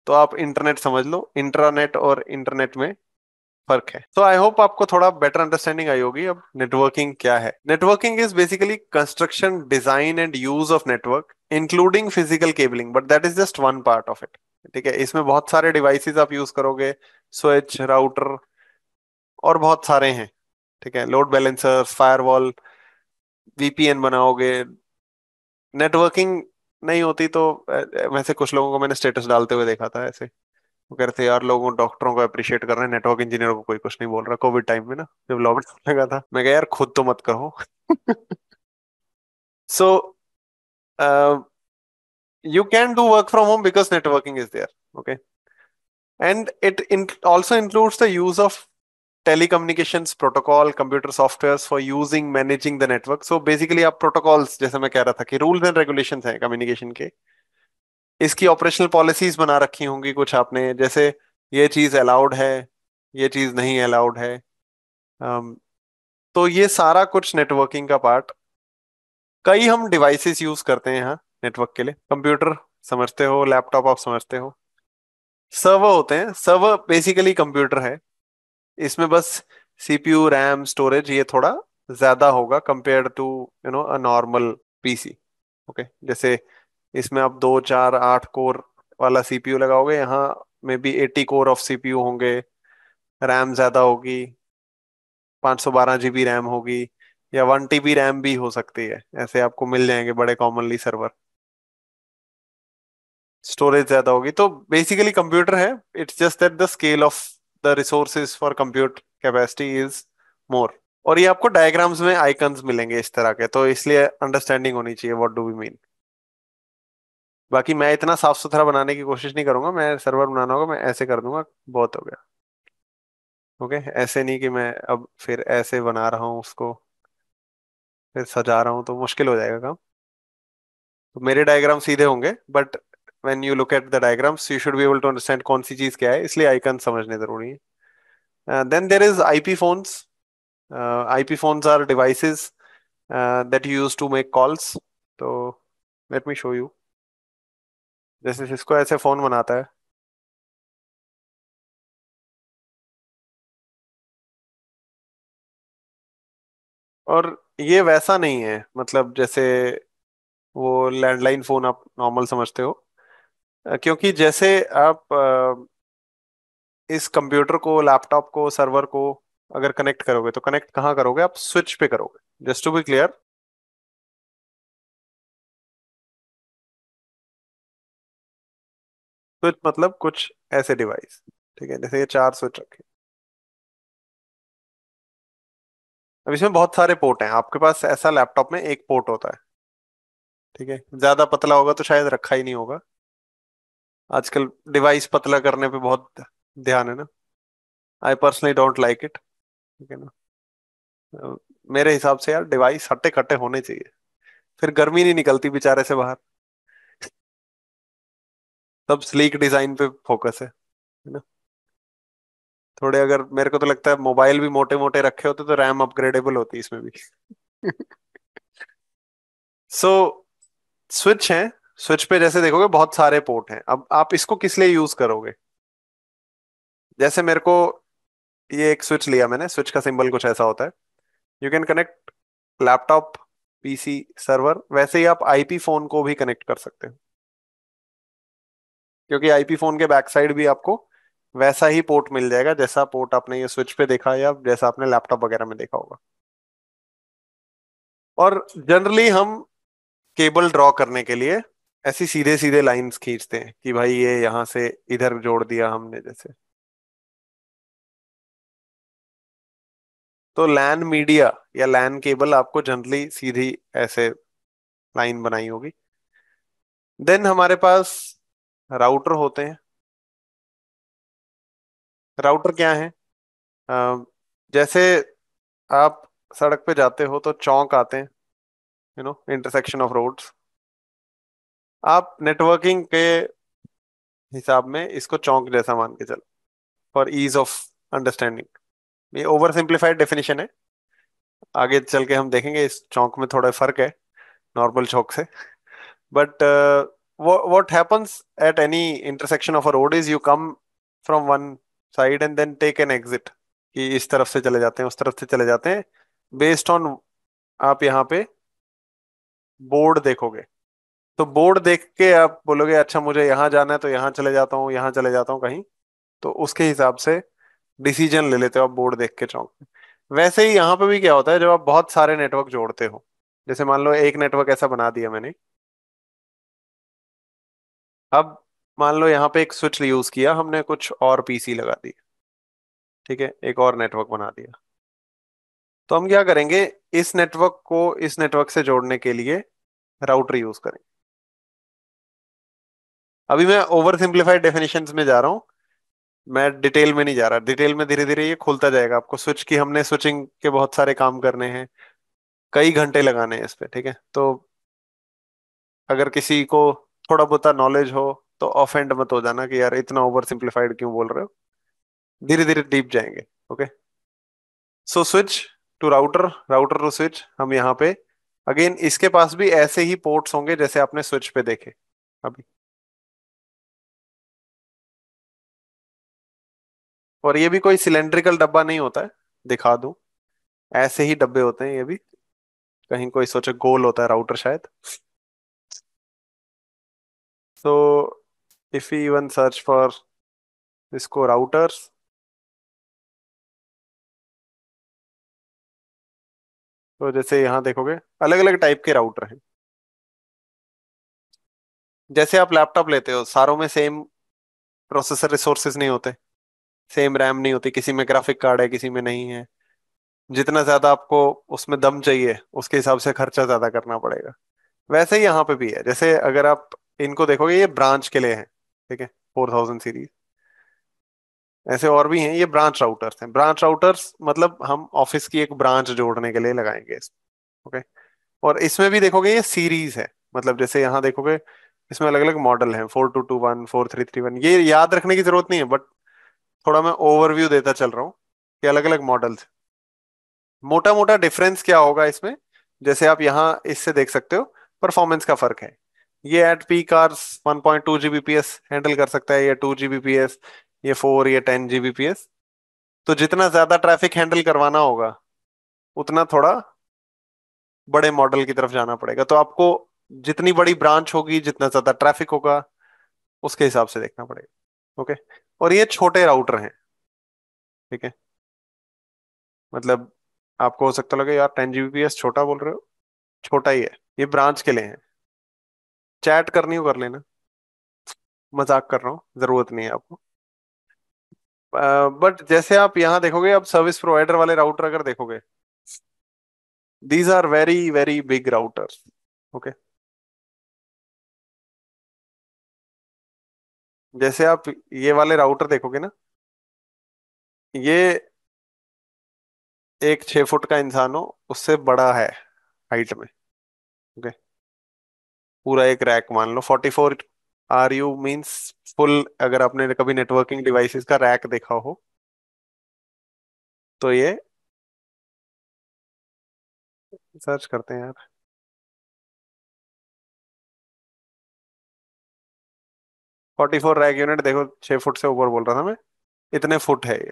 तो आप इंटरनेट समझ लो इंटरनेट और इंटरनेट में फर्क है तो आई होप आपको थोड़ा बेटर अंडरस्टैंडिंग आई होगी अब नेटवर्किंग क्या है networking is basically construction design and use of network including physical cabling but that is just one part of it ठीक है इसमें बहुत सारे डिवाइसेस आप यूज करोगे स्विच राउटर और बहुत सारे हैं ठीक है लोड बैलेंसर फायरवॉल वीपीएन बनाओगे नेटवर्किंग नहीं होती तो वैसे कुछ लोगों को मैंने स्टेटस डालते हुए देखा था ऐसे वो कह रहे थे यार लोगों डॉक्टरों को अप्रिशिएट कर रहे हैं नेटवर्क इंजीनियर को कोई कुछ नहीं बोल रहा कोविड टाइम में ना जब लॉकडाउन लगा था मैं कहा यार खुद तो मत कहो so you can do work from home because networking is there okay and it also includes the use of telecommunication protocol computer software for using managing the network so basically आप प्रोटोकॉल्स जैसे मैं कह रहा था कि रूल्स एंड रेगुलेशन है कम्युनिकेशन के इसकी ऑपरेशनल पॉलिसीज बना रखी होंगी कुछ आपने जैसे ये चीज अलाउड है ये चीज नहीं अलाउड है um, तो ये सारा कुछ नेटवर्किंग का पार्ट कई हम डिवाइसेस यूज करते हैं यहाँ नेटवर्क के लिए कंप्यूटर समझते हो लैपटॉप आप समझते हो सर्वर होते हैं सर्वर बेसिकली कंप्यूटर है इसमें बस सीपीयू रैम स्टोरेज ये थोड़ा ज्यादा होगा compare to you know a normal PC okay जैसे इसमें आप दो चार आठ कोर वाला सीपीयू लगाओगे यहाँ maybe eight core of CPU होंगे रैम ज्यादा होगी पांच सौ बारह जीबी रैम होगी या वन टीबी रैम भी हो सकती है ऐसे आपको मिल जाएंगे बड़े कॉमनली सर्वर स्टोरेज ज्यादा होगी तो बेसिकली कंप्यूटर है it's just that the scale of the resources for compute capacity is more और ये आपको डायग्राम्स में आइकन्स मिलेंगे इस तरह के तो इसलिए अंडरस्टैंडिंग होनी चाहिए व्हाट डू वी मीन बाकी मैं इतना साफ सुथरा बनाने की कोशिश नहीं करूंगा मैं सर्वर बनाना होगा मैं ऐसे कर दूंगा बहुत हो गया ओके ऐसे नहीं कि मैं अब फिर ऐसे बना रहा हूँ उसको फिर सजा रहा हूँ तो मुश्किल हो जाएगा काम तो मेरे डायग्राम सीधे होंगे but when you look at the diagrams you should be able to understand कौन सी चीज़ क्या है इसलिए आइकन समझने ज़रूरी है then there is I P phones I P phones are devices that you use to make calls तो लेट मी शो यू जैसे सिस्को ऐसे फोन बनाता है और ये वैसा नहीं है मतलब जैसे वो लैंडलाइन फोन आप नॉर्मल समझते हो क्योंकि जैसे आप इस कंप्यूटर को लैपटॉप को सर्वर को अगर कनेक्ट करोगे तो कनेक्ट कहाँ करोगे आप स्विच पे करोगे just to be clear switch मतलब कुछ ऐसे डिवाइस ठीक है जैसे ये चार स्विच रखे अब इसमें बहुत सारे पोर्ट हैं आपके पास ऐसा लैपटॉप में एक पोर्ट होता है ठीक है ज्यादा पतला होगा तो शायद रखा ही नहीं होगा आजकल डिवाइस पतला करने पे बहुत ध्यान है ना I personally don't like it ठीक है ना मेरे हिसाब से यार डिवाइस हट्टे कट्टे होने चाहिए फिर गर्मी नहीं निकलती बेचारे से बाहर सब स्लीक डिजाइन पे फोकस है ना थोड़े अगर मेरे को तो लगता है मोबाइल भी मोटे मोटे रखे होते तो रैम अपग्रेडेबल होती इसमें भी सो स्विच है स्विच पे जैसे देखोगे बहुत सारे पोर्ट हैं अब आप इसको किस लिए यूज करोगे जैसे मेरे को ये एक स्विच लिया मैंने स्विच का सिंबल कुछ ऐसा होता है you can connect laptop PC server वैसे ही आप आईपी फोन को भी कनेक्ट कर सकते हो क्योंकि आईपी फोन के बैक साइड भी आपको वैसा ही पोर्ट मिल जाएगा जैसा पोर्ट आपने ये स्विच पे देखा या जैसा आपने लैपटॉप वगैरह में देखा होगा और जनरली हम केबल ड्रॉ करने के लिए ऐसी सीधे सीधे लाइंस खींचते हैं कि भाई ये यहां से इधर जोड़ दिया हमने जैसे तो लैन मीडिया या लैन केबल आपको जनरली सीधी ऐसे लाइन बनाई होगी देन हमारे पास राउटर होते हैं राउटर क्या है जैसे आप सड़क पे जाते हो तो चौक आते हैं you know intersection of roads आप नेटवर्किंग के हिसाब में इसको चौंक जैसा मान के चलो फॉर ईज ऑफ अंडरस्टैंडिंग ये ओवर सिंप्लीफाइड डेफिनेशन है आगे चल के हम देखेंगे इस चौंक में थोड़ा फर्क है नॉर्मल चौक से but what, what happens at any intersection of a road is you come from one side and then take an exit कि इस तरफ से चले जाते हैं उस तरफ से चले जाते हैं बेस्ड ऑन आप यहाँ पे बोर्ड देखोगे तो बोर्ड देख के आप बोलोगे अच्छा मुझे यहाँ जाना है तो यहाँ चले जाता हूँ यहाँ चले जाता हूँ कहीं तो उसके हिसाब से डिसीजन ले लेते हो आप बोर्ड देख के चौंक वैसे ही यहाँ पे भी क्या होता है जब आप बहुत सारे नेटवर्क जोड़ते हो जैसे मान लो एक नेटवर्क ऐसा बना दिया मैंने अब मान लो यहाँ पे एक स्विच यूज किया हमने कुछ और पीसी लगा दी ठीक है एक और नेटवर्क बना दिया तो हम क्या करेंगे इस नेटवर्क को इस नेटवर्क से जोड़ने के लिए राउटर यूज करेंगे अभी मैं ओवर सिंप्लीफाइड डेफिनेशन में जा रहा हूँ मैं डिटेल में नहीं जा रहा डिटेल में धीरे धीरे ये खुलता जाएगा आपको स्विच की हमने स्विचिंग के बहुत सारे काम करने हैं कई घंटे लगाने हैं इस पर ठीक है तो अगर किसी को थोड़ा बहुत नॉलेज हो तो ऑफेंड मत हो जाना कि यार इतना ओवर सिंप्लीफाइड क्यों बोल रहे हो धीरे धीरे डीप जाएंगे okay so switch to router router to switch हम यहाँ पे अगेन इसके पास भी ऐसे ही पोर्ट्स होंगे जैसे आपने स्विच पे देखे अभी और ये भी कोई सिलेंड्रिकल डब्बा नहीं होता है दिखा दू ऐसे ही डब्बे होते हैं ये भी कहीं कोई सोचे गोल होता है राउटर शायद So if we even search for Cisco routers, तो जैसे यहाँ देखोगे अलग अलग टाइप के राउटर हैं जैसे आप लैपटॉप लेते हो सारों में सेम प्रोसेसर रिसोर्सेज नहीं होते सेम रैम नहीं होती किसी में ग्राफिक कार्ड है किसी में नहीं है जितना ज्यादा आपको उसमें दम चाहिए उसके हिसाब से खर्चा ज्यादा करना पड़ेगा वैसे ही यहाँ पे भी है जैसे अगर आप इनको देखोगे ये ब्रांच के लिए है ठीक है फोर थाउजेंड सीरीज ऐसे और भी हैं ये ब्रांच राउटर्स हैं ब्रांच राउटर्स मतलब हम ऑफिस की एक ब्रांच जोड़ने के लिए लगाएंगे ओके और इसमें भी देखोगे ये सीरीज है मतलब जैसे यहाँ देखोगे इसमें अलग अलग मॉडल हैं four two two one four three three one ये याद रखने की जरूरत नहीं है बट थोड़ा मैं ओवरव्यू देता चल रहा हूँ कि अलग अलग मॉडल्स मोटा मोटा डिफरेंस क्या होगा इसमें जैसे आप यहाँ इससे देख सकते हो परफॉर्मेंस का फर्क है ये एट पी कार्स 1.2 जीबीपीएस हैंडल कर सकता है या 2 जीबीपीएस ये 4 या 10 जीबीपीएस तो जितना ज्यादा ट्रैफिक हैंडल करवाना होगा उतना थोड़ा बड़े मॉडल की तरफ जाना पड़ेगा तो आपको जितनी बड़ी ब्रांच होगी जितना ज्यादा ट्रैफिक होगा उसके हिसाब से देखना पड़ेगा ओके और ये छोटे राउटर हैं ठीक है मतलब आपको हो सकता लगे यार टेन जीबीपीएस छोटा बोल रहे हो छोटा ही है ये ब्रांच के लिए है चैट करनी हो कर लेना मजाक कर रहा हूँ जरूरत नहीं है आपको बट uh, जैसे आप यहाँ देखोगे आप सर्विस प्रोवाइडर वाले राउटर अगर देखोगे these are very very big router okay जैसे आप ये वाले राउटर देखोगे ना ये एक छ फुट का इंसान हो उससे बड़ा है हाइट में ओके okay? पूरा एक रैक मान लो forty four R U means full अगर आपने कभी नेटवर्किंग डिवाइसेस का रैक देखा हो तो ये सर्च करते हैं यार फोर्टी फोर रैक यूनिट देखो छह फुट से ऊपर बोल रहा था मैं इतने फुट है ये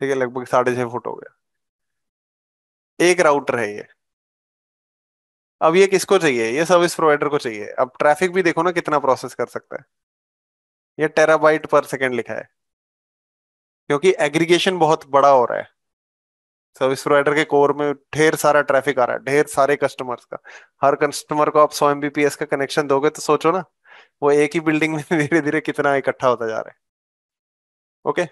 ठीक है लगभग साढ़े छह फुट हो गया एक राउटर है ये अब ये किसको चाहिए ये सर्विस प्रोवाइडर को चाहिए अब ट्रैफिक भी देखो ना कितना प्रोसेस कर सकता है ये टेराबाइट पर सेकेंड लिखा है क्योंकि एग्रीगेशन बहुत बड़ा हो रहा है सर्विस प्रोवाइडर के कोर में ढेर सारा ट्रैफिक आ रहा है ढेर सारे कस्टमर्स का हर कस्टमर को आप सौ एम का कनेक्शन दोगे तो सोचो ना वो एक ही बिल्डिंग में धीरे धीरे कितना इकट्ठा होता जा रहा है okay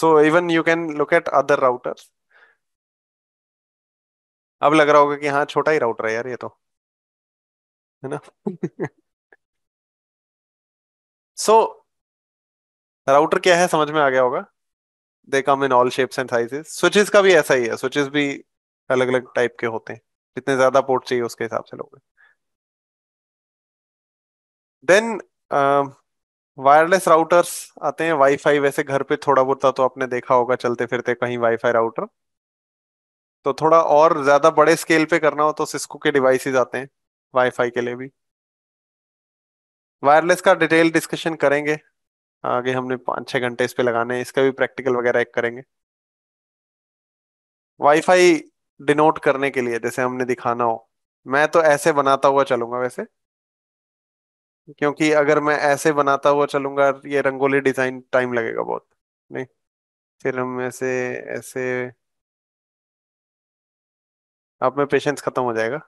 so even you can look at other routers अब लग रहा होगा कि हाँ छोटा ही राउटर है यार ये तो है ना सो राउटर क्या है समझ में आ गया होगा they come in all shapes and sizes switches का भी ऐसा ही है स्विचेस भी अलग अलग टाइप के होते हैं जितने ज्यादा पोर्ट चाहिए उसके हिसाब से लोग देन वायरलेस राउटर्स आते हैं वाईफाई वैसे घर पे थोड़ा बहुत तो आपने देखा होगा चलते फिरते कहीं वाईफाई राउटर तो थोड़ा और ज्यादा बड़े स्केल पे करना हो तो सिस्को के डिवाइसेस आते हैं वाईफाई के लिए भी वायरलेस का डिटेल डिस्कशन करेंगे आगे हमने पाँच छः घंटे इस पे लगाने हैं इसका भी प्रैक्टिकल वगैरह एक करेंगे वाईफाई डिनोट करने के लिए जैसे हमने दिखाना हो मैं तो ऐसे बनाता हुआ चलूंगा वैसे क्योंकि अगर मैं ऐसे बनाता हुआ चलूंगा ये रंगोली डिजाइन टाइम लगेगा बहुत नहीं फिर हम ऐसे ऐसे आप में पेशेंस खत्म हो जाएगा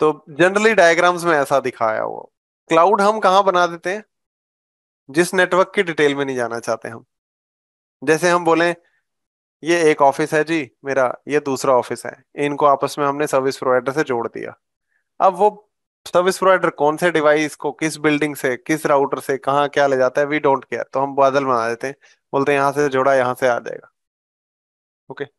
तो जनरली डायग्राम्स में ऐसा दिखाया वो क्लाउड हम कहाँ बना देते हैं जिस नेटवर्क की डिटेल में नहीं जाना चाहते हम जैसे हम बोले ये एक ऑफिस है जी मेरा ये दूसरा ऑफिस है इनको आपस में हमने सर्विस प्रोवाइडर से जोड़ दिया अब वो सर्विस प्रोवाइडर कौन से डिवाइस को किस बिल्डिंग से किस राउटर से कहाँ क्या ले जाता है वी डोंट केयर तो हम बादल बना देते हैं बोलते हैं यहां से जोड़ा यहां से आ जाएगा ओके okay.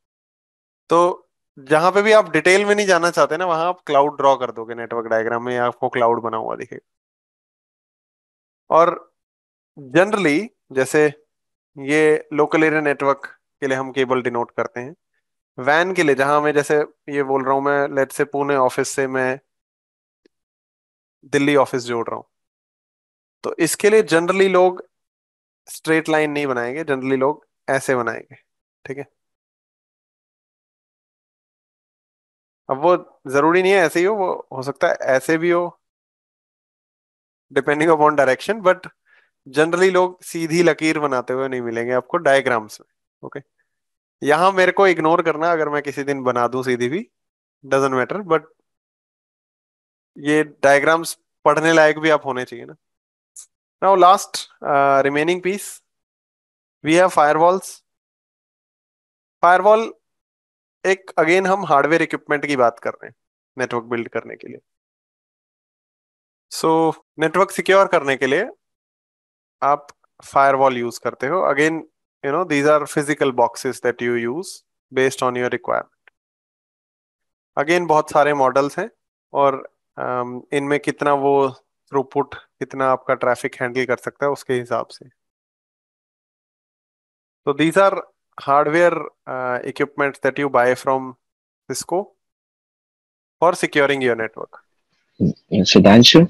तो जहां पे भी आप डिटेल में नहीं जाना चाहते ना वहां आप क्लाउड ड्रॉ कर दोगे नेटवर्क डायग्राम में आपको क्लाउड बना हुआ दिखेगा और जनरली जैसे ये लोकल एरिया नेटवर्क के लिए हम केबल डिनोट करते हैं वैन के लिए जहां मैं जैसे ये बोल रहा हूँ मैं लेट से पुणे ऑफिस से मैं दिल्ली ऑफिस जोड़ रहा हूँ तो इसके लिए जनरली लोग स्ट्रेट लाइन नहीं बनाएंगे जनरली लोग ऐसे बनाएंगे ठीक है अब वो जरूरी नहीं है ऐसे ही हो वो हो सकता है ऐसे भी हो depending upon direction but generally लोग सीधी लकीर बनाते हुए नहीं मिलेंगे आपको डायग्राम्स में ओके okay? यहां मेरे को इग्नोर करना अगर मैं किसी दिन बना दू सीधी भी डजेंट मैटर बट ये डायग्राम्स पढ़ने लायक भी आप होने चाहिए ना now last remaining piece we have firewalls firewall एक अगेन हम हार्डवेयर इक्विपमेंट की बात कर रहे हैं नेटवर्क बिल्ड करने के लिए सो नेटवर्क सिक्योर करने के लिए आप फायरवॉल यूज करते हो again you know these are physical boxes that you use based on your requirement again बहुत सारे मॉडल्स हैं और um, इनमें कितना वो थ्रूपुट कितना आपका ट्रैफिक हैंडल कर सकता है उसके हिसाब से तो these are hardware uh, equipment that you buy from Cisco for securing your network? Mm, Sudhanshu?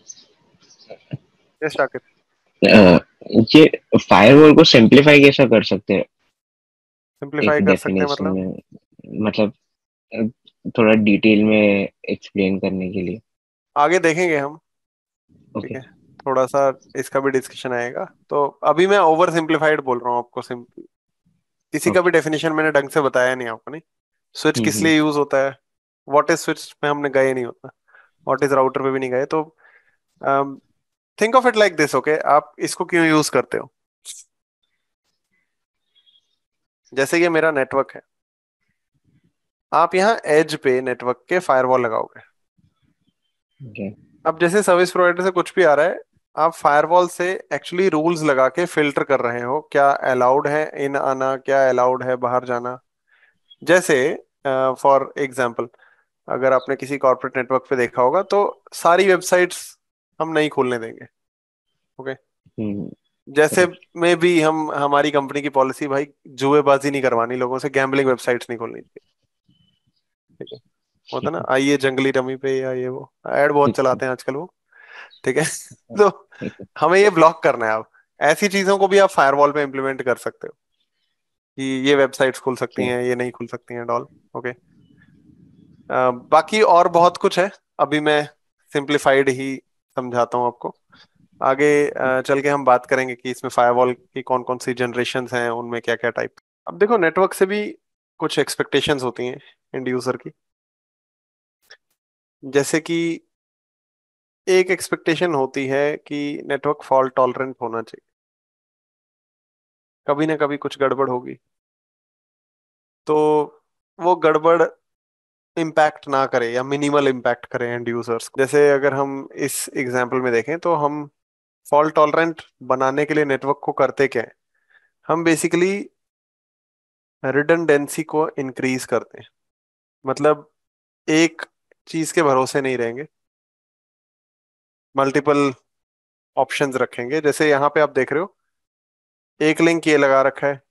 Yes, Shakir. Uh, ये फायरवॉल को सिंपलीफाई कैसा कर सकते हैं सिंपलीफाई कर सकते हैं मतलब मतलब थोड़ा डिटेल में एक्सप्लेन करने के लिए आगे देखेंगे हम ठीक okay. है थोड़ा सा इसका भी डिस्कशन आएगा तो अभी मैं ओवर सिंप्लीफाइड बोल रहा हूँ आपको किसी का भी डेफिनेशन मैंने ढंग से बताया नहीं आपने स्विच हम्म, किस हम्म। लिए यूज होता है वॉट इज स्विच में हमने गए नहीं होता वॉट इज राउटर पे भी नहीं गए तो think of it like this okay आप इसको क्यों यूज करते हो जैसे ये मेरा नेटवर्क है आप यहाँ एज पे नेटवर्क के फायरवॉल लगाओगे okay. अब जैसे सर्विस प्रोवाइडर से कुछ भी आ रहा है आप फायरवॉल से एक्चुअली रूल्स लगा के फिल्टर कर रहे हो क्या अलाउड है इन आना क्या अलाउड है बाहर जाना जैसे फॉर uh, एग्जाम्पल अगर आपने किसी कॉर्पोरेट नेटवर्क पे देखा होगा तो सारी वेबसाइट्स हम नहीं खोलने देंगे ओके okay? हम्म। जैसे में भी हम हमारी कंपनी की पॉलिसी भाई जुएबाजी नहीं करवानी लोगों से गैम्बलिंग वेबसाइट्स नहीं खोलनी चाहिए ठीक है होता ना आइए जंगली रमी पे या ये वो एड बहुत चलाते हैं आजकल वो ठीक है तो हमें ये ब्लॉक करना है अब ऐसी चीजों को भी आप फायरवॉल में इम्प्लीमेंट कर सकते हो कि ये वेबसाइट्स खुल सकती हैं ये नहीं खुल सकती हैं डॉल ओके बाकी और बहुत कुछ है अभी मैं सिंप्लीफाइड ही समझाता हूँ आपको आगे चल के हम बात करेंगे कि इसमें फायरवॉल की कौन कौन सी जनरेशन हैं उनमें क्या क्या टाइप अब देखो नेटवर्क से भी कुछ एक्सपेक्टेशंस होती हैं एंड यूजर की जैसे कि एक एक्सपेक्टेशन होती है कि नेटवर्क फॉल्ट टॉलरेंट होना चाहिए कभी ना कभी कुछ गड़बड़ होगी तो वो गड़बड़ इम्पैक्ट ना करे या मिनिमल इम्पैक्ट करें एंड यूजर्स जैसे अगर हम इस एग्जाम्पल में देखें तो हम फॉल्ट टॉलरेंट बनाने के लिए नेटवर्क को करते क्या है हम बेसिकली रिडनडेंसी को इंक्रीज करते हैं मतलब एक चीज के भरोसे नहीं रहेंगे मल्टीपल ऑप्शंस रखेंगे जैसे यहाँ पे आप देख रहे हो एक लिंक ये लगा रखा है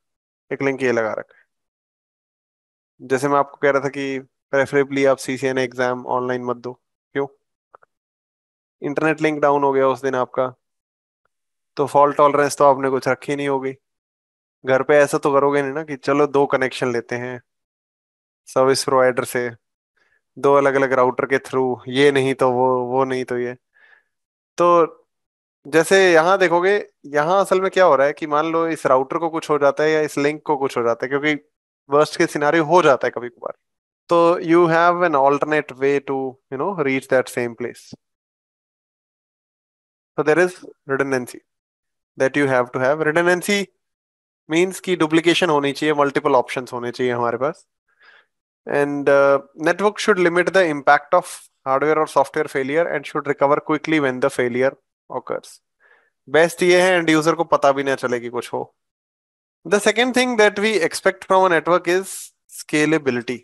एक लिंक ये लगा रखा है जैसे मैं आपको कह रहा था कि प्रेफरेबली आप C C N exam online मत दो क्यों इंटरनेट लिंक डाउन हो गया उस दिन आपका तो फॉल्ट टॉलरेंस तो आपने कुछ रखी नहीं होगी घर पे ऐसा तो करोगे नहीं ना कि चलो दो कनेक्शन लेते हैं सर्विस प्रोवाइडर से दो अलग अलग राउटर के थ्रू ये नहीं तो वो वो नहीं तो ये तो जैसे यहाँ देखोगे यहाँ असल में क्या हो रहा है कि मान लो इस राउटर को कुछ हो जाता है या इस लिंक को कुछ हो जाता है क्योंकि वर्स्ट के सिनारी हो जाता है कभी कभार तो you have an alternate way to you know reach that same place तो there is redundancy that you have to have redundancy means की डुप्लीकेशन होनी चाहिए मल्टीपल ऑप्शन होने चाहिए हमारे पास And uh, network should limit the impact of hardware or software failure and should recover quickly when the failure occurs. best ye hai end user ko pata bhi na chale ki kuch ho the second thing that we expect from a network is scalability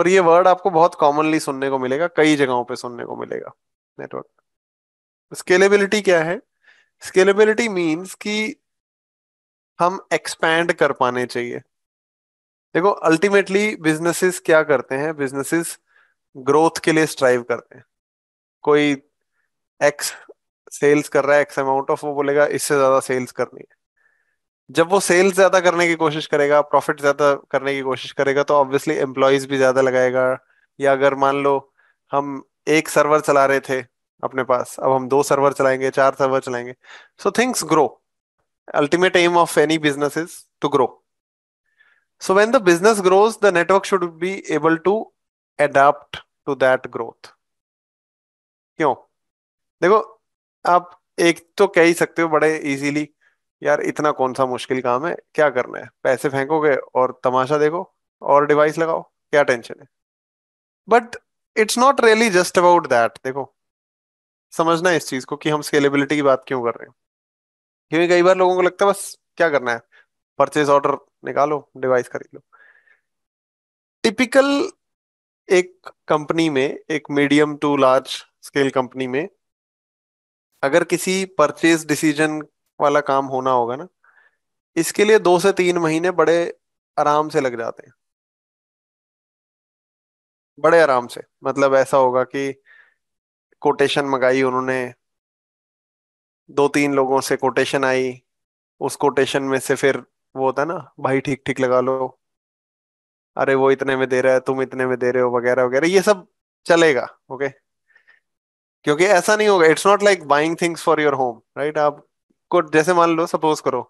और ये वर्ड आपको बहुत कॉमनली सुनने को मिलेगा कई जगहों पे सुनने को मिलेगा नेटवर्क स्केलेबिलिटी क्या है स्केलेबिलिटी मींस कि हम एक्सपैंड कर पाने चाहिए देखो अल्टीमेटली बिजनेसेस क्या करते हैं बिजनेसेस ग्रोथ के लिए स्ट्राइव करते हैं कोई एक्स सेल्स कर रहा है एक्स अमाउंट ऑफ वो बोलेगा इससे ज्यादा सेल्स करनी है जब वो सेल्स ज्यादा करने की कोशिश करेगा प्रॉफिट ज्यादा करने की कोशिश करेगा तो ऑब्वियसली एम्प्लॉयज भी ज्यादा लगाएगा या अगर मान लो हम एक सर्वर चला रहे थे अपने पास अब हम दो सर्वर चलाएंगे चार सर्वर चलाएंगे so things grow ultimate aim of any business is to grow So when the business grows, the network should be able to adapt to that growth. क्यों देखो आप एक तो कह ही सकते हो बड़े इजीली यार इतना कौन सा मुश्किल काम है क्या करना है पैसे फेंकोगे और तमाशा देखो और डिवाइस लगाओ क्या टेंशन है but it's not really just about that देखो समझना है इस चीज को कि हम स्केलेबिलिटी की बात क्यों कर रहे हैं क्योंकि कई बार लोगों को लगता है बस क्या करना है परचेज ऑर्डर निकालो डिवाइस खरीद लो टिपिकल एक कंपनी में एक medium to large scale company में अगर किसी परचेज डिसीजन वाला काम होना होगा ना इसके लिए दो से तीन महीने बड़े आराम से लग जाते हैं बड़े आराम से मतलब ऐसा होगा कि कोटेशन मंगाई उन्होंने दो तीन लोगों से कोटेशन आई उस कोटेशन में से फिर वो होता है ना भाई ठीक ठीक लगा लो अरे वो इतने में दे रहा है तुम इतने में दे रहे हो वगैरह वगैरह ये सब चलेगा ओके क्योंकि ऐसा नहीं होगा it's not like buying things for your home right आपको जैसे मान लो सपोज करो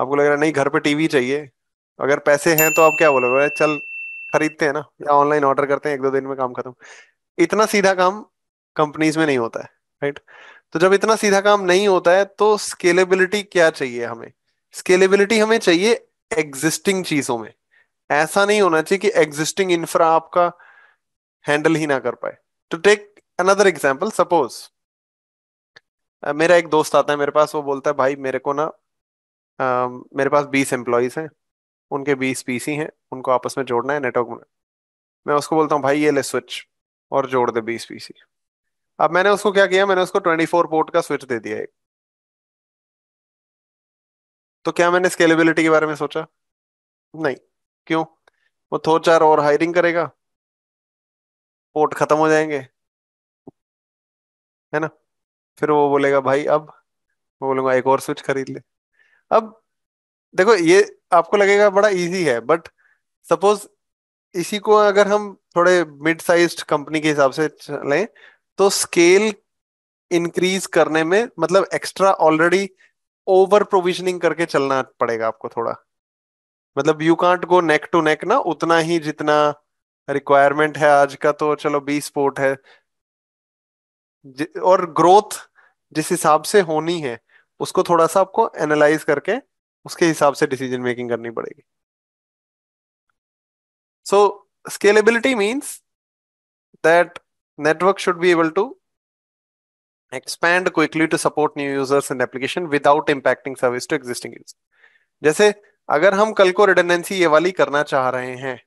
आपको लग रहा है नहीं घर पे टीवी चाहिए अगर पैसे हैं तो आप क्या बोलोगे चल खरीदते हैं ना या ऑनलाइन ऑर्डर करते हैं एक दो दिन में काम खत्म इतना सीधा काम कंपनीज में नहीं होता है राइट तो जब इतना सीधा काम नहीं होता है तो स्केलेबिलिटी क्या चाहिए हमें स्केलेबिलिटी हमें चाहिए एग्जिस्टिंग चीजों में ऐसा नहीं होना चाहिए कि एग्जिस्टिंग इंफ्रा आपका हैंडल ही ना कर पाए to take another example suppose मेरा एक दोस्त आता है मेरे पास वो बोलता है भाई मेरे को ना uh, मेरे पास बीस एम्प्लॉयज हैं उनके बीस पीसी हैं उनको आपस में जोड़ना है नेटवर्क में मैं उसको बोलता हूँ भाई ये ले स्विच और जोड़ दे बीस पीसी अब मैंने उसको क्या किया मैंने उसको ट्वेंटी फोर पोर्ट का स्विच दे दिया एक तो क्या मैंने स्केलेबिलिटी के बारे में सोचा नहीं क्यों वो थो चार और हायरिंग करेगा पोर्ट खत्म हो जाएंगे है ना फिर वो बोलेगा भाई अब मैं बोलूंगा एक और स्विच खरीद ले अब देखो ये आपको लगेगा बड़ा इजी है बट सपोज इसी को अगर हम थोड़े मिड साइज कंपनी के हिसाब से लें तो स्केल इंक्रीज करने में मतलब एक्स्ट्रा ऑलरेडी ओवर प्रोविजनिंग करके चलना पड़ेगा आपको थोड़ा मतलब you can't go neck to neck ना उतना ही जितना रिक्वायरमेंट है आज का तो चलो बीस स्पोर्ट है और ग्रोथ जिस हिसाब से होनी है उसको थोड़ा सा आपको एनालाइज करके उसके हिसाब से डिसीजन मेकिंग करनी पड़ेगी so scalability means that network should be able to expand quickly to support new users and application without impacting service to existing users. जैसे अगर हम कल को रिडेंडेंसी ये वाली करना चाह रहे हैं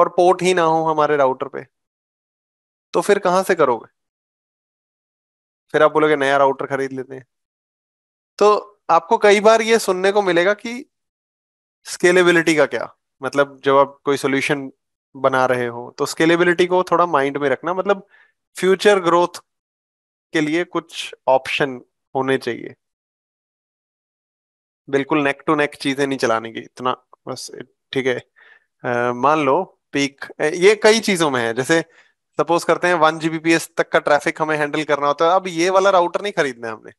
और पोर्ट ही ना हो हमारे राउटर पे तो फिर कहां से करोगे फिर आप बोलोगे नया राउटर खरीद लेते हैं तो आपको कई बार ये सुनने को मिलेगा कि स्केलेबिलिटी का क्या मतलब जब आप कोई सोल्यूशन बना रहे हो तो स्केलेबिलिटी को थोड़ा माइंड में रखना मतलब फ्यूचर ग्रोथ के लिए कुछ ऑप्शन होने चाहिए बिल्कुल नेक टू नेक चीजें नहीं चलाने की इतना बस ठीक है मान लो पीक ये कई चीजों में है जैसे सपोज करते हैं वन जीबीपीएस तक का ट्रैफिक हमें हैंडल करना होता है अब ये वाला राउटर नहीं खरीदना हमने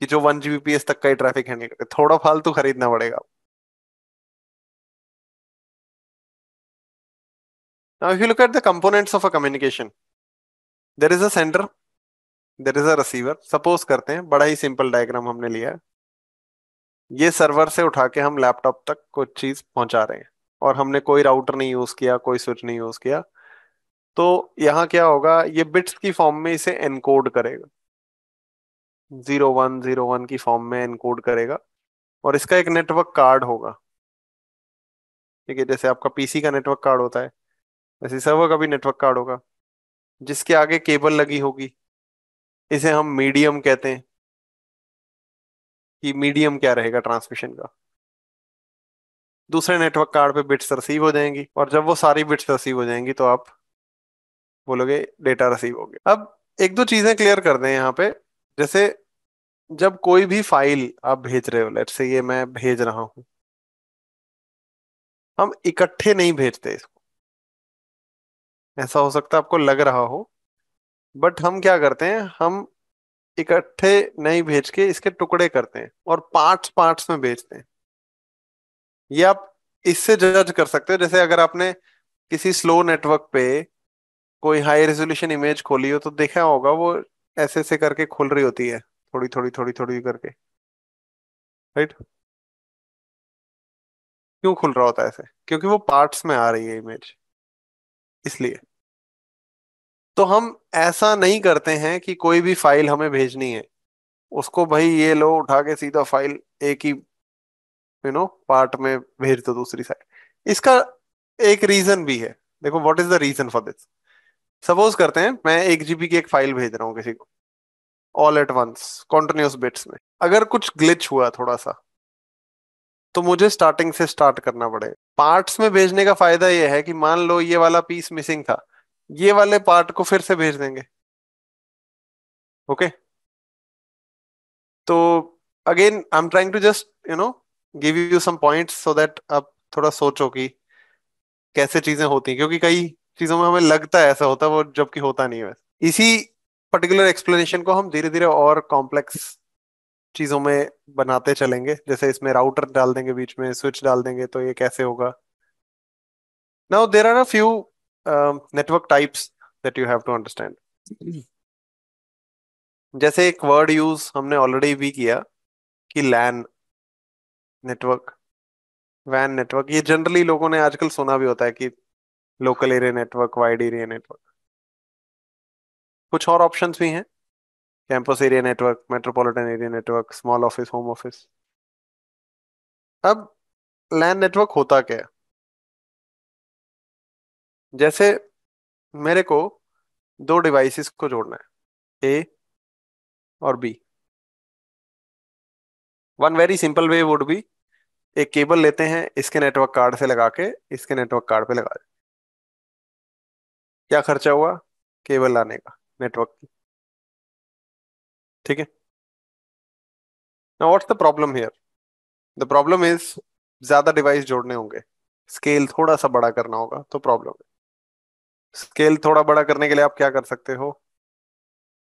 कि जो वन जीबीपीएस तक का ही ट्रैफिक हैंडल करे थोड़ा फालतू खरीदना पड़ेगा Now, if you look at the components of a communication, there is a sender, there is a receiver. Suppose करते हैं बड़ा ही सिंपल डायग्राम हमने लिया है ये सर्वर से उठा के हम लैपटॉप तक कुछ चीज पहुंचा रहे हैं और हमने कोई राउटर नहीं यूज किया कोई स्विच नहीं यूज किया तो यहाँ क्या होगा ये बिट्स की फॉर्म में इसे एनकोड करेगा जीरो वन जीरो वन की फॉर्म में एनकोड करेगा और इसका एक नेटवर्क कार्ड होगा ठीक है जैसे आपका पीसी का नेटवर्क कार्ड होता है वैसे सर्वर का भी नेटवर्क कार्ड होगा जिसके आगे केबल लगी होगी इसे हम मीडियम कहते हैं कि मीडियम क्या रहेगा ट्रांसमिशन का दूसरे नेटवर्क कार्ड पे बिट्स रिसीव हो जाएंगी और जब वो सारी बिट्स रिसीव हो जाएंगी तो आप बोलोगे डेटा रिसीव हो गया अब एक दो चीजें क्लियर कर दें यहाँ पे जैसे जब कोई भी फाइल आप भेज रहे हो लेट से ये मैं भेज रहा हूं हम इकट्ठे नहीं भेजते इसको ऐसा हो सकता है आपको लग रहा हो बट हम क्या करते हैं हम इकट्ठे नहीं भेज के इसके टुकड़े करते हैं और पार्ट्स पार्ट्स में भेजते हैं ये आप इससे जज कर सकते हो जैसे अगर आपने किसी स्लो नेटवर्क पे कोई हाई रेजोल्यूशन इमेज खोली हो तो देखा होगा वो ऐसे ऐसे करके खुल रही होती है थोड़ी थोड़ी थोड़ी थोड़ी करके राइट क्यों खुल रहा होता है ऐसे क्योंकि वो पार्ट्स में आ रही है इमेज इसलिए तो हम ऐसा नहीं करते हैं कि कोई भी फाइल हमें भेजनी है उसको भाई ये लो उठा के सीधा फाइल एक ही यू नो पार्ट में भेज दो दूसरी साइड इसका एक रीजन भी है देखो what is the reason for this suppose करते हैं मैं एक जीबी की एक फाइल भेज रहा हूँ किसी को all at once continuous bits में अगर कुछ ग्लिच हुआ थोड़ा सा तो मुझे स्टार्टिंग से स्टार्ट करना पड़ेगा पार्ट्स में भेजने का फायदा यह है कि मान लो ये वाला पीस मिसिंग था ये वाले पार्ट को फिर से भेज देंगे ओके तो again I am trying to just you know give you some points so that आप थोड़ा सोचो कि कैसे चीजें होती हैं क्योंकि कई चीजों में हमें लगता है ऐसा होता है वो जबकि होता नहीं है इसी पर्टिकुलर एक्सप्लेनेशन को हम धीरे धीरे और कॉम्प्लेक्स चीजों में बनाते चलेंगे जैसे इसमें राउटर डाल देंगे बीच में स्विच डाल देंगे तो ये कैसे होगा now there are a few um, network types that you have to understand. जैसे एक वर्ड यूज हमने ऑलरेडी भी किया कि लैन नेटवर्क वैन नेटवर्क ये जनरली लोगों ने आजकल सुना भी होता है कि local area network wide area network कुछ और ऑप्शंस भी हैं campus area network metropolitan area network small office home office अब लैन नेटवर्क होता क्या है जैसे मेरे को दो डिवाइसेस को जोड़ना है ए और B one very simple way would be एक केबल लेते हैं इसके नेटवर्क कार्ड से लगा के इसके नेटवर्क कार्ड पे लगा क्या खर्चा हुआ केबल लाने का नेटवर्क की ठीक है ना what's the problem here the problem is ज्यादा डिवाइस जोड़ने होंगे स्केल थोड़ा सा बड़ा करना होगा तो प्रॉब्लम है स्केल थोड़ा बड़ा करने के लिए आप क्या कर सकते हो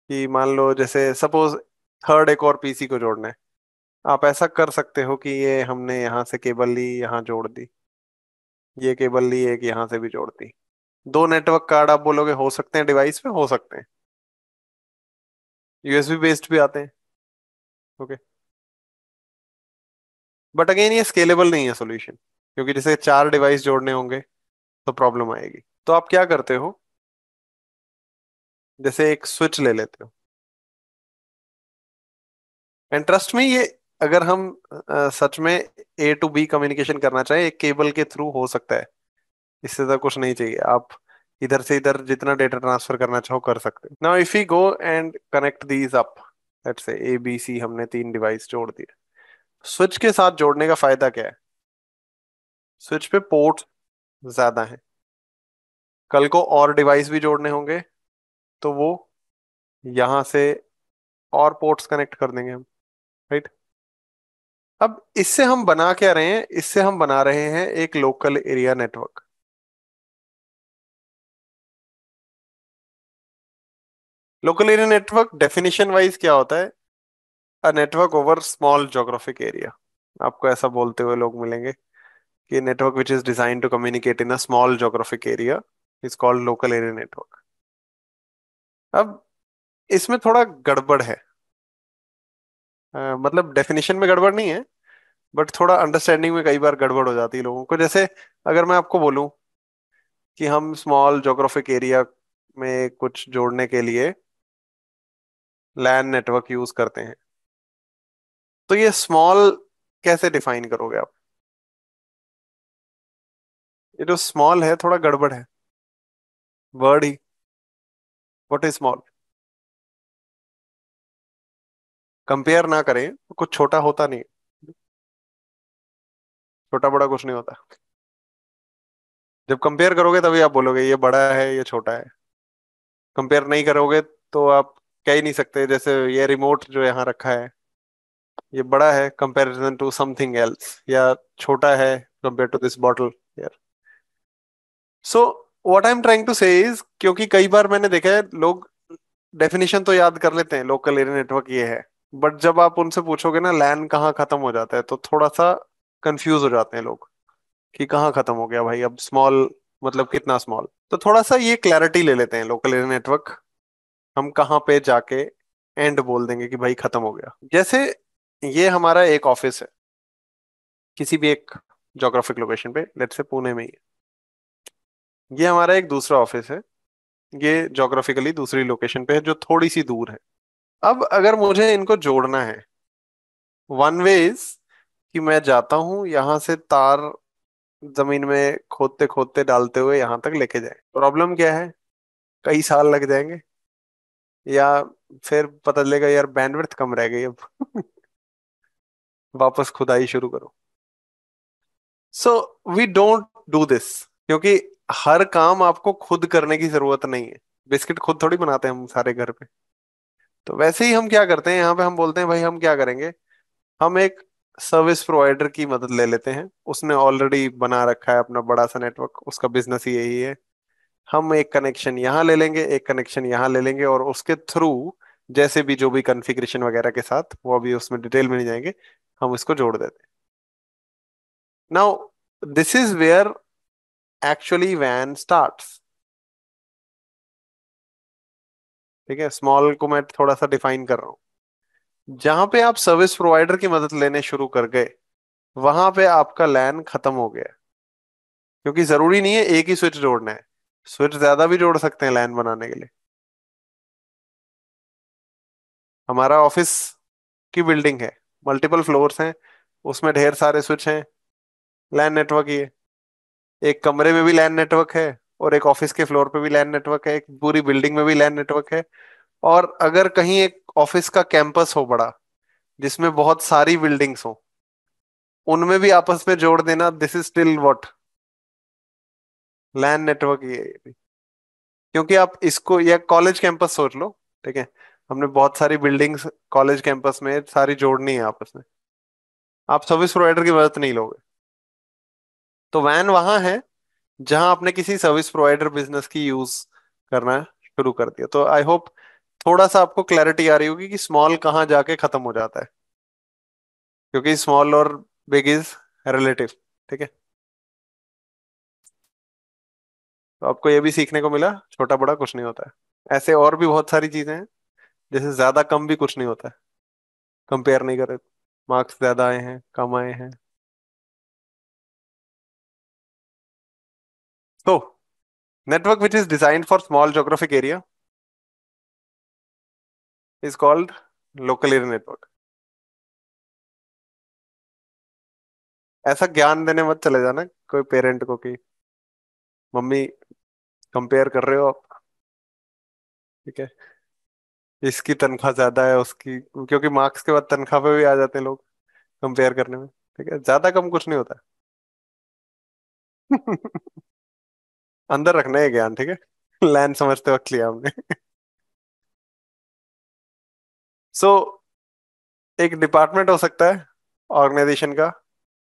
कि मान लो जैसे सपोज थर्ड एक और पीसी को जोड़ना है आप ऐसा कर सकते हो कि ये हमने यहाँ से केबल ली यहाँ जोड़ दी ये केबल ली एक यहाँ से भी जोड़ दी दो नेटवर्क कार्ड आप बोलोगे हो सकते हैं डिवाइस में हो सकते हैं यूएसबी बेस्ड भी आते हैं ओके बट अगेन ये स्केलेबल नहीं है सॉल्यूशन क्योंकि जैसे चार डिवाइस जोड़ने होंगे तो प्रॉब्लम आएगी तो आप क्या करते हो जैसे एक स्विच ले लेते हो एंड ट्रस्ट में ये अगर हम आ, सच में ए टू बी कम्युनिकेशन करना चाहें एक केबल के थ्रू हो सकता है इससे तो कुछ नहीं चाहिए आप इधर से इधर जितना डेटा ट्रांसफर करना चाहो कर सकते हो now if you go and connect these up let's say A B C हमने तीन डिवाइस जोड़ दिए स्विच के साथ जोड़ने का फायदा क्या है स्विच पे पोर्ट ज्यादा है कल को और डिवाइस भी जोड़ने होंगे तो वो यहां से और पोर्ट्स कनेक्ट कर देंगे हम राइट अब इससे हम बना क्या रहे हैं इससे हम बना रहे हैं एक local area network local area network definition wise क्या होता है a network over small geographic area आपको ऐसा बोलते हुए लोग मिलेंगे कि network which is design to communicate in a small geographic area is called local area network अब इसमें थोड़ा गड़बड़ है आ, मतलब डेफिनेशन में गड़बड़ नहीं है बट थोड़ा अंडरस्टैंडिंग में कई बार गड़बड़ हो जाती है लोगों को जैसे अगर मैं आपको बोलूं कि हम स्मॉल जोग्राफिक एरिया में कुछ जोड़ने के लिए लैंड नेटवर्क यूज करते हैं तो ये स्मॉल कैसे डिफाइन करोगे आप ये जो स्मॉल है थोड़ा गड़बड़ है word ही what is small कंपेयर ना करें तो कुछ छोटा होता नहीं छोटा बड़ा कुछ नहीं होता जब कंपेयर करोगे तभी आप बोलोगे ये बड़ा है ये छोटा है कंपेयर नहीं करोगे तो आप कह ही नहीं सकते जैसे ये रिमोट जो यहाँ रखा है ये बड़ा है कंपेरिजन टू समथिंग एल्स या छोटा है compare to this bottle so what I am trying to say is क्योंकि कई बार मैंने देखा है लोग डेफिनेशन तो याद कर लेते हैं लोकल एरिया नेटवर्क ये है बट जब आप उनसे पूछोगे ना लैन कहाँ खत्म हो जाता है तो थोड़ा सा कंफ्यूज हो जाते हैं लोग कि कहाँ खत्म हो गया भाई अब स्मॉल मतलब कितना स्मॉल तो थोड़ा सा ये क्लैरिटी ले लेते हैं लोकल एरिया नेटवर्क हम कहाँ पे जाके एंड बोल देंगे कि भाई खत्म हो गया जैसे ये हमारा एक ऑफिस है किसी भी एक जोग्राफिक लोकेशन पे लेट से पुणे में ही ये हमारा एक दूसरा ऑफिस है ये जोग्राफिकली दूसरी लोकेशन पे है जो थोड़ी सी दूर है अब अगर मुझे इनको जोड़ना है वन वे इज कि मैं जाता हूं यहां से तार जमीन में खोदते खोदते डालते हुए यहां तक लेके जाए प्रॉब्लम क्या है कई साल लग जाएंगे या फिर पता चलेगा यार बैंडविड्थ कम रह गई अब वापस खुदाई शुरू करो so we don't do this क्योंकि हर काम आपको खुद करने की जरूरत नहीं है बिस्किट खुद थोड़ी बनाते हैं हम सारे घर पे तो वैसे ही हम क्या करते हैं यहाँ पे हम बोलते हैं भाई हम क्या करेंगे हम एक सर्विस प्रोवाइडर की मदद ले लेते हैं उसने ऑलरेडी बना रखा है अपना बड़ा सा नेटवर्क उसका बिजनेस ही यही है हम एक कनेक्शन यहाँ ले लेंगे एक कनेक्शन यहाँ ले लेंगे और उसके थ्रू जैसे भी जो भी कॉन्फ़िगरेशन वगैरह के साथ वो अभी उसमें डिटेल में नहीं जाएंगे हम इसको जोड़ देते now this is where actually वैन स्टार्ट ठीक है स्मॉल को मैं थोड़ा सा डिफाइन कर रहा हूं जहां पे आप सर्विस प्रोवाइडर की मदद लेने शुरू कर गए वहां पे आपका लैन खत्म हो गया क्योंकि जरूरी नहीं है एक ही स्विच जोड़ना है स्विच ज्यादा भी जोड़ सकते हैं लैन बनाने के लिए हमारा ऑफिस की बिल्डिंग है मल्टीपल फ्लोर्स हैं उसमें ढेर सारे स्विच हैं लैन नेटवर्क ही है एक कमरे में भी लैंड नेटवर्क है और एक ऑफिस के फ्लोर पे भी लैंड नेटवर्क है एक पूरी बिल्डिंग में भी लैंड नेटवर्क है और अगर कहीं एक ऑफिस का कैंपस हो बड़ा जिसमें बहुत सारी बिल्डिंग्स हो उनमें भी आपस में जोड़ देना this is still what LAN network ये क्योंकि आप इसको या कॉलेज कैंपस सोच लो ठीक है हमने बहुत सारी बिल्डिंग्स कॉलेज कैंपस में सारी जोड़नी है आपस में आप सर्विस प्रोवाइडर की मदद नहीं लोगे तो वैन वहां है जहां आपने किसी सर्विस प्रोवाइडर बिजनेस की यूज करना शुरू कर दिया तो आई होप थोड़ा सा आपको क्लैरिटी आ रही होगी कि स्मॉल कहाँ जाके खत्म हो जाता है क्योंकि स्मॉल और बिग इज रिलेटिव ठीक है तो आपको ये भी सीखने को मिला छोटा बड़ा कुछ नहीं होता है ऐसे और भी बहुत सारी चीजें हैं जैसे ज्यादा कम भी कुछ नहीं होता है कंपेयर नहीं करे मार्क्स ज्यादा आए हैं कम आए हैं So, network which is designed for small geographic area is called local area network. ऐसा ज्ञान देने मत चले जाना कोई पेरेंट को कि मम्मी कंपेयर कर रहे हो आप ठीक है इसकी तनख्वाह ज्यादा है उसकी क्योंकि मार्क्स के बाद तनख्वाह पे भी आ जाते हैं लोग कंपेयर करने में ठीक है ज्यादा कम कुछ नहीं होता अंदर रखना है ज्ञान ठीक है लैंड समझते वक्त लिया हमने सो so, एक डिपार्टमेंट हो सकता है ऑर्गेनाइजेशन का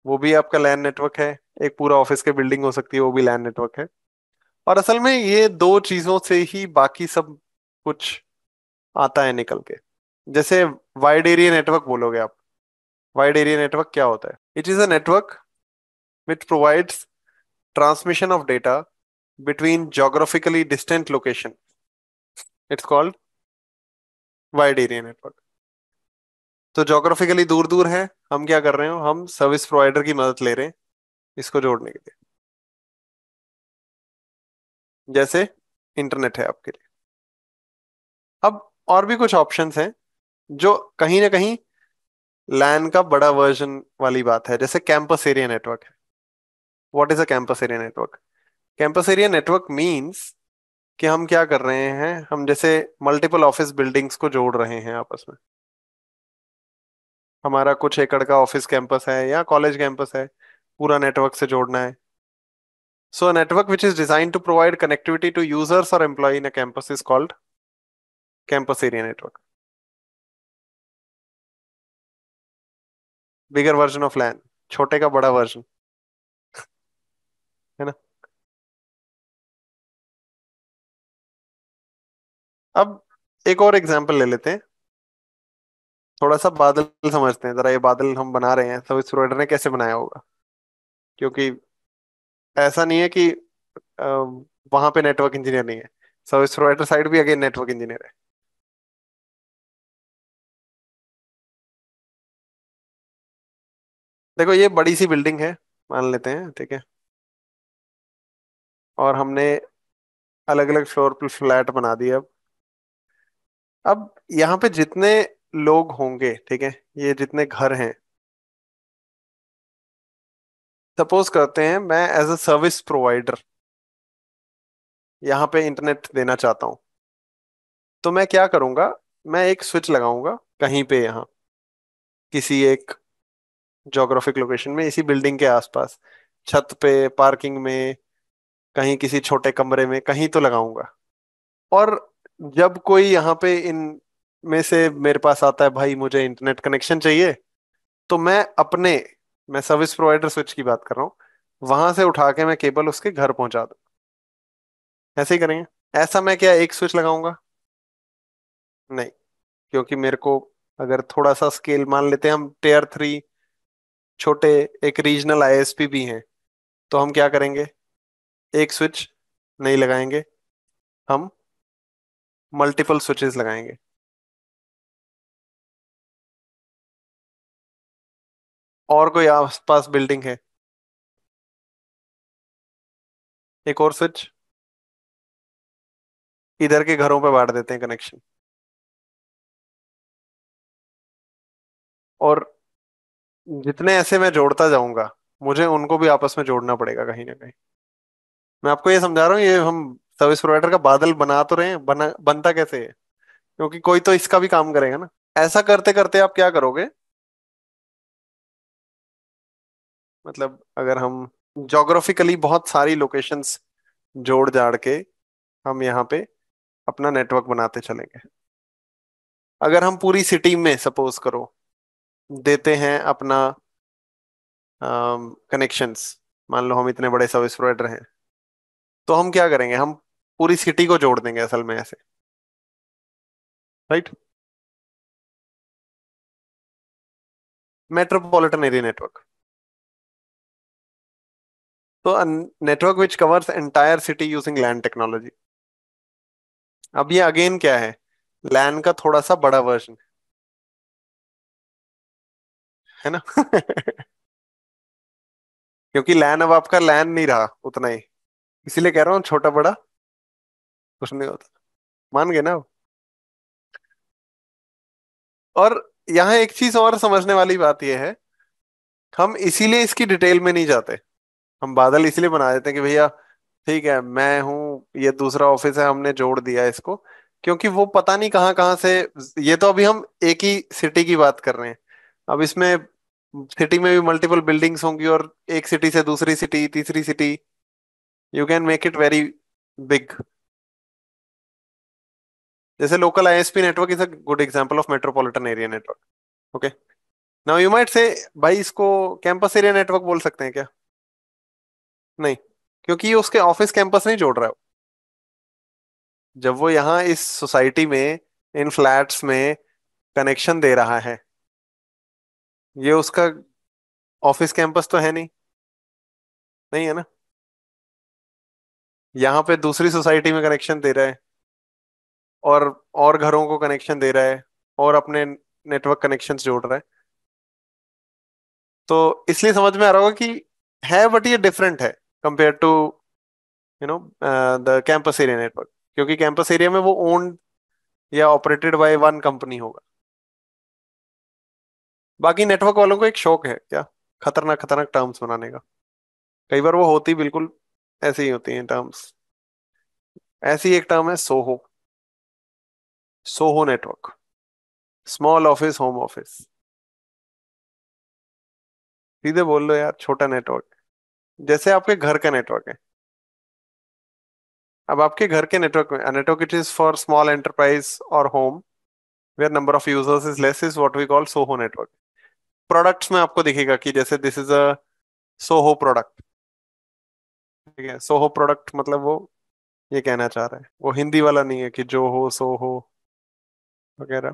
वो भी आपका लैंड नेटवर्क है एक पूरा ऑफिस के बिल्डिंग हो सकती है वो भी लैंड नेटवर्क है और असल में ये दो चीजों से ही बाकी सब कुछ आता है निकल के जैसे वाइड एरिया नेटवर्क बोलोगे आप वाइड एरिया नेटवर्क क्या होता है it is a network which provides transmission of data between geographically distant location. It's called wide area network तो जोग्राफिकली दूर दूर है हम क्या कर रहे हो हम सर्विस प्रोवाइडर की मदद ले रहे हैं इसको जोड़ने के लिए जैसे इंटरनेट है आपके लिए अब और भी कुछ ऑप्शंस हैं जो कहीं ना कहीं लैन का बड़ा वर्जन वाली बात है जैसे कैंपस एरिया नेटवर्क है what is a campus area network campus area network means कि हम क्या कर रहे हैं हम जैसे मल्टीपल ऑफिस बिल्डिंग्स को जोड़ रहे हैं आपस में हमारा कुछ एकड़ का ऑफिस कैंपस है या कॉलेज कैंपस है पूरा नेटवर्क से जोड़ना है so network which is design to provide connectivity to users और employ in campus is called campus area network bigger version of LAN छोटे का बड़ा वर्जन है ना अब एक और एग्जाम्पल ले लेते हैं थोड़ा सा बादल समझते हैं जरा ये बादल हम बना रहे हैं सब तो इस ने कैसे बनाया होगा क्योंकि ऐसा नहीं है कि वहां पे नेटवर्क इंजीनियर नहीं है सब इस साइड भी अगेन नेटवर्क इंजीनियर है देखो ये बड़ी सी बिल्डिंग है मान लेते हैं ठीक है और हमने अलग अलग फ्लोर पर फ्लैट बना दिए अब अब यहाँ पे जितने लोग होंगे ठीक है ये जितने घर हैं सपोज करते हैं मैं एज अ सर्विस प्रोवाइडर यहाँ पे इंटरनेट देना चाहता हूँ तो मैं क्या करूँगा मैं एक स्विच लगाऊंगा कहीं पे यहाँ किसी एक जोग्राफिक लोकेशन में इसी बिल्डिंग के आसपास छत पे पार्किंग में कहीं किसी छोटे कमरे में कहीं तो लगाऊंगा और जब कोई यहाँ पे इन में से मेरे पास आता है भाई मुझे इंटरनेट कनेक्शन चाहिए तो मैं अपने मैं सर्विस प्रोवाइडर स्विच की बात कर रहा हूँ वहां से उठा के मैं केबल उसके घर पहुंचा दूँ ऐसे ही करेंगे ऐसा मैं क्या एक स्विच लगाऊंगा नहीं क्योंकि मेरे को अगर थोड़ा सा स्केल मान लेते हैं हम टेयर थ्री छोटे एक रीजनल आईएसपी भी हैं तो हम क्या करेंगे एक स्विच नहीं लगाएंगे हम मल्टीपल स्विचेस लगाएंगे और कोई आसपास बिल्डिंग है एक और स्विच इधर के घरों पे बांट देते हैं कनेक्शन और जितने ऐसे मैं जोड़ता जाऊंगा मुझे उनको भी आपस में जोड़ना पड़ेगा कहीं ना कहीं मैं आपको ये समझा रहा हूँ ये हम सर्विस प्रोवाइडर का बादल बना तो रहे बना बनता कैसे है क्योंकि कोई तो इसका भी काम करेगा ना ऐसा करते करते आप क्या करोगे मतलब अगर हम जोग्राफिकली बहुत सारी लोकेशंस जोड़ जाड़ के हम यहाँ पे अपना नेटवर्क बनाते चलेंगे अगर हम पूरी सिटी में सपोज करो देते हैं अपना कनेक्शंस मान लो हम इतने बड़े सर्विस प्रोवाइडर हैं तो हम क्या करेंगे हम पूरी सिटी को जोड़ देंगे असल में ऐसे राइट मेट्रोपॉलिटन एरिया नेटवर्क तो network which covers entire city using LAN technology अब ये अगेन क्या है लैंड का थोड़ा सा बड़ा वर्जन है है ना क्योंकि लैन अब आपका लैन नहीं रहा उतना ही इसीलिए कह रहा हूं छोटा बड़ा कुछ नहीं होता मान गए ना और यहां एक चीज और समझने वाली बात यह है हम इसीलिए इसकी डिटेल में नहीं जाते हम बादल इसलिए बना देते हैं कि भैया ठीक है मैं हूँ ये दूसरा ऑफिस है हमने जोड़ दिया इसको क्योंकि वो पता नहीं कहाँ कहाँ से ये तो अभी हम एक ही सिटी की बात कर रहे हैं अब इसमें सिटी में भी मल्टीपल बिल्डिंग्स होंगी और एक सिटी से दूसरी सिटी तीसरी city you can make it very big जैसे local ISP network is a good example of metropolitan area network okay Now you might say भाई इसको कैंपस एरिया नेटवर्क बोल सकते हैं क्या नहीं क्योंकि ये उसके ऑफिस कैंपस नहीं जोड़ रहा है जब वो यहाँ इस सोसाइटी में इन फ्लैट्स में कनेक्शन दे रहा है ये उसका ऑफिस कैंपस तो है नहीं नहीं है ना यहाँ पे दूसरी सोसाइटी में कनेक्शन दे रहा है और और घरों को कनेक्शन दे रहा है और अपने नेटवर्क कनेक्शन जोड़ रहा है तो इसलिए समझ में आ रहा होगा कि है बट ये डिफरेंट है compare to you know the campus area network क्योंकि कैंपस एरिया में वो ओन या ऑपरेटेड बाय वन कंपनी होगा बाकी नेटवर्क वालों को एक शौक है क्या खतरनाक खतरनाक टर्म्स बनाने का कई बार वो होती बिल्कुल ऐसे ही होती हैं टर्म्स ऐसी एक टर्म है SOHO SOHO network small office home office सीधे बोल लो यार छोटा नेटवर्क जैसे आपके घर का नेटवर्क है अब आपके घर के नेटवर्क में network it is for small enterprise और home where number of users is less is what we call SOHO network products में आपको दिखेगा कि जैसे this is a SOHO product ठीक है सोहो प्रोडक्ट मतलब वो ये कहना चाह रहे हैं वो हिंदी वाला नहीं है कि जो हो सो हो वगैरह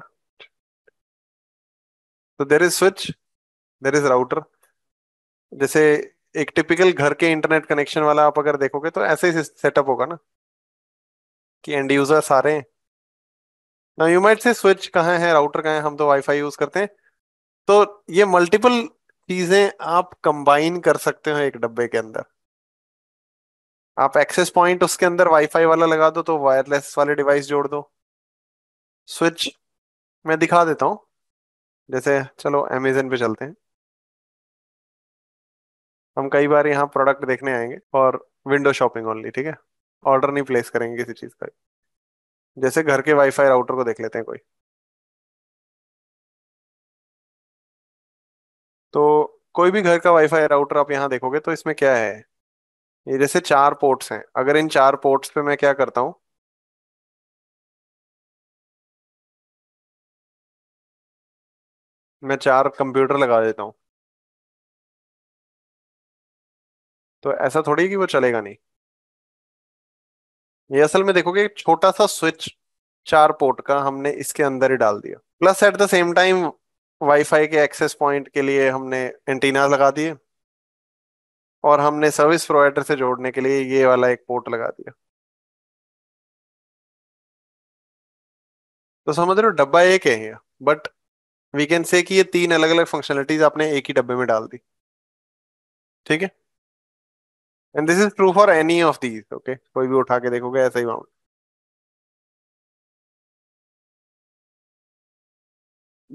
तो there is switch there is router जैसे एक टिपिकल घर के इंटरनेट कनेक्शन वाला आप अगर देखोगे तो ऐसे ही सेटअप होगा ना कि एंड यूजर सारे हैं ना यू माइट से स्विच कहाँ है राउटर कहाँ है हम तो वाईफाई यूज करते हैं तो ये मल्टीपल चीजें आप कंबाइन कर सकते हो एक डब्बे के अंदर आप एक्सेस पॉइंट उसके अंदर वाईफाई वाला लगा दो तो वायरलेस वाले डिवाइस जोड़ दो स्विच मैं दिखा देता हूँ जैसे चलो अमेजन पे चलते हैं हम कई बार यहाँ प्रोडक्ट देखने आएंगे और विंडो शॉपिंग ओनली ठीक है ऑर्डर नहीं प्लेस करेंगे किसी चीज़ का जैसे घर के वाईफाई राउटर को देख लेते हैं कोई तो कोई भी घर का वाईफाई राउटर आप यहाँ देखोगे तो इसमें क्या है ये जैसे चार पोर्ट्स हैं अगर इन चार पोर्ट्स पे मैं क्या करता हूँ मैं चार कंप्यूटर लगा देता हूँ तो ऐसा थोड़ी कि वो चलेगा नहीं ये असल में देखोगे छोटा सा स्विच चार पोर्ट का हमने इसके अंदर ही डाल दिया plus at the same time wifi के एक्सेस पॉइंट के लिए हमने एंटीना लगा दिए और हमने सर्विस प्रोवाइडर से जोड़ने के लिए ये वाला एक पोर्ट लगा दिया तो समझ रहे हो डब्बा एक है बट वी कैन से कि ये तीन अलग अलग फंक्शनलिटीज आपने एक ही डब्बे में डाल दी ठीक है and this is true for any of these okay कोई भी उठा के देखोगे ऐसा ही मामला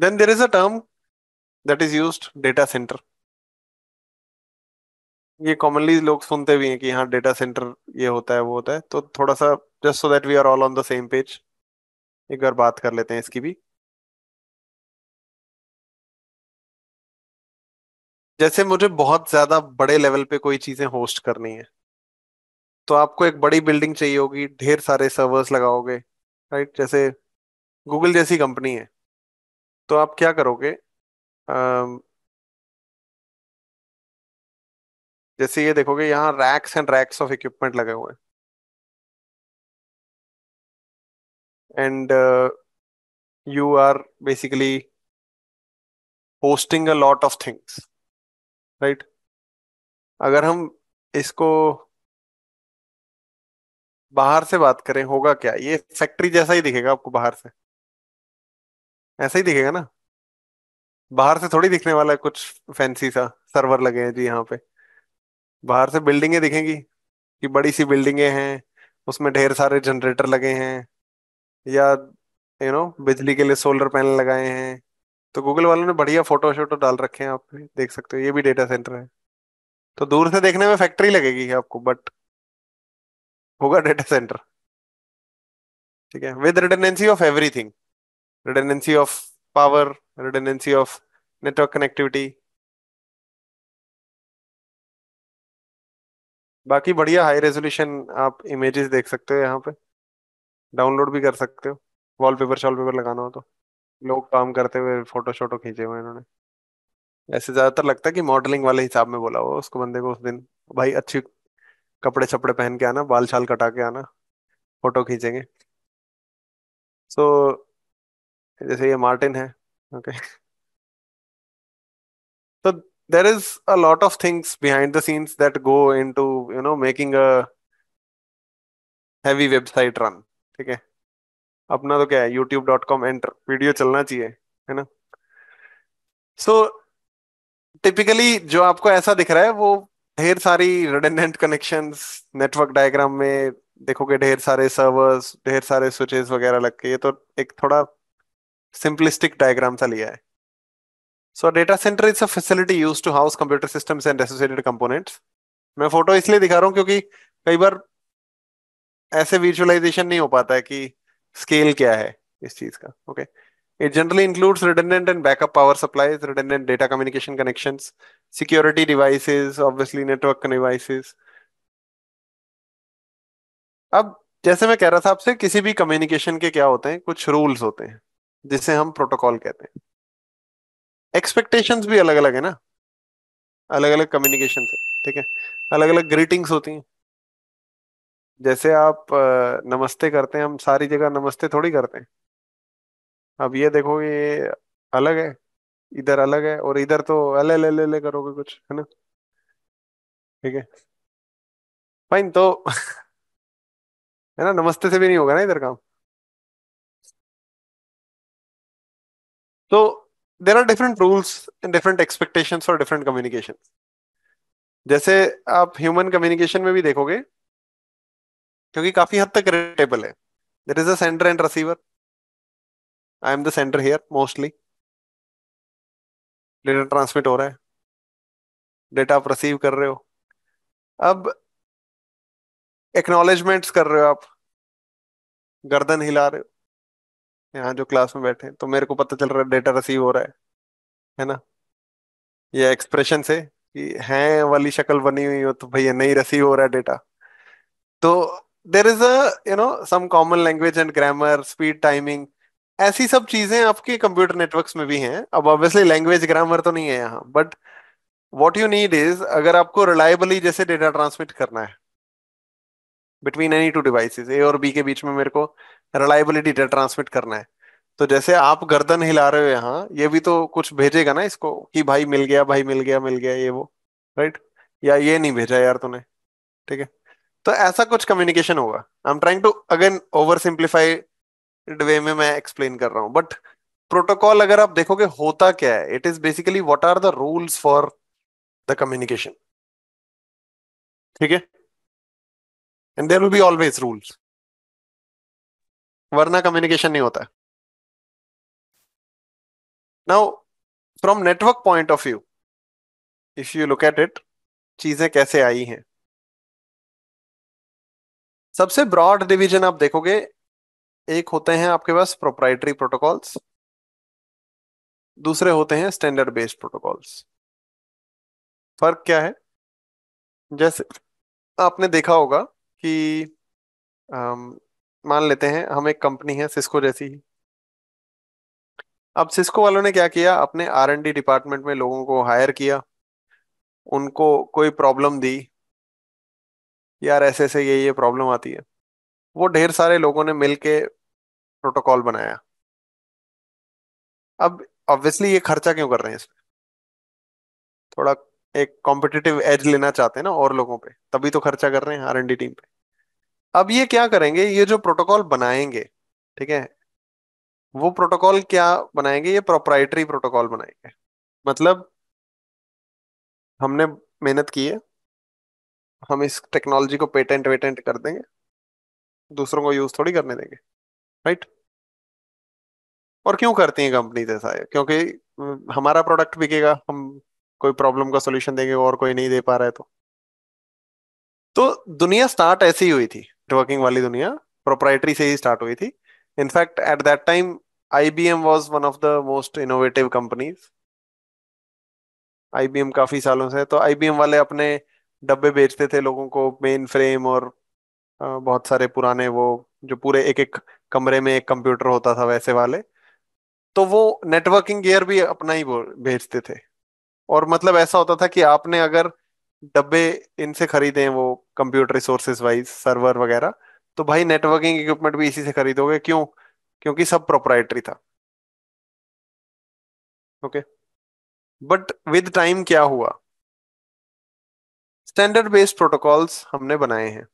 then there is a term that is use data centre ये कॉमनली लोग सुनते भी हैं कि हाँ डेटा सेंटर ये होता है वो होता है तो थोड़ा सा just so that we are all on the same page एक बार बात कर लेते हैं इसकी भी जैसे मुझे बहुत ज्यादा बड़े लेवल पे कोई चीजें होस्ट करनी है तो आपको एक बड़ी बिल्डिंग चाहिए होगी ढेर सारे सर्वर्स लगाओगे राइट जैसे गूगल जैसी कंपनी है तो आप क्या करोगे जैसे ये देखोगे यहाँ racks and racks of equipment लगे हुए हैं and you are basically hosting a lot of things right अगर हम इसको बाहर से बात करें होगा क्या ये फैक्ट्री जैसा ही दिखेगा आपको बाहर से ऐसा ही दिखेगा ना बाहर से थोड़ी दिखने वाला है कुछ फैंसी सा सर्वर लगे हैं जी यहाँ पे बाहर से बिल्डिंगे दिखेंगी कि बड़ी सी बिल्डिंगे हैं उसमें ढेर सारे जनरेटर लगे हैं या यू you नो know, बिजली के लिए सोलर पैनल लगाए हैं तो गूगल वालों ने बढ़िया फोटो तो शोटो डाल रखे हैं आप देख सकते हो ये भी डेटा सेंटर है तो दूर से देखने में फैक्ट्री लगेगी आपको बट होगा डेटा सेंटर ठीक है with redundancy of everything redundancy of power redundancy of network connectivity बाकी बढ़िया हाई रेजोल्यूशन आप इमेजेस देख सकते हो यहाँ पे डाउनलोड भी कर सकते हो वॉलपेपर शॉलपेपर लगाना हो तो लोग काम करते हुए फोटो शोटो खींचे हुए इन्होंने ऐसे ज्यादातर लगता है कि मॉडलिंग वाले हिसाब में बोला हो उसको बंदे को उस दिन भाई अच्छी कपड़े छपड़े पहन के आना बाल छाल कटा के आना फोटो खींचेंगे सो so, जैसे ये मार्टिन है ओके तो there is a lot of things behind the scenes that go into you know making a heavy website run ठीक है अपना तो क्या है YouTube dot com enter video चलना चाहिए है ना सो टिपिकली जो आपको ऐसा दिख रहा है वो ढेर सारी रेडेंडेंट कनेक्शन नेटवर्क डायग्राम में देखोगे ढेर सारे सर्वर्स ढेर सारे स्विचेस वगैरह लग के ये तो एक थोड़ा सिंपलिस्टिक डायग्राम सा लिया है so data centre is a facility use to house computer system and associated components मैं फोटो इसलिए दिखा रहा हूँ क्योंकि कई बार ऐसे विजुअलाइजेशन नहीं हो पाता है कि स्केल क्या है इस चीज का okay it generally includes redundant and backup power supplies redundant data communication connection security devices obviously network devices अब जैसे मैं कह रहा था आपसे किसी भी कम्युनिकेशन के क्या होते हैं कुछ रूल्स होते हैं जिसे हम प्रोटोकॉल कहते हैं एक्सपेक्टेशंस भी अलग अलग है ना अलग अलग कम्युनिकेशन से ठीक है अलग अलग ग्रीटिंग्स होती हैं जैसे आप नमस्ते करते हैं हम सारी जगह नमस्ते थोड़ी करते हैं अब ये देखो ये अलग है इधर अलग है और इधर तो अले ले ले ले करोगे कुछ है ना ठीक है फाइन तो है ना नमस्ते से भी नहीं होगा ना इधर काम तो there are different rules and different expectations और डिफरेंट कम्युनिकेशन जैसे आप ह्यूमन कम्युनिकेशन में भी देखोगे क्योंकि काफी हद तक रिलेटेबल है there is a sender and receiver I am sender here mostly data transmit हो रहा है डेटा आप रिसीव कर रहे हो अब एक्नोलेजमेंट कर रहे हो आप गर्दन हिला रहे हो यहाँ जो क्लास में बैठे हैं तो मेरे को पता चल रहा है डेटा रिसीव हो रहा है है ना ये एक्सप्रेशन से कि हैं वाली शक्ल बनी हुई हो तो भैया नहीं रिसीव हो रहा है डेटा तो there is uh some common language and grammar speed timing ऐसी सब चीजें आपके कंप्यूटर नेटवर्क्स में भी हैं अब ऑब्वियसली लैंग्वेज ग्रामर तो नहीं है यहाँ but what you need is अगर आपको रिलायबली जैसे डेटा ट्रांसमिट करना है between any two devices A और बी के बीच में मेरे को रिलायबली डेटा ट्रांसमिट करना है तो जैसे आप गर्दन हिला रहे हो यहाँ ये भी तो कुछ भेजेगा ना इसको कि भाई मिल गया भाई मिल गया मिल गया ये वो राइट या ये नहीं भेजा यार तूने ठीक है तो ऐसा कुछ कम्युनिकेशन होगा I am trying to again over simplified way में मैं एक्सप्लेन कर रहा हूँ बट प्रोटोकॉल अगर आप देखोगे होता क्या है it is basically what are the rules for the communication ठीक है and there will be always rules वरना कम्युनिकेशन नहीं होता now from network point of view if you look at it चीजें कैसे आई हैं सबसे ब्रॉड डिवीजन आप देखोगे एक होते हैं आपके पास प्रोप्राइटरी प्रोटोकॉल्स दूसरे होते हैं स्टैंडर्ड बेस्ड प्रोटोकॉल्स फर्क क्या है जैसे आपने देखा होगा कि आम, मान लेते हैं हम एक कंपनी है सिस्को जैसी ही अब सिस्को वालों ने क्या किया अपने आर डी डिपार्टमेंट में लोगों को हायर किया उनको कोई प्रॉब्लम दी यार ऐसे ऐसे ये ये प्रॉब्लम आती है वो ढेर सारे लोगों ने मिल के प्रोटोकॉल बनाया अब ऑब्वियसली ये खर्चा क्यों कर रहे हैं इसमें थोड़ा एक कॉम्पिटिटिव एज लेना चाहते हैं ना और लोगों पे तभी तो खर्चा कर रहे हैं आर टीम पे अब ये क्या करेंगे ये जो प्रोटोकॉल बनाएंगे ठीक है वो प्रोटोकॉल क्या बनाएंगे ये प्रोप्राइटरी प्रोटोकॉल बनाएंगे मतलब हमने मेहनत की है हम इस टेक्नोलॉजी को पेटेंट वेटेंट कर देंगे दूसरों को यूज थोड़ी करने देंगे राइट और क्यों करती हैं कंपनी ऐसा है क्योंकि हम्म, हमारा प्रोडक्ट बिकेगा हम कोई प्रॉब्लम का सोल्यूशन देंगे और कोई नहीं दे पा रहा है तो तो दुनिया स्टार्ट ऐसी ही हुई थी नेटवर्किंग वाली दुनिया प्रोप्राइटरी से ही स्टार्ट हुई थी in fact at that time I B one of the most innovative most I B M काफी सालों से तो एम वाले अपने डब्बे बेचते थे लोगों को मेन फ्रेम और बहुत सारे पुराने वो जो पूरे एक एक कमरे में एक कंप्यूटर होता था वैसे वाले तो वो नेटवर्किंग गियर भी अपना ही भेजते थे और मतलब ऐसा होता था कि आपने अगर डब्बे इनसे खरीदे वो कंप्यूटर रिसोर्सेज वाइज सर्वर वगैरह तो भाई नेटवर्किंग इक्विपमेंट भी इसी से खरीदोगे क्यों क्योंकि सब प्रोप्राइटरी था ओके बट विद टाइम क्या हुआ स्टैंडर्ड बेस्ड प्रोटोकॉल्स हमने बनाए हैं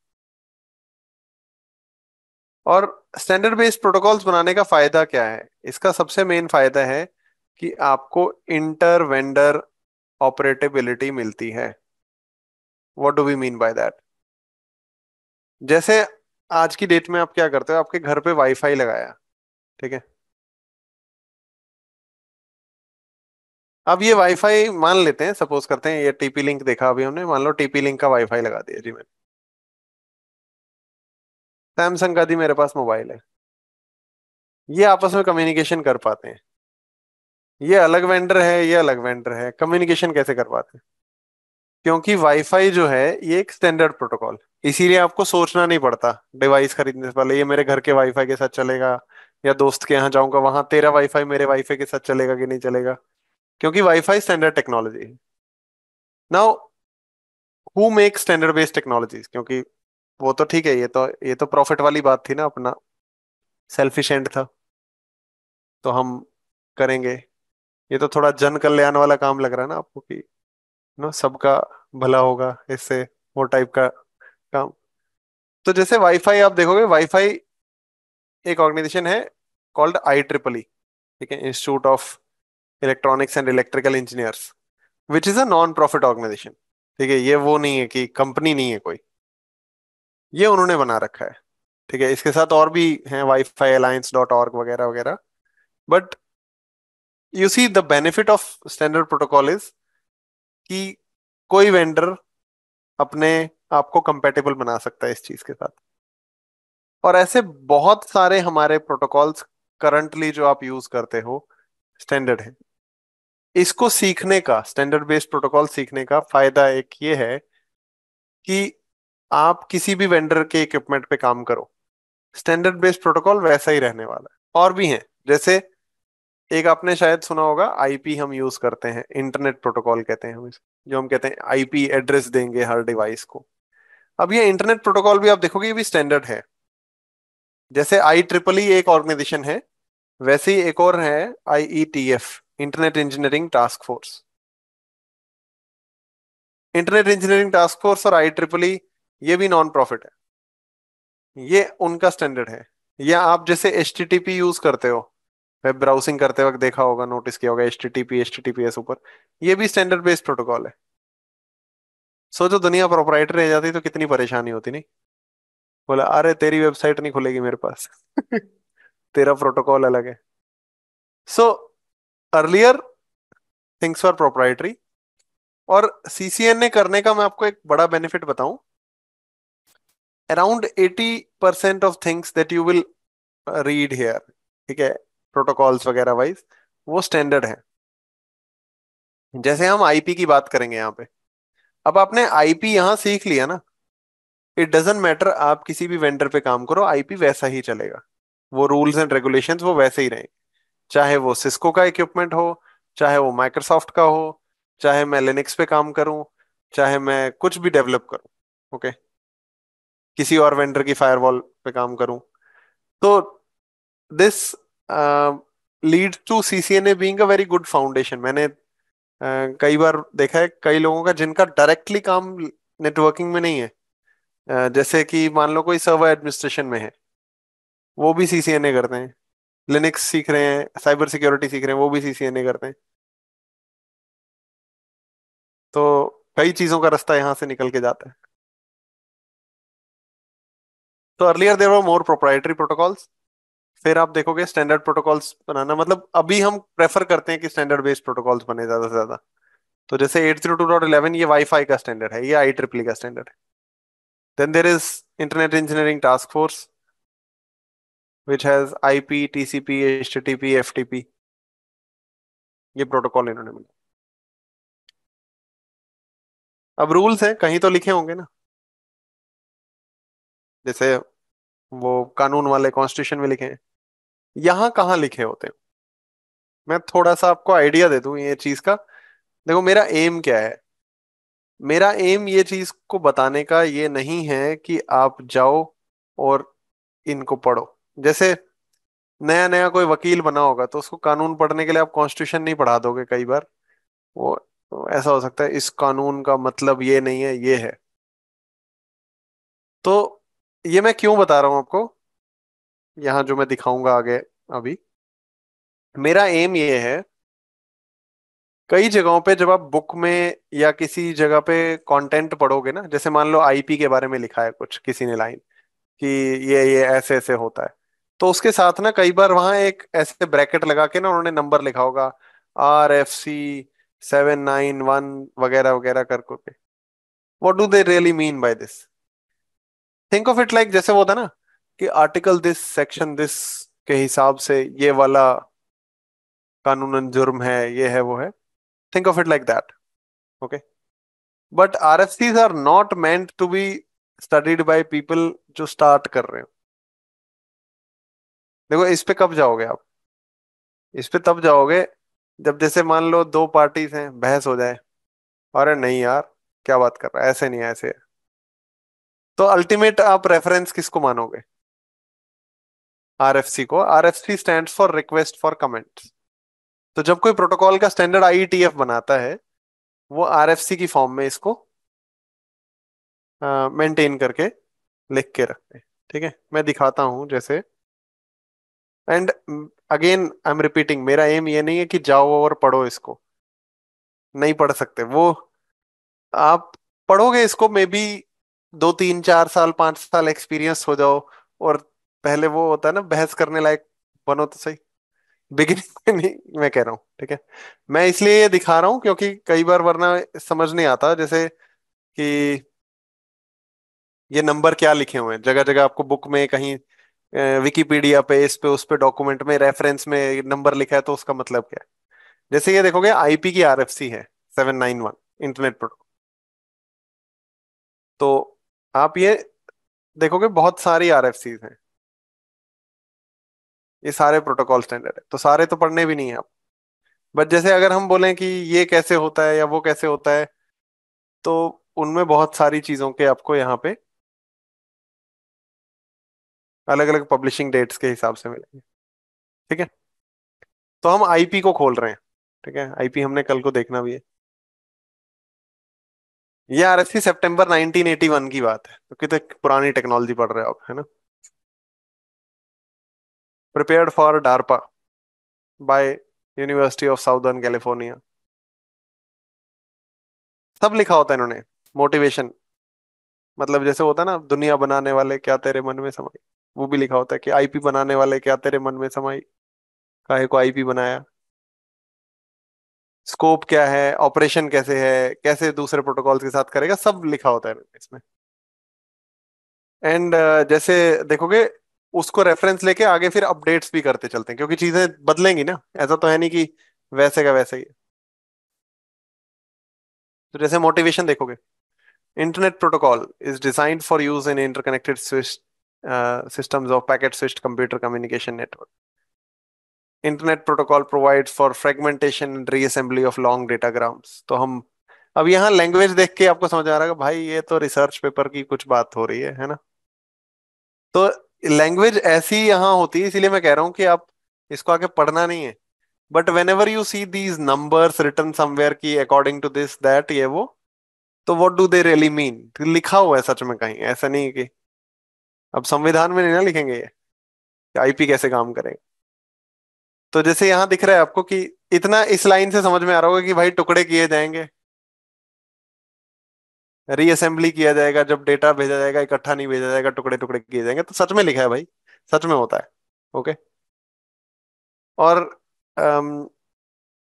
और स्टैंडर्ड बेस्ड प्रोटोकॉल्स बनाने का फायदा क्या है इसका सबसे मेन फायदा है कि आपको इंटर वेंडर ऑपरेटेबिलिटी मिलती है what do we mean by that जैसे आज की डेट में आप क्या करते हो आपके घर पे वाईफाई लगाया ठीक है अब ये वाईफाई मान लेते हैं सपोज करते हैं ये टीपी लिंक देखा अभी हमने मान लो टीपी लिंक का वाईफाई लगा दिया जी मैंने सैमसंग का दी मेरे पास मोबाइल है ये आपस में कम्युनिकेशन कर पाते हैं ये अलग वेंडर है ये अलग वेंडर है कम्युनिकेशन कैसे कर पाते हैं क्योंकि वाईफाई जो है ये एक स्टैंडर्ड प्रोटोकॉल इसीलिए आपको सोचना नहीं पड़ता डिवाइस खरीदने से पहले ये मेरे घर के वाईफाई के साथ चलेगा या दोस्त के यहाँ जाऊंगा वहां तेरा वाईफाई मेरे वाईफाई के साथ चलेगा कि नहीं चलेगा क्योंकि वाईफाई स्टैंडर्ड टेक्नोलॉजी है now who make standard based technologies क्योंकि वो तो ठीक है ये तो ये तो प्रॉफिट वाली बात थी ना अपना सेल्फिश एंड था तो हम करेंगे ये तो थोड़ा जन कल्याण वाला काम लग रहा है ना आपको कि ना सबका भला होगा इससे वो टाइप का काम तो जैसे वाईफाई आप देखोगे वाईफाई एक ऑर्गेनाइजेशन है कॉल्ड आई ट्रिपल ई ठीक है institute of electronics and electrical engineers which is a non profit organisation ठीक है ये वो नहीं है कि कंपनी नहीं है कोई ये उन्होंने बना रखा है ठीक है इसके साथ और भी हैं wifi alliance dot org वगैरह वगैरह but you see the benefit of standard protocol is कि कोई वेंडर अपने आप को कंपेटेबल बना सकता है इस चीज के साथ और ऐसे बहुत सारे हमारे प्रोटोकॉल्स करंटली जो आप यूज करते हो स्टैंडर्ड है इसको सीखने का स्टैंडर्ड बेस्ड प्रोटोकॉल सीखने का फायदा एक ये है कि आप किसी भी वेंडर के इक्विपमेंट पे काम करो स्टैंडर्ड बेस्ड प्रोटोकॉल वैसा ही रहने वाला है और भी हैं जैसे एक आपने शायद सुना होगा आईपी हम यूज करते हैं इंटरनेट प्रोटोकॉल कहते हैं हम इसे जो हम कहते हैं आईपी एड्रेस देंगे हर डिवाइस को अब ये इंटरनेट प्रोटोकॉल भी आप देखोगे ये भी स्टैंडर्ड है जैसे आई ट्रिपल ई एक ऑर्गेनाइजेशन है वैसे ही एक और है I E T F internet engineering task force internet engineering task force और आई ट्रिपल ई ये भी नॉन प्रॉफिट है ये उनका स्टैंडर्ड है या आप जैसे एच यूज करते हो वेब ब्राउजिंग करते वक्त देखा होगा नोटिस किया होगा H T T H T ऊपर ये भी स्टैंडर्ड बेस्ड प्रोटोकॉल है सोचो दुनिया प्रोपराइटर रह जाती तो कितनी परेशानी होती नहीं बोला अरे तेरी वेबसाइट नहीं खुलेगी मेरे पास तेरा प्रोटोकॉल अलग है so so, earlier things for proprietary और सीसीएन ने करने का मैं आपको एक बड़ा बेनिफिट बताऊं around 80 percent of things that you will read here ठीक है प्रोटोकॉल्स वगैरह वाइज वो स्टैंडर्ड है जैसे हम आईपी की बात करेंगे यहाँ पे अब आपने आईपी यहां सीख लिया ना इट डजेंट मैटर आप किसी भी वेंडर पे काम करो आईपी वैसा ही चलेगा वो रूल्स एंड रेगुलेशंस वो वैसे ही रहेंगे चाहे वो सिस्को का इक्विपमेंट हो चाहे वो माइक्रोसॉफ्ट का हो चाहे मैं लिनिक्स पे काम करूं चाहे मैं कुछ भी डेवलप करूं ओके किसी और वेंडर की फायरवॉल पे काम करूं तो this lead to CCNA being a very good foundation मैंने Uh, कई बार देखा है कई लोगों का जिनका डायरेक्टली काम नेटवर्किंग में नहीं है uh, जैसे कि मान लो कोई सर्वर एडमिनिस्ट्रेशन में है वो भी सीसीएनए करते हैं लिनक्स सीख रहे हैं साइबर सिक्योरिटी सीख रहे हैं वो भी सीसीएनए करते हैं तो कई चीजों का रास्ता यहां से निकल के जाता है तो earlier there more proprietary protocols फिर आप देखोगे स्टैंडर्ड प्रोटोकॉल्स बनाना मतलब अभी हम प्रेफर करते हैं कि स्टैंडर्ड बेस्ड प्रोटोकॉल्स बने ज्यादा से ज्यादा तो जैसे इलेवन oh ये वाईफाई का स्टैंडर्ड है ये आई ट्रिपली e का स्टैंडर्ड है then there is internet engineering task force which has IP, TCP, HTTP, FTP. ये प्रोटोकॉल इन्होंने मिला अब रूल्स हैं कहीं तो लिखे होंगे ना जैसे वो कानून वाले कॉन्स्टिट्यूशन में लिखे हैं यहां कहा लिखे होते हैं मैं थोड़ा सा आपको आइडिया दे दूं ये चीज का देखो मेरा एम क्या है मेरा एम ये चीज को बताने का ये नहीं है कि आप जाओ और इनको पढ़ो जैसे नया नया कोई वकील बना होगा तो उसको कानून पढ़ने के लिए आप कॉन्स्टिट्यूशन नहीं पढ़ा दोगे कई बार वो ऐसा हो सकता है इस कानून का मतलब ये नहीं है ये है तो ये मैं क्यों बता रहा हूं आपको यहाँ जो मैं दिखाऊंगा आगे अभी मेरा एम ये है कई जगहों पे जब आप बुक में या किसी जगह पे कंटेंट पढ़ोगे ना जैसे मान लो आईपी के बारे में लिखा है कुछ किसी ने लाइन कि ये ये ऐसे ऐसे होता है तो उसके साथ ना कई बार वहां एक ऐसे ब्रैकेट लगा के ना उन्होंने नंबर लिखा होगा R F C seven nine one वगैरह वगैरह कर करके what do they really mean by this think of it like जैसे वो था ना कि आर्टिकल दिस सेक्शन दिस के हिसाब से ये वाला कानूनन जुर्म है ये है वो है think of it like that okay but R F Cs are not meant to be studied by people जो स्टार्ट कर रहे हो देखो इस पे कब जाओगे आप इस पे तब जाओगे जब जैसे मान लो दो पार्टीज हैं बहस हो जाए अरे नहीं यार क्या बात कर रहा है ऐसे नहीं ऐसे है। तो अल्टीमेट आप रेफरेंस किसको मानोगे आर को R stand for request for comments तो जब कोई प्रोटोकॉल का स्टैंडर्ड आई e बनाता है वो आर की फॉर्म में इसको मेंटेन करके लिख के रखते हैं ठीक है मैं दिखाता हूं जैसे and again I am repeating मेरा एम ये नहीं है कि जाओ और पढ़ो इसको नहीं पढ़ सकते वो आप पढ़ोगे इसको मे बी दो तीन चार साल पांच साल एक्सपीरियंस हो जाओ और पहले वो होता है ना बहस करने लायक बनो तो सही बिगिनिंग में नहीं मैं कह रहा हूँ ठीक है मैं इसलिए ये दिखा रहा हूँ क्योंकि कई बार वरना समझ नहीं आता जैसे कि ये नंबर क्या लिखे हुए हैं जगह जगह आपको बुक में कहीं विकीपीडिया पे इस पे उस पे डॉक्यूमेंट में रेफरेंस में नंबर लिखा है तो उसका मतलब क्या है जैसे ये देखोगे आईपी की आरएफसी है 791 इंटरनेट प्रोटोकॉल तो आप ये देखोगे बहुत सारी आर हैं ये सारे प्रोटोकॉल स्टैंडर्ड है तो सारे तो पढ़ने भी नहीं है आप बट जैसे अगर हम बोलें कि ये कैसे होता है या वो कैसे होता है तो उनमें बहुत सारी चीजों के आपको यहाँ पे अलग अलग पब्लिशिंग डेट्स के हिसाब से मिलेंगे ठीक है तो हम आईपी को खोल रहे हैं ठीक है आईपी हमने कल को देखना भी है ये आर एस सितंबर 1981 की बात है तो कितने पुरानी टेक्नोलॉजी पढ़ रहे हो आप है ना prepared for DARPA by University of Southern California सब लिखा होता है इन्होंने मोटिवेशन मतलब जैसे होता है ना दुनिया बनाने वाले क्या तेरे मन में समझ वो भी लिखा होता है कि आईपी बनाने वाले क्या तेरे मन में समाई काहे को आईपी बनाया स्कोप क्या है ऑपरेशन कैसे है कैसे दूसरे प्रोटोकॉल्स के साथ करेगा सब लिखा होता है इसमें एंड uh, जैसे देखोगे उसको रेफरेंस लेके आगे फिर अपडेट्स भी करते चलते हैं क्योंकि चीजें बदलेंगी ना ऐसा तो है नहीं कि वैसे का वैसे ही तो जैसे मोटिवेशन देखोगे internet protocol is designed for use in interconnected systems Uh, systems of packet switched computer communication network. Internet protocol provides for fragmentation and reassembly of long datagrams. तो हम अब यहाँ लैंग्वेज देख के आपको समझ आ रहा है भाई ये तो रिसर्च पेपर की कुछ बात हो रही है है ना तो लैंग्वेज ऐसी यहाँ होती है इसीलिए मैं कह रहा हूँ कि आप इसको आगे पढ़ना नहीं है but whenever you see these number return somewhere की अकॉर्डिंग टू दिस दैट ये वो तो what do they really mean लिखा हुआ है सच में कहीं ऐसा नहीं कि अब संविधान में नहीं ना लिखेंगे ये कि आईपी कैसे काम करेगा तो जैसे यहाँ दिख रहा है आपको कि इतना इस लाइन से समझ में आ रहा होगा कि भाई टुकड़े किए जाएंगे रीअसेंबली किया जाएगा जब डेटा भेजा जाएगा इकट्ठा नहीं भेजा जाएगा टुकड़े टुकड़े किए जाएंगे तो सच में लिखा है भाई सच में होता है ओके और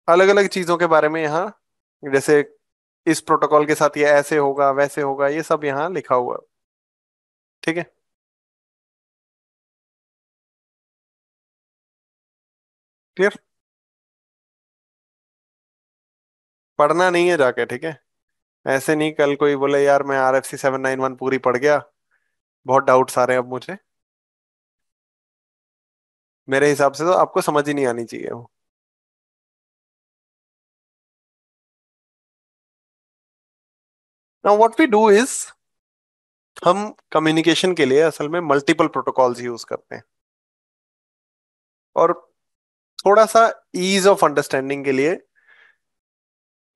अलग अलग चीजों के बारे में यहाँ जैसे इस प्रोटोकॉल के साथ ये ऐसे होगा वैसे होगा ये सब यहाँ लिखा हुआ है ठीक है क्लियर पढ़ना नहीं है जाके ठीक है ऐसे नहीं कल कोई बोले यार मैं R F C seven nine one पूरी पढ़ गया बहुत डाउट्स आ रहे हैं अब मुझे मेरे हिसाब से तो आपको समझ ही नहीं आनी चाहिए वो now what we do is हम कम्युनिकेशन के लिए असल में मल्टीपल प्रोटोकॉल्स यूज करते हैं और थोड़ा सा ईज ऑफ अंडरस्टैंडिंग के लिए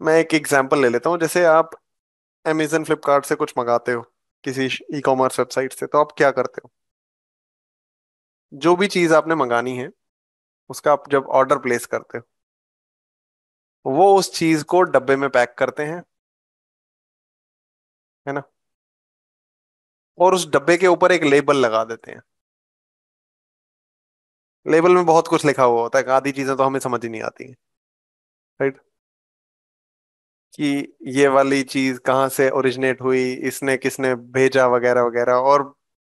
मैं एक एग्जाम्पल ले लेता हूँ जैसे आप अमेजन फ्लिपकार्ट से कुछ मंगाते हो किसी ई कॉमर्स वेबसाइट से तो आप क्या करते हो जो भी चीज आपने मंगानी है उसका आप जब ऑर्डर प्लेस करते हो वो उस चीज को डब्बे में पैक करते हैं है ना और उस डब्बे के ऊपर एक लेबल लगा देते हैं लेबल में बहुत कुछ लिखा हुआ होता है आधी चीजें तो हमें समझ ही नहीं आती है राइट कि ये वाली चीज कहाँ से ओरिजिनेट हुई इसने किसने भेजा वगैरह वगैरह और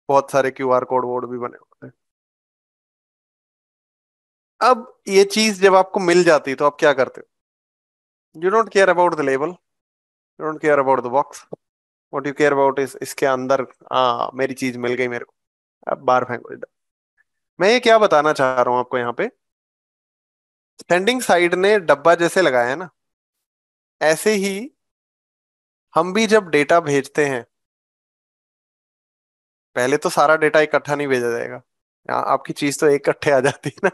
बहुत सारे क्यू आर कोड वोड भी बने होते हैं अब ये चीज जब आपको मिल जाती तो आप क्या करते हो you don't care about the label you don't care about the box what you care about is इसके अंदर हाँ मेरी चीज मिल गई मेरे को अब बाहर फेंको इधर मैं ये क्या बताना चाह रहा हूं आपको यहाँ पे स्टैंडिंग साइड ने डब्बा जैसे लगाया ना ऐसे ही हम भी जब डेटा भेजते हैं पहले तो सारा डेटा इकट्ठा नहीं भेजा जाएगा यहाँ आपकी चीज तो एक इकट्ठे आ जाती है ना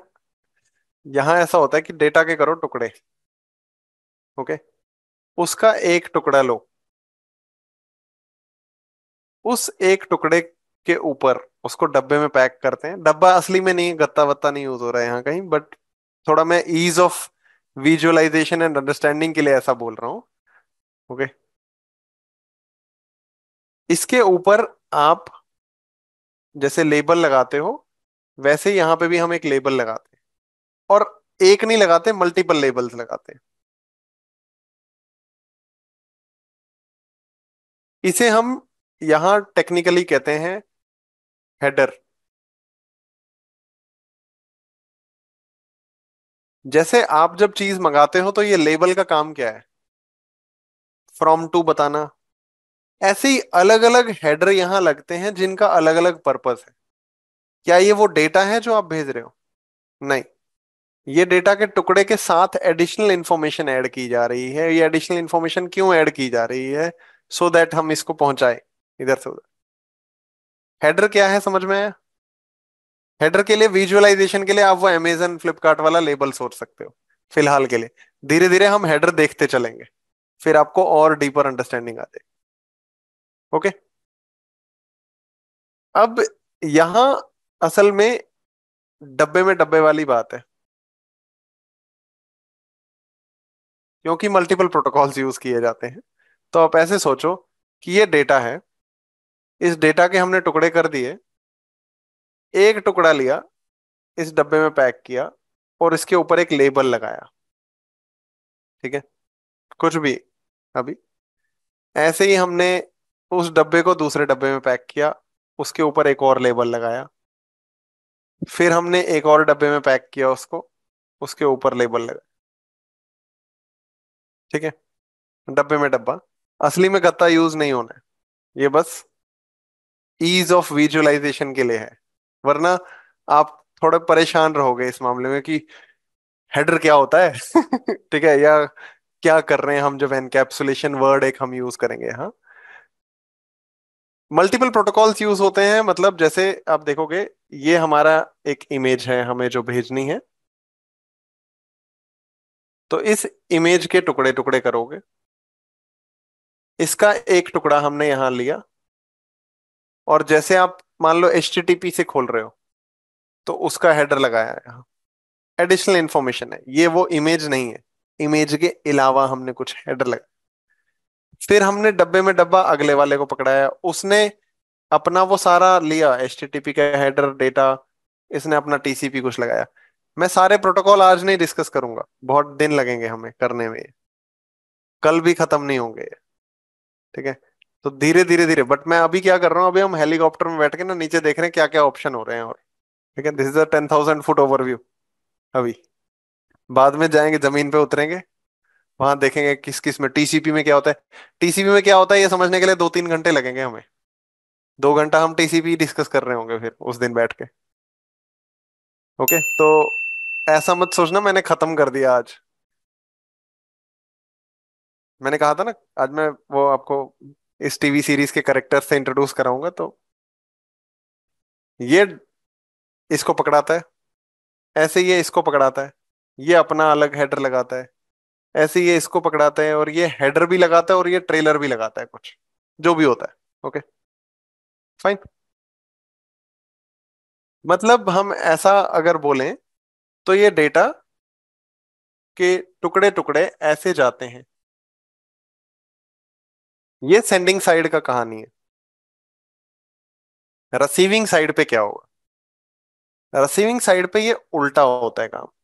यहां ऐसा होता है कि डेटा के करो टुकड़े ओके उसका एक टुकड़ा लो उस एक टुकड़े के ऊपर उसको डब्बे में पैक करते हैं डब्बा असली में नहीं गत्ता वत्ता नहीं यूज हो रहा है यहाँ कहीं बट थोड़ा मैं ease of visualisation and understanding के लिए ऐसा बोल रहा हूँ ओके इसके ऊपर आप जैसे लेबल लगाते हो वैसे यहां पे भी हम एक लेबल लगाते हैं और एक नहीं लगाते मल्टीपल लेबल्स लगाते हैं इसे हम यहां टेक्निकली कहते हैं हेडर जैसे आप जब चीज मंगाते हो तो ये लेबल का काम क्या है फ्रॉम टू बताना ऐसे ही अलग अलग हेडर यहां लगते हैं जिनका अलग अलग पर्पस है क्या ये वो डेटा है जो आप भेज रहे हो नहीं ये डेटा के टुकड़े के साथ एडिशनल इंफॉर्मेशन ऐड की जा रही है ये एडिशनल इंफॉर्मेशन क्यों ऐड की जा रही है सो so दैट हम इसको पहुंचाए इधर से उधर हेडर क्या है समझ में आया हेडर के लिए विजुअलाइजेशन के लिए आप वो अमेजन फ्लिपकार्ट वाला लेबल सोच सकते हो फिलहाल के लिए धीरे धीरे हम हेडर देखते चलेंगे फिर आपको और डीपर अंडरस्टैंडिंग आ जाएगी ओके अब यहां असल में डब्बे में डब्बे वाली बात है क्योंकि मल्टीपल प्रोटोकॉल्स यूज किए जाते हैं तो आप ऐसे सोचो कि ये डेटा है इस डेटा के हमने टुकड़े कर दिए एक टुकड़ा लिया इस डब्बे में पैक किया और इसके ऊपर एक लेबल लगाया ठीक है कुछ भी अभी ऐसे ही हमने उस डब्बे को दूसरे डब्बे में पैक किया उसके ऊपर एक और लेबल लगाया फिर हमने एक और डब्बे में पैक किया उसको उसके ऊपर लेबल लगाया ठीक है डब्बे में डब्बा असली में गत्ता यूज नहीं होना है ये बस ईज ऑफ विजुअलाइजेशन के लिए है वरना आप थोड़े परेशान रहोगे इस मामले में कि हेडर क्या होता है ठीक है या क्या कर रहे हैं हम जब एनकैप्सुलेशन वर्ड एक हम यूज करेंगे हाँ मल्टीपल प्रोटोकॉल्स यूज होते हैं मतलब जैसे आप देखोगे ये हमारा एक इमेज है हमें जो भेजनी है तो इस इमेज के टुकड़े टुकड़े करोगे इसका एक टुकड़ा हमने यहां लिया और जैसे आप मान लो एच से खोल रहे हो तो उसका हेडर लगाया है यहाँ एडिशनल इन्फॉर्मेशन है ये वो इमेज नहीं है इमेज के अलावा हमने कुछ हेडर लगाया फिर हमने डब्बे में डब्बा अगले वाले को पकड़ाया उसने अपना वो सारा लिया एच का हेडर डेटा इसने अपना टीसीपी कुछ लगाया मैं सारे प्रोटोकॉल आज नहीं डिस्कस करूंगा बहुत दिन लगेंगे हमें करने में कल भी खत्म नहीं होंगे ठीक है तो धीरे धीरे धीरे बट मैं अभी क्या कर रहा हूँ अभी हम हेलीकॉप्टर में बैठ के ना नीचे देख रहे हैं क्या क्या ऑप्शन हो रहे हैं और ठीक है this is a ten thousand foot overview अभी बाद में जाएंगे जमीन पे उतरेंगे वहां देखेंगे किस किस में टीसीपी में क्या होता है टीसीपी में क्या होता है ये समझने के लिए दो तीन घंटे लगेंगे हमें दो घंटा हम टीसीपी डिस्कस कर रहे होंगे फिर उस दिन बैठ के ओके तो ऐसा मत सोचना मैंने खत्म कर दिया आज मैंने कहा था ना आज मैं वो आपको इस टीवी सीरीज के करेक्टर से इंट्रोड्यूस कराऊंगा तो ये इसको पकड़ाता है ऐसे ये इसको पकड़ाता है ये अपना अलग हेडर लगाता है ऐसे ये इसको पकड़ाता है और ये हेडर भी लगाता है और ये ट्रेलर भी लगाता है कुछ जो भी होता है ओके फाइन मतलब हम ऐसा अगर बोलें तो ये डेटा के टुकड़े टुकड़े ऐसे जाते हैं ये सेंडिंग साइड का कहानी है रिसीविंग साइड पे क्या होगा रिसीविंग साइड पे ये उल्टा होता है काम